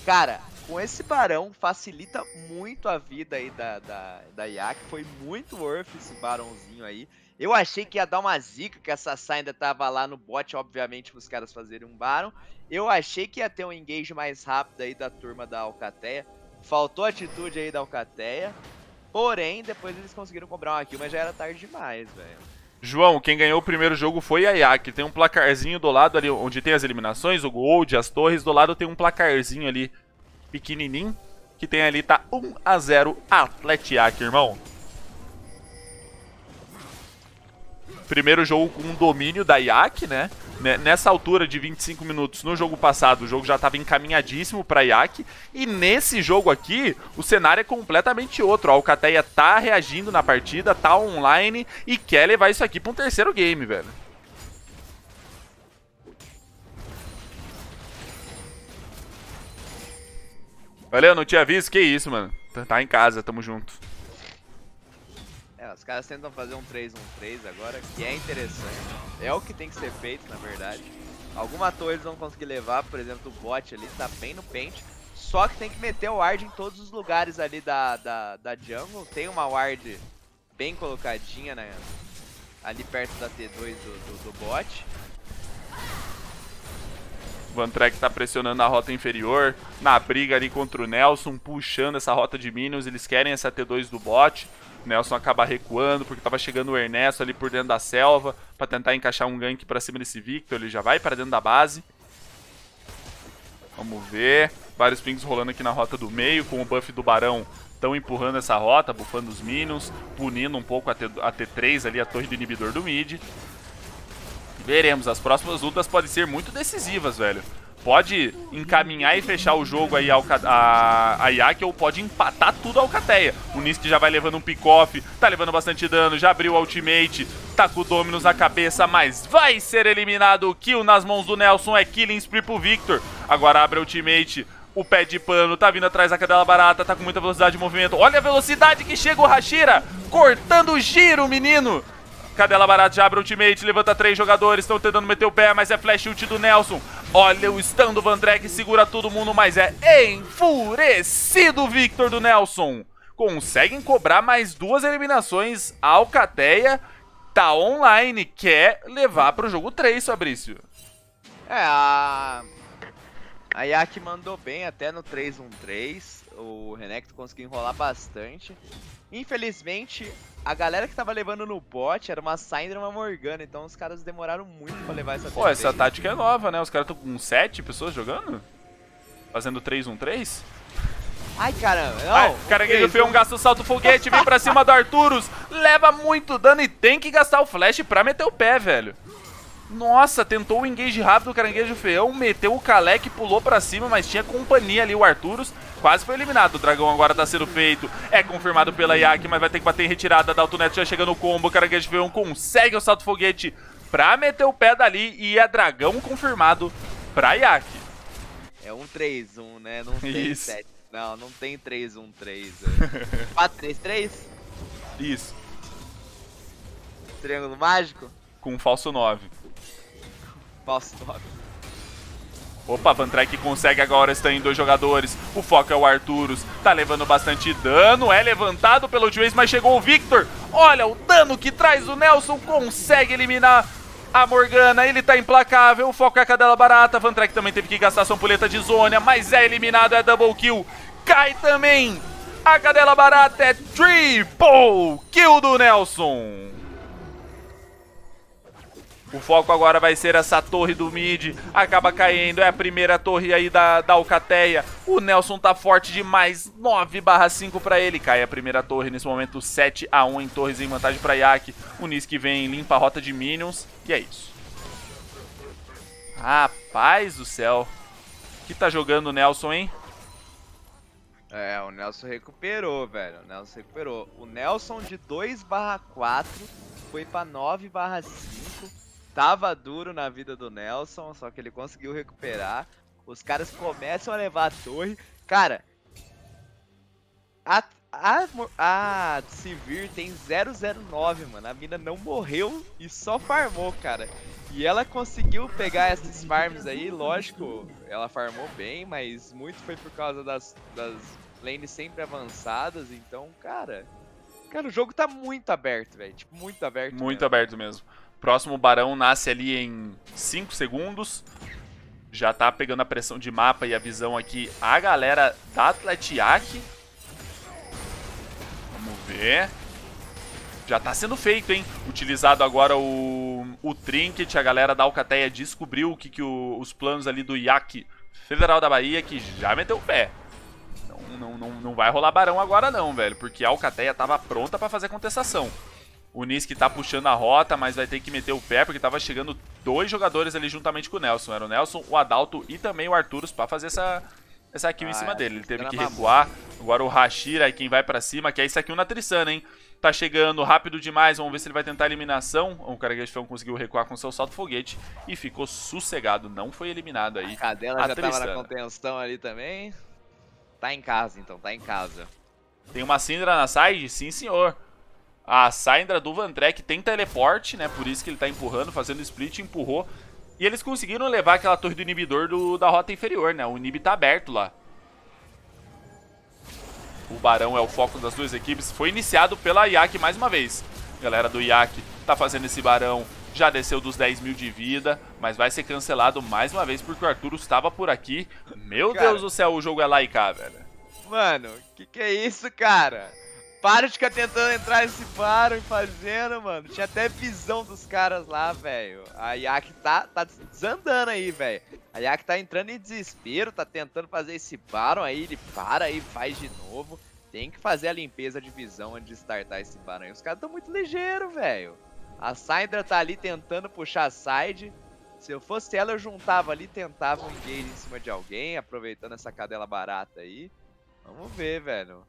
Cara, com esse barão facilita muito a vida aí da, da, da Yak. Foi muito worth esse barãozinho aí. Eu achei que ia dar uma zica, que a Sassá ainda tava lá no bot, obviamente, os caras fazerem um barão. Eu achei que ia ter um engage mais rápido aí da turma da Alcateia. Faltou atitude aí da Alcateia. Porém, depois eles conseguiram comprar uma kill, mas já era tarde demais, velho. João, quem ganhou o primeiro jogo foi a Iac Tem um placarzinho do lado ali, onde tem as eliminações, o Gold, as torres. Do lado tem um placarzinho ali, pequenininho, que tem ali, tá 1x0 Atlet irmão. Primeiro jogo com um domínio da Iac né? Né, nessa altura de 25 minutos no jogo passado, o jogo já estava encaminhadíssimo para Iac. E nesse jogo aqui, o cenário é completamente outro. A Alcateia tá reagindo na partida, tá online e quer levar isso aqui para um terceiro game, velho. Valeu, não tinha visto? Que isso, mano. Tá em casa, tamo junto. Os caras tentam fazer um 3-1-3 agora, que é interessante. É o que tem que ser feito, na verdade. Alguma torre eles vão conseguir levar, por exemplo, o bot ali tá bem no pente. Só que tem que meter o ward em todos os lugares ali da, da, da jungle. Tem uma ward bem colocadinha né? ali perto da T2 do, do, do bot. Van Trek tá pressionando a rota inferior, na briga ali contra o Nelson, puxando essa rota de minions, eles querem essa T2 do bot. O Nelson acaba recuando, porque estava chegando o Ernesto ali por dentro da selva para tentar encaixar um gank para cima desse Victor. Ele já vai para dentro da base. Vamos ver. Vários pings rolando aqui na rota do meio, com o buff do Barão estão empurrando essa rota, bufando os minions, punindo um pouco a, T, a T3 ali, a torre do inibidor do mid. Veremos, as próximas lutas podem ser muito decisivas, velho pode encaminhar e fechar o jogo aí ao, a, a Iaque ou pode empatar tudo ao Alcateia. O Nisk já vai levando um pick-off, tá levando bastante dano, já abriu o ultimate, tá com o Dominus na cabeça, mas vai ser eliminado. O kill nas mãos do Nelson é killing spree pro Victor. Agora abre o ultimate, o pé de pano, tá vindo atrás da cadela barata, tá com muita velocidade de movimento. Olha a velocidade que chega o Hashira, cortando o giro, menino. Cadela barata já abre o ultimate, levanta três jogadores, estão tentando meter o pé, mas é flash ult do Nelson. Olha o stand do Van Drek, segura todo mundo, mas é enfurecido o Victor do Nelson. Conseguem cobrar mais duas eliminações. A Alcateia tá online, quer levar pro jogo 3, Fabrício. É, a... A Yaki mandou bem até no 3-1-3 o Renekton conseguiu enrolar bastante. Infelizmente, a galera que tava levando no bot era uma Syndra e uma Morgana, então os caras demoraram muito pra levar essa Pô, essa tática é nova, né? Os caras estão com 7 pessoas jogando? Fazendo 3-1-3? Ai, caramba, não. Ai, cara, que foi é um gasto salto foguete, vem pra cima do Arturus, leva muito dano e tem que gastar o flash pra meter o pé, velho. Nossa, tentou o engage rápido, o caranguejo feão, meteu o Kalec, pulou pra cima, mas tinha companhia ali, o Arturos. Quase foi eliminado, o dragão agora tá sendo feito. É confirmado pela Yak, mas vai ter que bater em retirada. Dalton Neto já chega no combo, o caranguejo feão consegue o salto foguete pra meter o pé dali. E é dragão confirmado pra Yak. É um 3-1, né? Não tem 7. Não, não tem 3-1-3. 4-3-3? É. <laughs> Isso. Triângulo mágico? Com um falso 9 pastor. Opa, Van Trek consegue agora, estão em dois jogadores. O foco é o Arturos, tá levando bastante dano, é levantado pelo Juiz, mas chegou o Victor. Olha o dano que traz o Nelson, consegue eliminar a Morgana, ele tá implacável, o foco é a cadela barata. Van Trek também teve que gastar sua ampulheta de zona, mas é eliminado, é double kill. Cai também a cadela barata, é triple kill do Nelson. O foco agora vai ser essa torre do mid. Acaba caindo. É a primeira torre aí da, da Alcateia. O Nelson tá forte demais. 9 5 pra ele. Cai a primeira torre. Nesse momento 7 a 1 em torres em vantagem pra Yak. O Nisk vem, limpa a rota de minions. E é isso. Rapaz do céu. Que tá jogando o Nelson, hein? É, o Nelson recuperou, velho. O Nelson recuperou. O Nelson de 2 4 foi pra 9 5. Tava duro na vida do Nelson, só que ele conseguiu recuperar. Os caras começam a levar a torre. Cara, a, a, a Sivir tem 009, mano. A mina não morreu e só farmou, cara. E ela conseguiu pegar esses farms aí, lógico, ela farmou bem, mas muito foi por causa das, das lanes sempre avançadas, então, cara. Cara, o jogo tá muito aberto, velho. Tipo, muito aberto. Muito mesmo. aberto mesmo. Próximo barão nasce ali em 5 segundos. Já tá pegando a pressão de mapa e a visão aqui. A galera da Atletiac. Vamos ver. Já tá sendo feito, hein? Utilizado agora o, o Trinket. A galera da Alcateia descobriu o que, que o, os planos ali do IAC Federal da Bahia, que já meteu o pé. Não, não, não, não vai rolar barão agora não, velho. Porque a Alcateia tava pronta pra fazer contestação. O Niski tá puxando a rota, mas vai ter que meter o pé, porque tava chegando dois jogadores ali juntamente com o Nelson. Era o Nelson, o Adalto e também o Arturos pra fazer essa, essa kill ah, em cima é, dele. Ele teve que recuar. Agora o Hashira aí quem vai pra cima, que é isso aqui na Trissana, hein? Tá chegando rápido demais, vamos ver se ele vai tentar a eliminação. O Caraguejão conseguiu recuar com seu salto foguete e ficou sossegado, não foi eliminado aí. A cadela a já Trissana. tava na contenção ali também. Tá em casa então, tá em casa. Tem uma Syndra na side? Sim, senhor. A Syndra do Vantrek tem teleporte, né? Por isso que ele tá empurrando, fazendo split, empurrou. E eles conseguiram levar aquela torre do inibidor do, da rota inferior, né? O inib tá aberto lá. O Barão é o foco das duas equipes. Foi iniciado pela Iac mais uma vez. Galera do Iac tá fazendo esse Barão. Já desceu dos 10 mil de vida, mas vai ser cancelado mais uma vez porque o Arthur estava por aqui. Meu cara, Deus do céu, o jogo é lá e cá, velho. Mano, que que é isso, cara? Para de ficar tentando entrar nesse paro e fazendo, mano. Tinha até visão dos caras lá, velho. A Yak tá, tá desandando aí, velho. A Yak tá entrando em desespero, tá tentando fazer esse paro aí. Ele para e faz de novo. Tem que fazer a limpeza de visão antes de startar esse paro aí. Os caras tão muito ligeiros, velho. A Syndra tá ali tentando puxar a side. Se eu fosse ela, eu juntava ali, tentava um engage em cima de alguém, aproveitando essa cadela barata aí. Vamos ver, velho.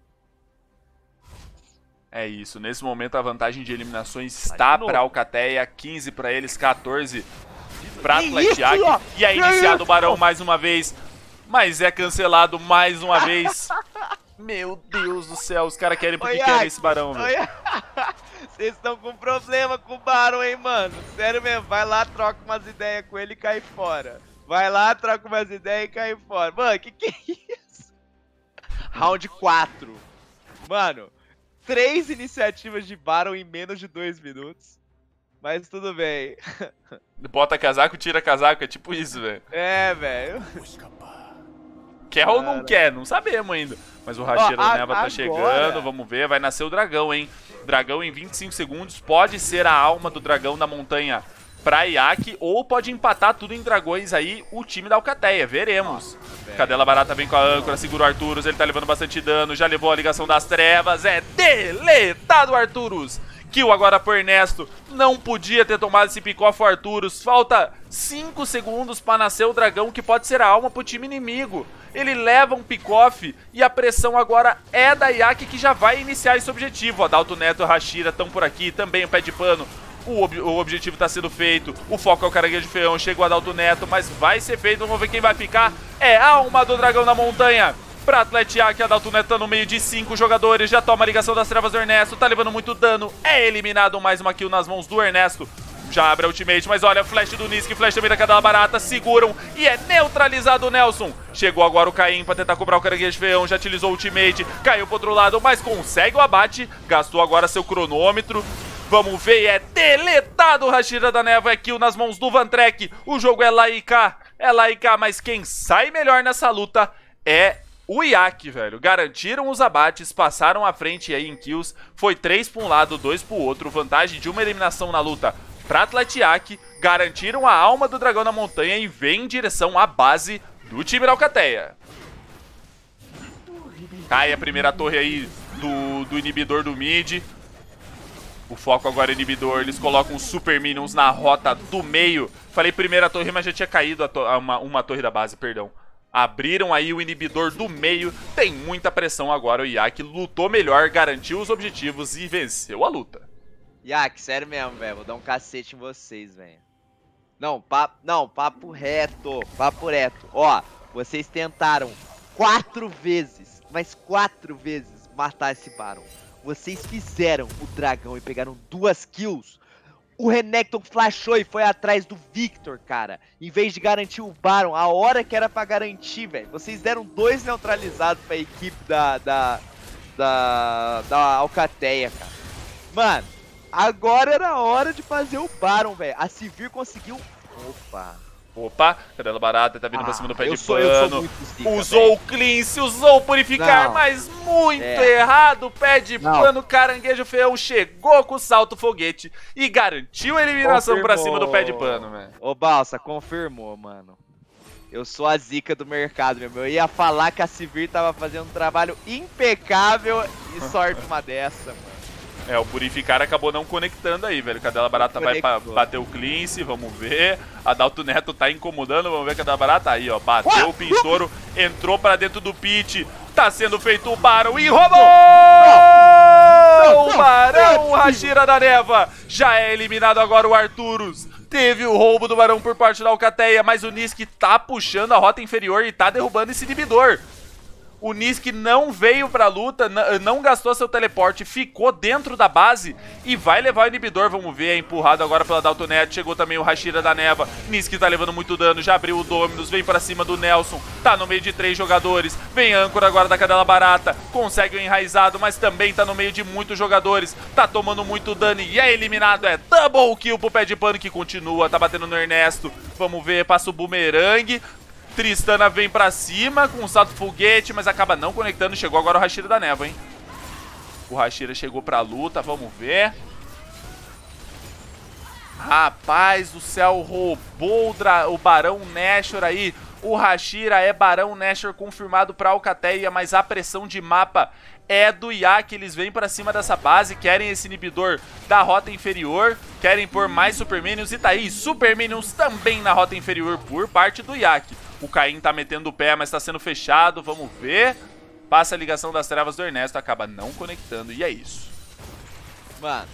É isso, nesse momento a vantagem de eliminações está para Alcateia, 15 para eles, 14 para Atletiac. E é iniciado o Barão mais uma vez, mas é cancelado mais uma vez. <laughs> Meu Deus do céu, os caras querem porque querem esse Barão, velho. <laughs> Vocês estão com problema com o Barão, hein, mano? Sério mesmo, vai lá, troca umas ideias com ele e cai fora. Vai lá, troca umas ideias e cai fora. Mano, que que é isso? Round 4. Mano, três iniciativas de Baron em menos de dois minutos. Mas tudo bem. Bota casaco, tira casaco, é tipo isso, velho. É, velho. Quer Cara. ou não quer? Não sabemos ainda. Mas o Racheiro Neva tá chegando, vamos ver. Vai nascer o dragão, hein? Dragão em 25 segundos. Pode ser a alma do dragão da montanha pra IAC, ou pode empatar tudo em dragões aí o time da Alcateia, veremos. Nossa, Cadela Barata vem com a âncora, segura o Arturus, ele tá levando bastante dano, já levou a ligação das trevas, é deletado Arturus! Kill agora pro Ernesto, não podia ter tomado esse pick-off Arturus, falta 5 segundos pra nascer o dragão que pode ser a alma pro time inimigo. Ele leva um pick-off e a pressão agora é da IAC que já vai iniciar esse objetivo. Adalto Neto e Rashira estão por aqui, também o pé de pano o, ob o objetivo está sendo feito, o foco é o Caranguejo Feão, chega o Adalto Neto, mas vai ser feito, vamos ver quem vai ficar. É a alma do dragão na montanha. Pra Atletiak, Adalto Neto tá no meio de cinco jogadores, já toma a ligação das trevas do Ernesto, tá levando muito dano, é eliminado mais uma kill nas mãos do Ernesto. Já abre a ultimate, mas olha, flash do Nisk, flash também da cadela barata, seguram e é neutralizado o Nelson. Chegou agora o Caim pra tentar cobrar o Caranguejo Feão, já utilizou o ultimate, caiu pro outro lado, mas consegue o abate. Gastou agora seu cronômetro, Vamos ver, é deletado o Rashida da Neva, é kill nas mãos do Vantrek. O jogo é LaiKa, é LaiKa, mas quem sai melhor nessa luta é o Iak, velho. Garantiram os abates, passaram à frente aí em kills. Foi 3 pra um lado, 2 pro outro. Vantagem de uma eliminação na luta para Atletiac. Garantiram a alma do Dragão na Montanha e vem em direção à base do time da Alcateia. Cai a primeira torre aí do, do inibidor do mid. O foco agora é inibidor, eles colocam super minions na rota do meio. Falei primeira torre, mas já tinha caído to uma, uma torre da base, perdão. Abriram aí o inibidor do meio, tem muita pressão agora, o Yak lutou melhor, garantiu os objetivos e venceu a luta. Yak, sério mesmo, velho, vou dar um cacete em vocês, velho. Não, papo, não, papo reto, papo reto. Ó, vocês tentaram quatro vezes, mas quatro vezes matar esse Baron. Vocês fizeram o dragão e pegaram duas kills. O Renekton flashou e foi atrás do Victor, cara. Em vez de garantir o Baron, a hora que era para garantir, velho. Vocês deram dois neutralizados pra equipe da, da, da, da Alcateia, cara. Mano, agora era a hora de fazer o Baron, velho. A civir conseguiu... Opa, Opa, cadela barata, tá vindo ah, pra cima do pé de sou, pano. usou véio. o cleanse, usou o purificar, não. mas muito é. errado. Pé de não. pano, caranguejo feão chegou com o salto foguete e garantiu a eliminação confirmou. pra cima do pé de pano, velho. Ô, Balsa, confirmou, mano. Eu sou a zica do mercado, meu. Eu ia falar que a Civir tava fazendo um trabalho impecável e sorte uma dessa, mano. É, o Purificar acabou não conectando aí, velho. Cadela Barata vai bater o Clince, vamos ver. Adalto Neto tá incomodando, vamos ver Cadela Barata aí, ó. Bateu o Pinsouro, entrou pra dentro do pit. Tá sendo feito o Barão e roubou! O Barão Hashira da Neva! Já é eliminado agora o Arturos. Teve o roubo do Barão por parte da Alcateia, mas o Nisk tá puxando a rota inferior e tá derrubando esse inibidor. O Nisk não veio pra luta, não gastou seu teleporte, ficou dentro da base e vai levar o inibidor. Vamos ver, é empurrado agora pela Daltonet. Chegou também o Hashira da Neva. Nisk tá levando muito dano, já abriu o Dominus, vem pra cima do Nelson. Tá no meio de três jogadores. Vem âncora agora da cadela barata. Consegue o enraizado, mas também tá no meio de muitos jogadores. Tá tomando muito dano e é eliminado. É double kill pro pé de pano que continua, tá batendo no Ernesto. Vamos ver, passa o boomerang. Tristana vem pra cima com o um salto foguete, mas acaba não conectando. Chegou agora o Rashira da Neva, hein? O Rashira chegou pra luta, vamos ver. Rapaz do céu, roubou o, o Barão Nashor aí. O Hashira é Barão Nasher confirmado para Alcateia, mas a pressão de mapa é do Yak. Eles vêm para cima dessa base, querem esse inibidor da rota inferior, querem pôr mais Super Minions e tá aí. Super Minions também na rota inferior por parte do Yak. O Caim tá metendo o pé, mas tá sendo fechado, vamos ver. Passa a ligação das trevas do Ernesto, acaba não conectando e é isso. Mano.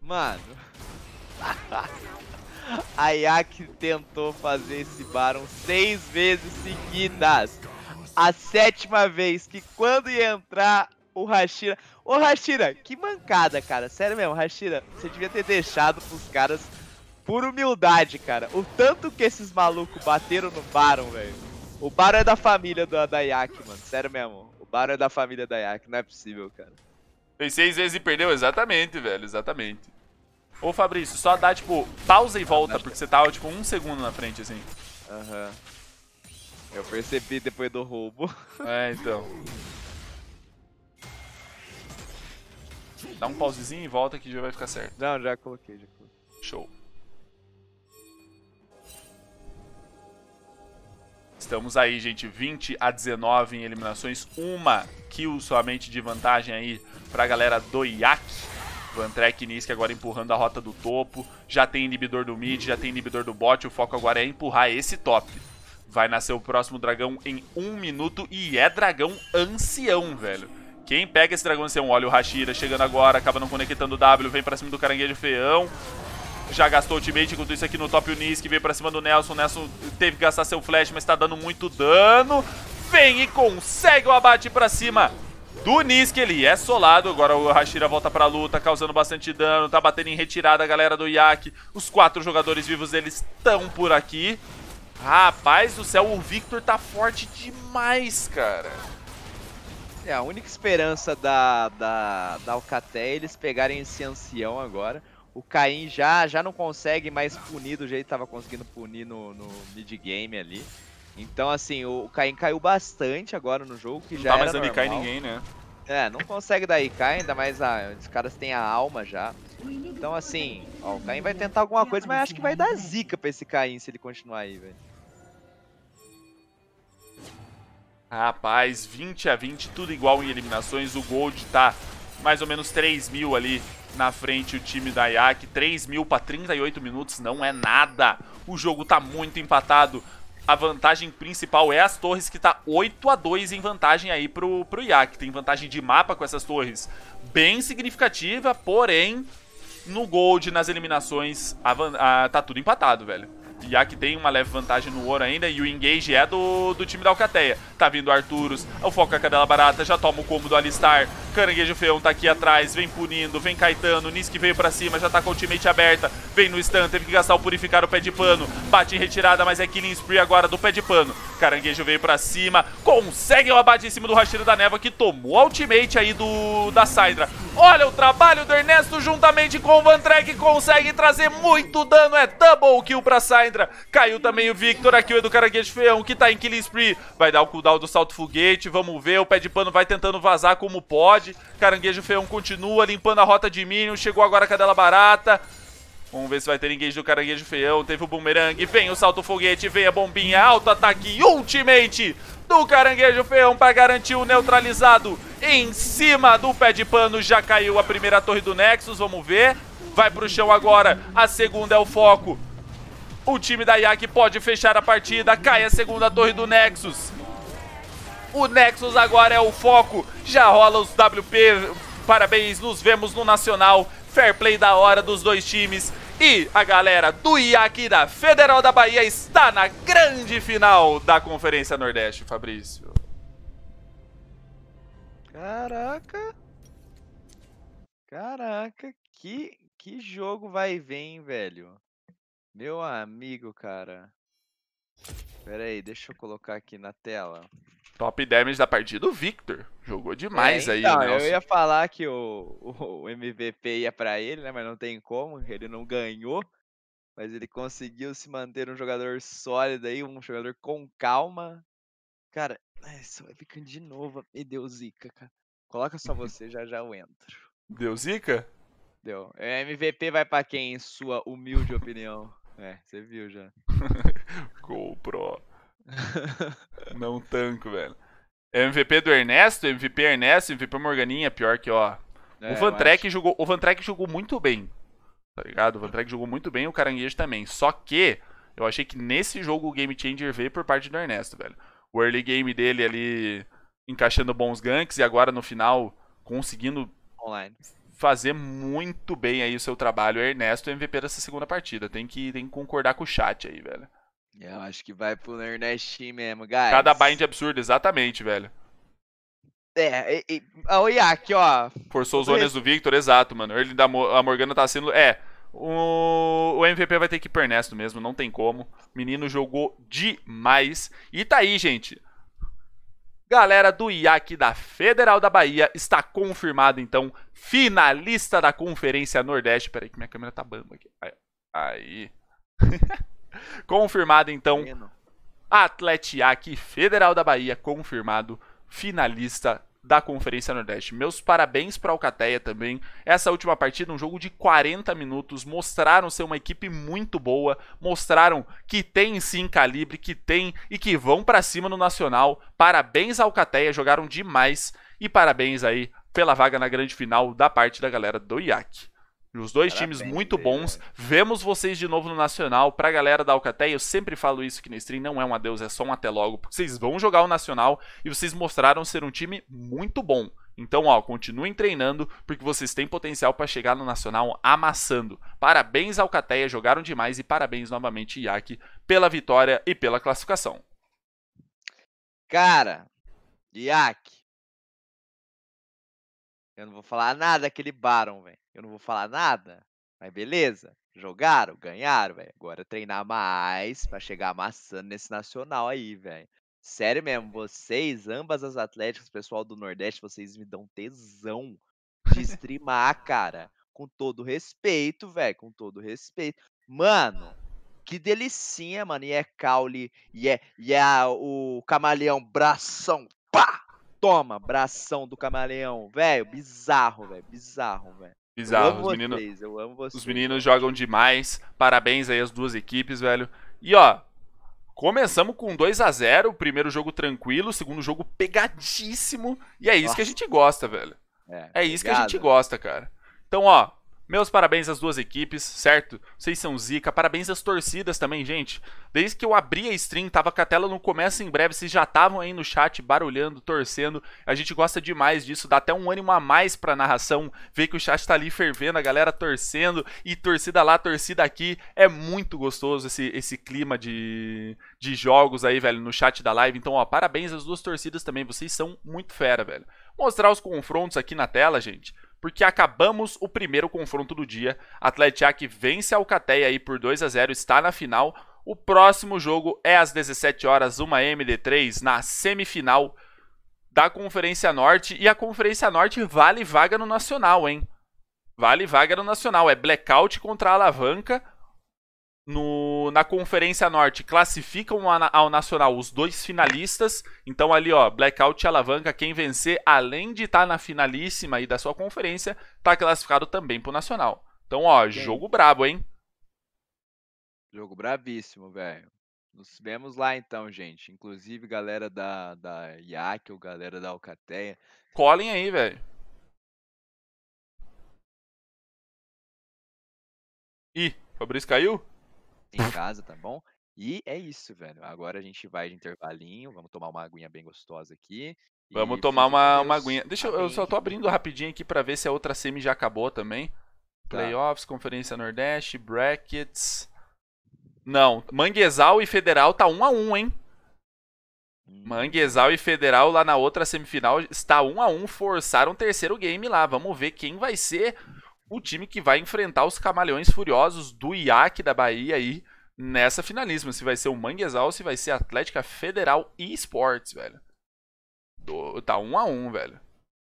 Mano. <laughs> A Yak tentou fazer esse Baron seis vezes seguidas. A sétima vez que quando ia entrar o Hashira... Ô Hashira, que mancada, cara. Sério mesmo, Hashira, você devia ter deixado pros caras por humildade, cara. O tanto que esses malucos bateram no Baron, velho. O Baron é da família do, da Yak, mano. Sério mesmo. O Baron é da família da Yak. Não é possível, cara. Fez seis vezes e perdeu? Exatamente, velho. Exatamente. Ô Fabrício, só dá tipo pausa e volta, porque você tava tá, tipo um segundo na frente assim. Aham. Uhum. Eu percebi depois do roubo. <laughs> É, então. Dá um pausezinho e volta que já vai ficar certo. Não, já coloquei, já coloquei. Show. Estamos aí, gente, 20 a 19 em eliminações, uma kill somente de vantagem aí pra galera do IAC. Van e Nisk agora empurrando a rota do topo. Já tem inibidor do mid, já tem inibidor do bot. O foco agora é empurrar esse top. Vai nascer o próximo dragão em um minuto e é dragão ancião, velho. Quem pega esse dragão ancião? Olha o Hashira chegando agora, acaba não conectando o W, vem pra cima do caranguejo feião. Já gastou o ultimate, enquanto isso aqui no top o Nisk veio pra cima do Nelson. Nelson teve que gastar seu flash, mas tá dando muito dano. Vem e consegue o abate pra cima do Nisk ele é solado, agora o Hashira volta pra luta, causando bastante dano, tá batendo em retirada a galera do Yak, os quatro jogadores vivos eles estão por aqui. Rapaz do céu, o Victor tá forte demais, cara. É, a única esperança da, da, da Alcaté é eles pegarem esse ancião agora. O Caim já, já não consegue mais punir do jeito que tava conseguindo punir no, no mid-game ali. Então, assim, o Caim caiu bastante agora no jogo, que não já tá mais dando ninguém, né? É, não consegue dar IK, ainda mais a, ah, os caras têm a alma já. Então, assim, ó, o Caim vai tentar alguma coisa, mas acho que vai dar zica pra esse Caim se ele continuar aí, velho. Rapaz, 20 a 20, tudo igual em eliminações. O Gold tá mais ou menos 3 mil ali na frente o time da IAC. 3 mil pra 38 minutos não é nada. O jogo tá muito empatado a vantagem principal é as torres, que tá 8 a 2 em vantagem aí pro, pro Yak. Tem vantagem de mapa com essas torres bem significativa, porém, no Gold, nas eliminações, a, a, tá tudo empatado, velho já que tem uma leve vantagem no ouro ainda e o engage é do, do time da Alcateia. Tá vindo Arturos o foco é a cadela barata, já toma o combo do Alistar. Caranguejo Feão tá aqui atrás, vem punindo, vem Caetano, Niski veio pra cima, já tá com o ultimate aberta. Vem no stun, teve que gastar o purificar o pé de pano. Bate em retirada, mas é killing spree agora do pé de pano. Caranguejo veio pra cima, consegue o abate em cima do rachiro da Neva que tomou a ultimate aí do da Syndra. Olha o trabalho do Ernesto juntamente com o Van consegue trazer muito dano, é double kill pra Syndra pedra. Caiu também o Victor, aqui o Edu Caraguês Feão, que tá em Killing Spree. Vai dar o cooldown do salto foguete, vamos ver. O pé de pano vai tentando vazar como pode. Caranguejo Feão continua limpando a rota de Minion. Chegou agora a cadela barata. Vamos ver se vai ter engage do caranguejo Feão. Teve o boomerang, vem o salto foguete, vem a bombinha, alto ataque ultimate do caranguejo Feão para garantir o neutralizado. Em cima do pé de pano já caiu a primeira torre do Nexus, vamos ver. Vai pro chão agora, a segunda é o foco. O time da Yak pode fechar a partida. Cai a segunda torre do Nexus. O Nexus agora é o foco. Já rola os WP. Parabéns, nos vemos no Nacional. Fair play da hora dos dois times. E a galera do IAC da Federal da Bahia está na grande final da Conferência Nordeste, Fabrício. Caraca. Caraca, que, que jogo vai e vem, velho. Meu amigo, cara. Pera aí, deixa eu colocar aqui na tela. Top damage da partida, o Victor. Jogou é, demais é, então, aí, Nelson. Eu ia falar que o, <laughs> o MVP ia para ele, né? Mas não tem como, ele não ganhou. Mas ele conseguiu se manter um jogador sólido aí, um jogador com calma. Cara, isso vai ficando de novo. E deu zica, cara. Coloca só <laughs> você, já já eu entro. Deu zica? Deu. É, MVP vai para quem, em sua humilde opinião? É, você viu já. <laughs> GoPro. <laughs> Não tanco, velho. MVP do Ernesto, MVP Ernesto, MVP Morganinha, pior que, ó. É, o Van Trek jogou, o Van Trek jogou muito bem. Tá ligado? O Van Trek jogou muito bem, o Caranguejo também. Só que eu achei que nesse jogo o game changer veio por parte do Ernesto, velho. O early game dele ali encaixando bons ganks e agora no final conseguindo online fazer muito bem aí o seu trabalho, é Ernesto, MVP dessa segunda partida. Tem que, tem que concordar com o chat aí, velho. Eu acho que vai pro Ernestinho mesmo, guys. Cada bind absurdo, exatamente, velho. É, e, e, ó. Forçou os olhos do Victor, exato, mano. Ele da Mo, a Morgana tá sendo. É, o, o MVP vai ter que ir pro Ernesto mesmo, não tem como. O menino jogou demais. E tá aí, gente galera do IAC da Federal da Bahia está confirmado então, finalista da Conferência Nordeste. Peraí que minha câmera tá bamba aqui. Aí. <laughs> confirmado, então, Iac Federal da Bahia, confirmado, finalista da Conferência Nordeste. Meus parabéns para o Alcateia também. Essa última partida, um jogo de 40 minutos, mostraram ser uma equipe muito boa, mostraram que tem sim calibre, que tem e que vão para cima no Nacional. Parabéns ao Alcateia, jogaram demais e parabéns aí pela vaga na grande final da parte da galera do IAC. Os dois times muito bons. Vemos vocês de novo no Nacional. Pra galera da Alcatéia, eu sempre falo isso que no stream não é um adeus, é só um até logo. Porque vocês vão jogar o Nacional e vocês mostraram ser um time muito bom. Então, ó, continuem treinando porque vocês têm potencial para chegar no Nacional amassando. Parabéns, Alcateia, jogaram demais e parabéns novamente, Iac, pela vitória e pela classificação. Cara, Iac. Eu não vou falar nada aquele Baron, velho. Eu não vou falar nada. Mas beleza. Jogaram, ganharam, velho. Agora treinar mais para chegar amassando nesse nacional aí, velho. Sério mesmo, uhum. vocês, ambas as atléticas, pessoal do Nordeste, vocês me dão tesão de streamar, cara. Com todo respeito, velho. Com todo respeito. Mano, que delicinha, mano. E é caule, e é, e é o camaleão, bração, pá! Toma, bração do camaleão, velho. Bizarro, velho. Bizarro, velho. Bizarro. os meninos, vocês, eu amo vocês. Os meninos jogam demais. Parabéns aí às duas equipes, velho. E ó, começamos com 2 a 0 Primeiro jogo tranquilo, segundo jogo pegadíssimo. E é isso Nossa. que a gente gosta, velho. É, é isso que a gente gosta, cara. Então, ó, meus parabéns às duas equipes, certo? Vocês são zica. Parabéns às torcidas também, gente. Desde que eu abri a stream, tava com a tela no começo em breve. Vocês já estavam aí no chat barulhando, torcendo. A gente gosta demais disso. Dá até um ânimo a mais pra narração. Ver que o chat tá ali fervendo, a galera torcendo. E torcida lá, torcida aqui. É muito gostoso esse, esse clima de, de jogos aí, velho, no chat da live. Então, ó, parabéns às duas torcidas também. Vocês são muito fera, velho. Mostrar os confrontos aqui na tela, gente porque acabamos o primeiro confronto do dia. Atlético vence a Alcateia aí por 2 a 0, está na final. O próximo jogo é às 17 horas, uma MD3 na semifinal da Conferência Norte e a Conferência Norte vale vaga no Nacional, hein? Vale vaga no Nacional, é blackout contra a Alavanca no, na Conferência Norte classificam ao Nacional os dois finalistas. Então ali, ó, blackout e alavanca, quem vencer, além de estar tá na finalíssima aí da sua conferência, tá classificado também pro Nacional. Então, ó, Sim. jogo brabo, hein? Jogo brabíssimo, velho. Nos vemos lá então, gente. Inclusive, galera da, da IAC ou galera da Alcateia. Colhem aí, velho. Ih, Fabrício caiu? em casa, tá bom? E é isso, velho. Agora a gente vai de intervalinho, vamos tomar uma aguinha bem gostosa aqui. Vamos tomar uma, uma aguinha. Deixa eu, eu só tô abrindo rapidinho aqui para ver se a outra semi já acabou também. Tá. Playoffs, Conferência Nordeste, brackets. Não, Manguezal e Federal tá um a um, hein? Hum. Manguezal e Federal lá na outra semifinal está 1 um a 1 um, forçaram um terceiro game lá. Vamos ver quem vai ser o time que vai enfrentar os camaleões Furiosos do IAC da Bahia aí nessa finalíssima. Se vai ser o Manguesal ou se vai ser a Atlética Federal e Esportes, velho. Do, tá 1 um a 1 um, velho.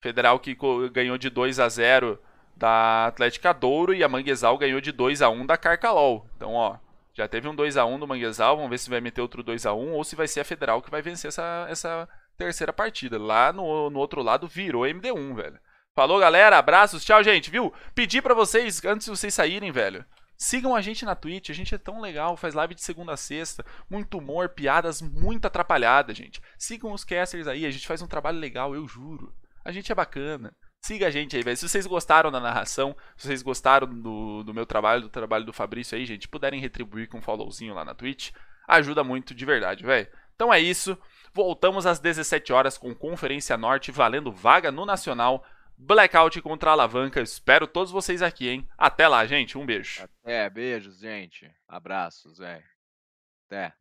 Federal que ganhou de 2 a 0 da Atlética Douro e a Manguesal ganhou de 2 a 1 um da Carcalol. Então, ó, já teve um 2 a 1 do Manguesal, vamos ver se vai meter outro 2 a 1 ou se vai ser a Federal que vai vencer essa, essa terceira partida. Lá no, no outro lado virou MD1, velho. Falou, galera. Abraços. Tchau, gente. Viu? Pedi para vocês, antes de vocês saírem, velho. Sigam a gente na Twitch, a gente é tão legal, faz live de segunda a sexta, muito humor, piadas muito atrapalhada gente. Sigam os casters aí, a gente faz um trabalho legal, eu juro. A gente é bacana. Siga a gente aí, velho. Se vocês gostaram da narração, se vocês gostaram do, do meu trabalho, do trabalho do Fabrício aí, gente, puderem retribuir com um followzinho lá na Twitch, ajuda muito de verdade, velho. Então é isso. Voltamos às 17 horas com Conferência Norte valendo vaga no Nacional. Blackout contra a Alavanca. Espero todos vocês aqui, hein? Até lá, gente. Um beijo. Até, beijos, gente. Abraços, velho. Até.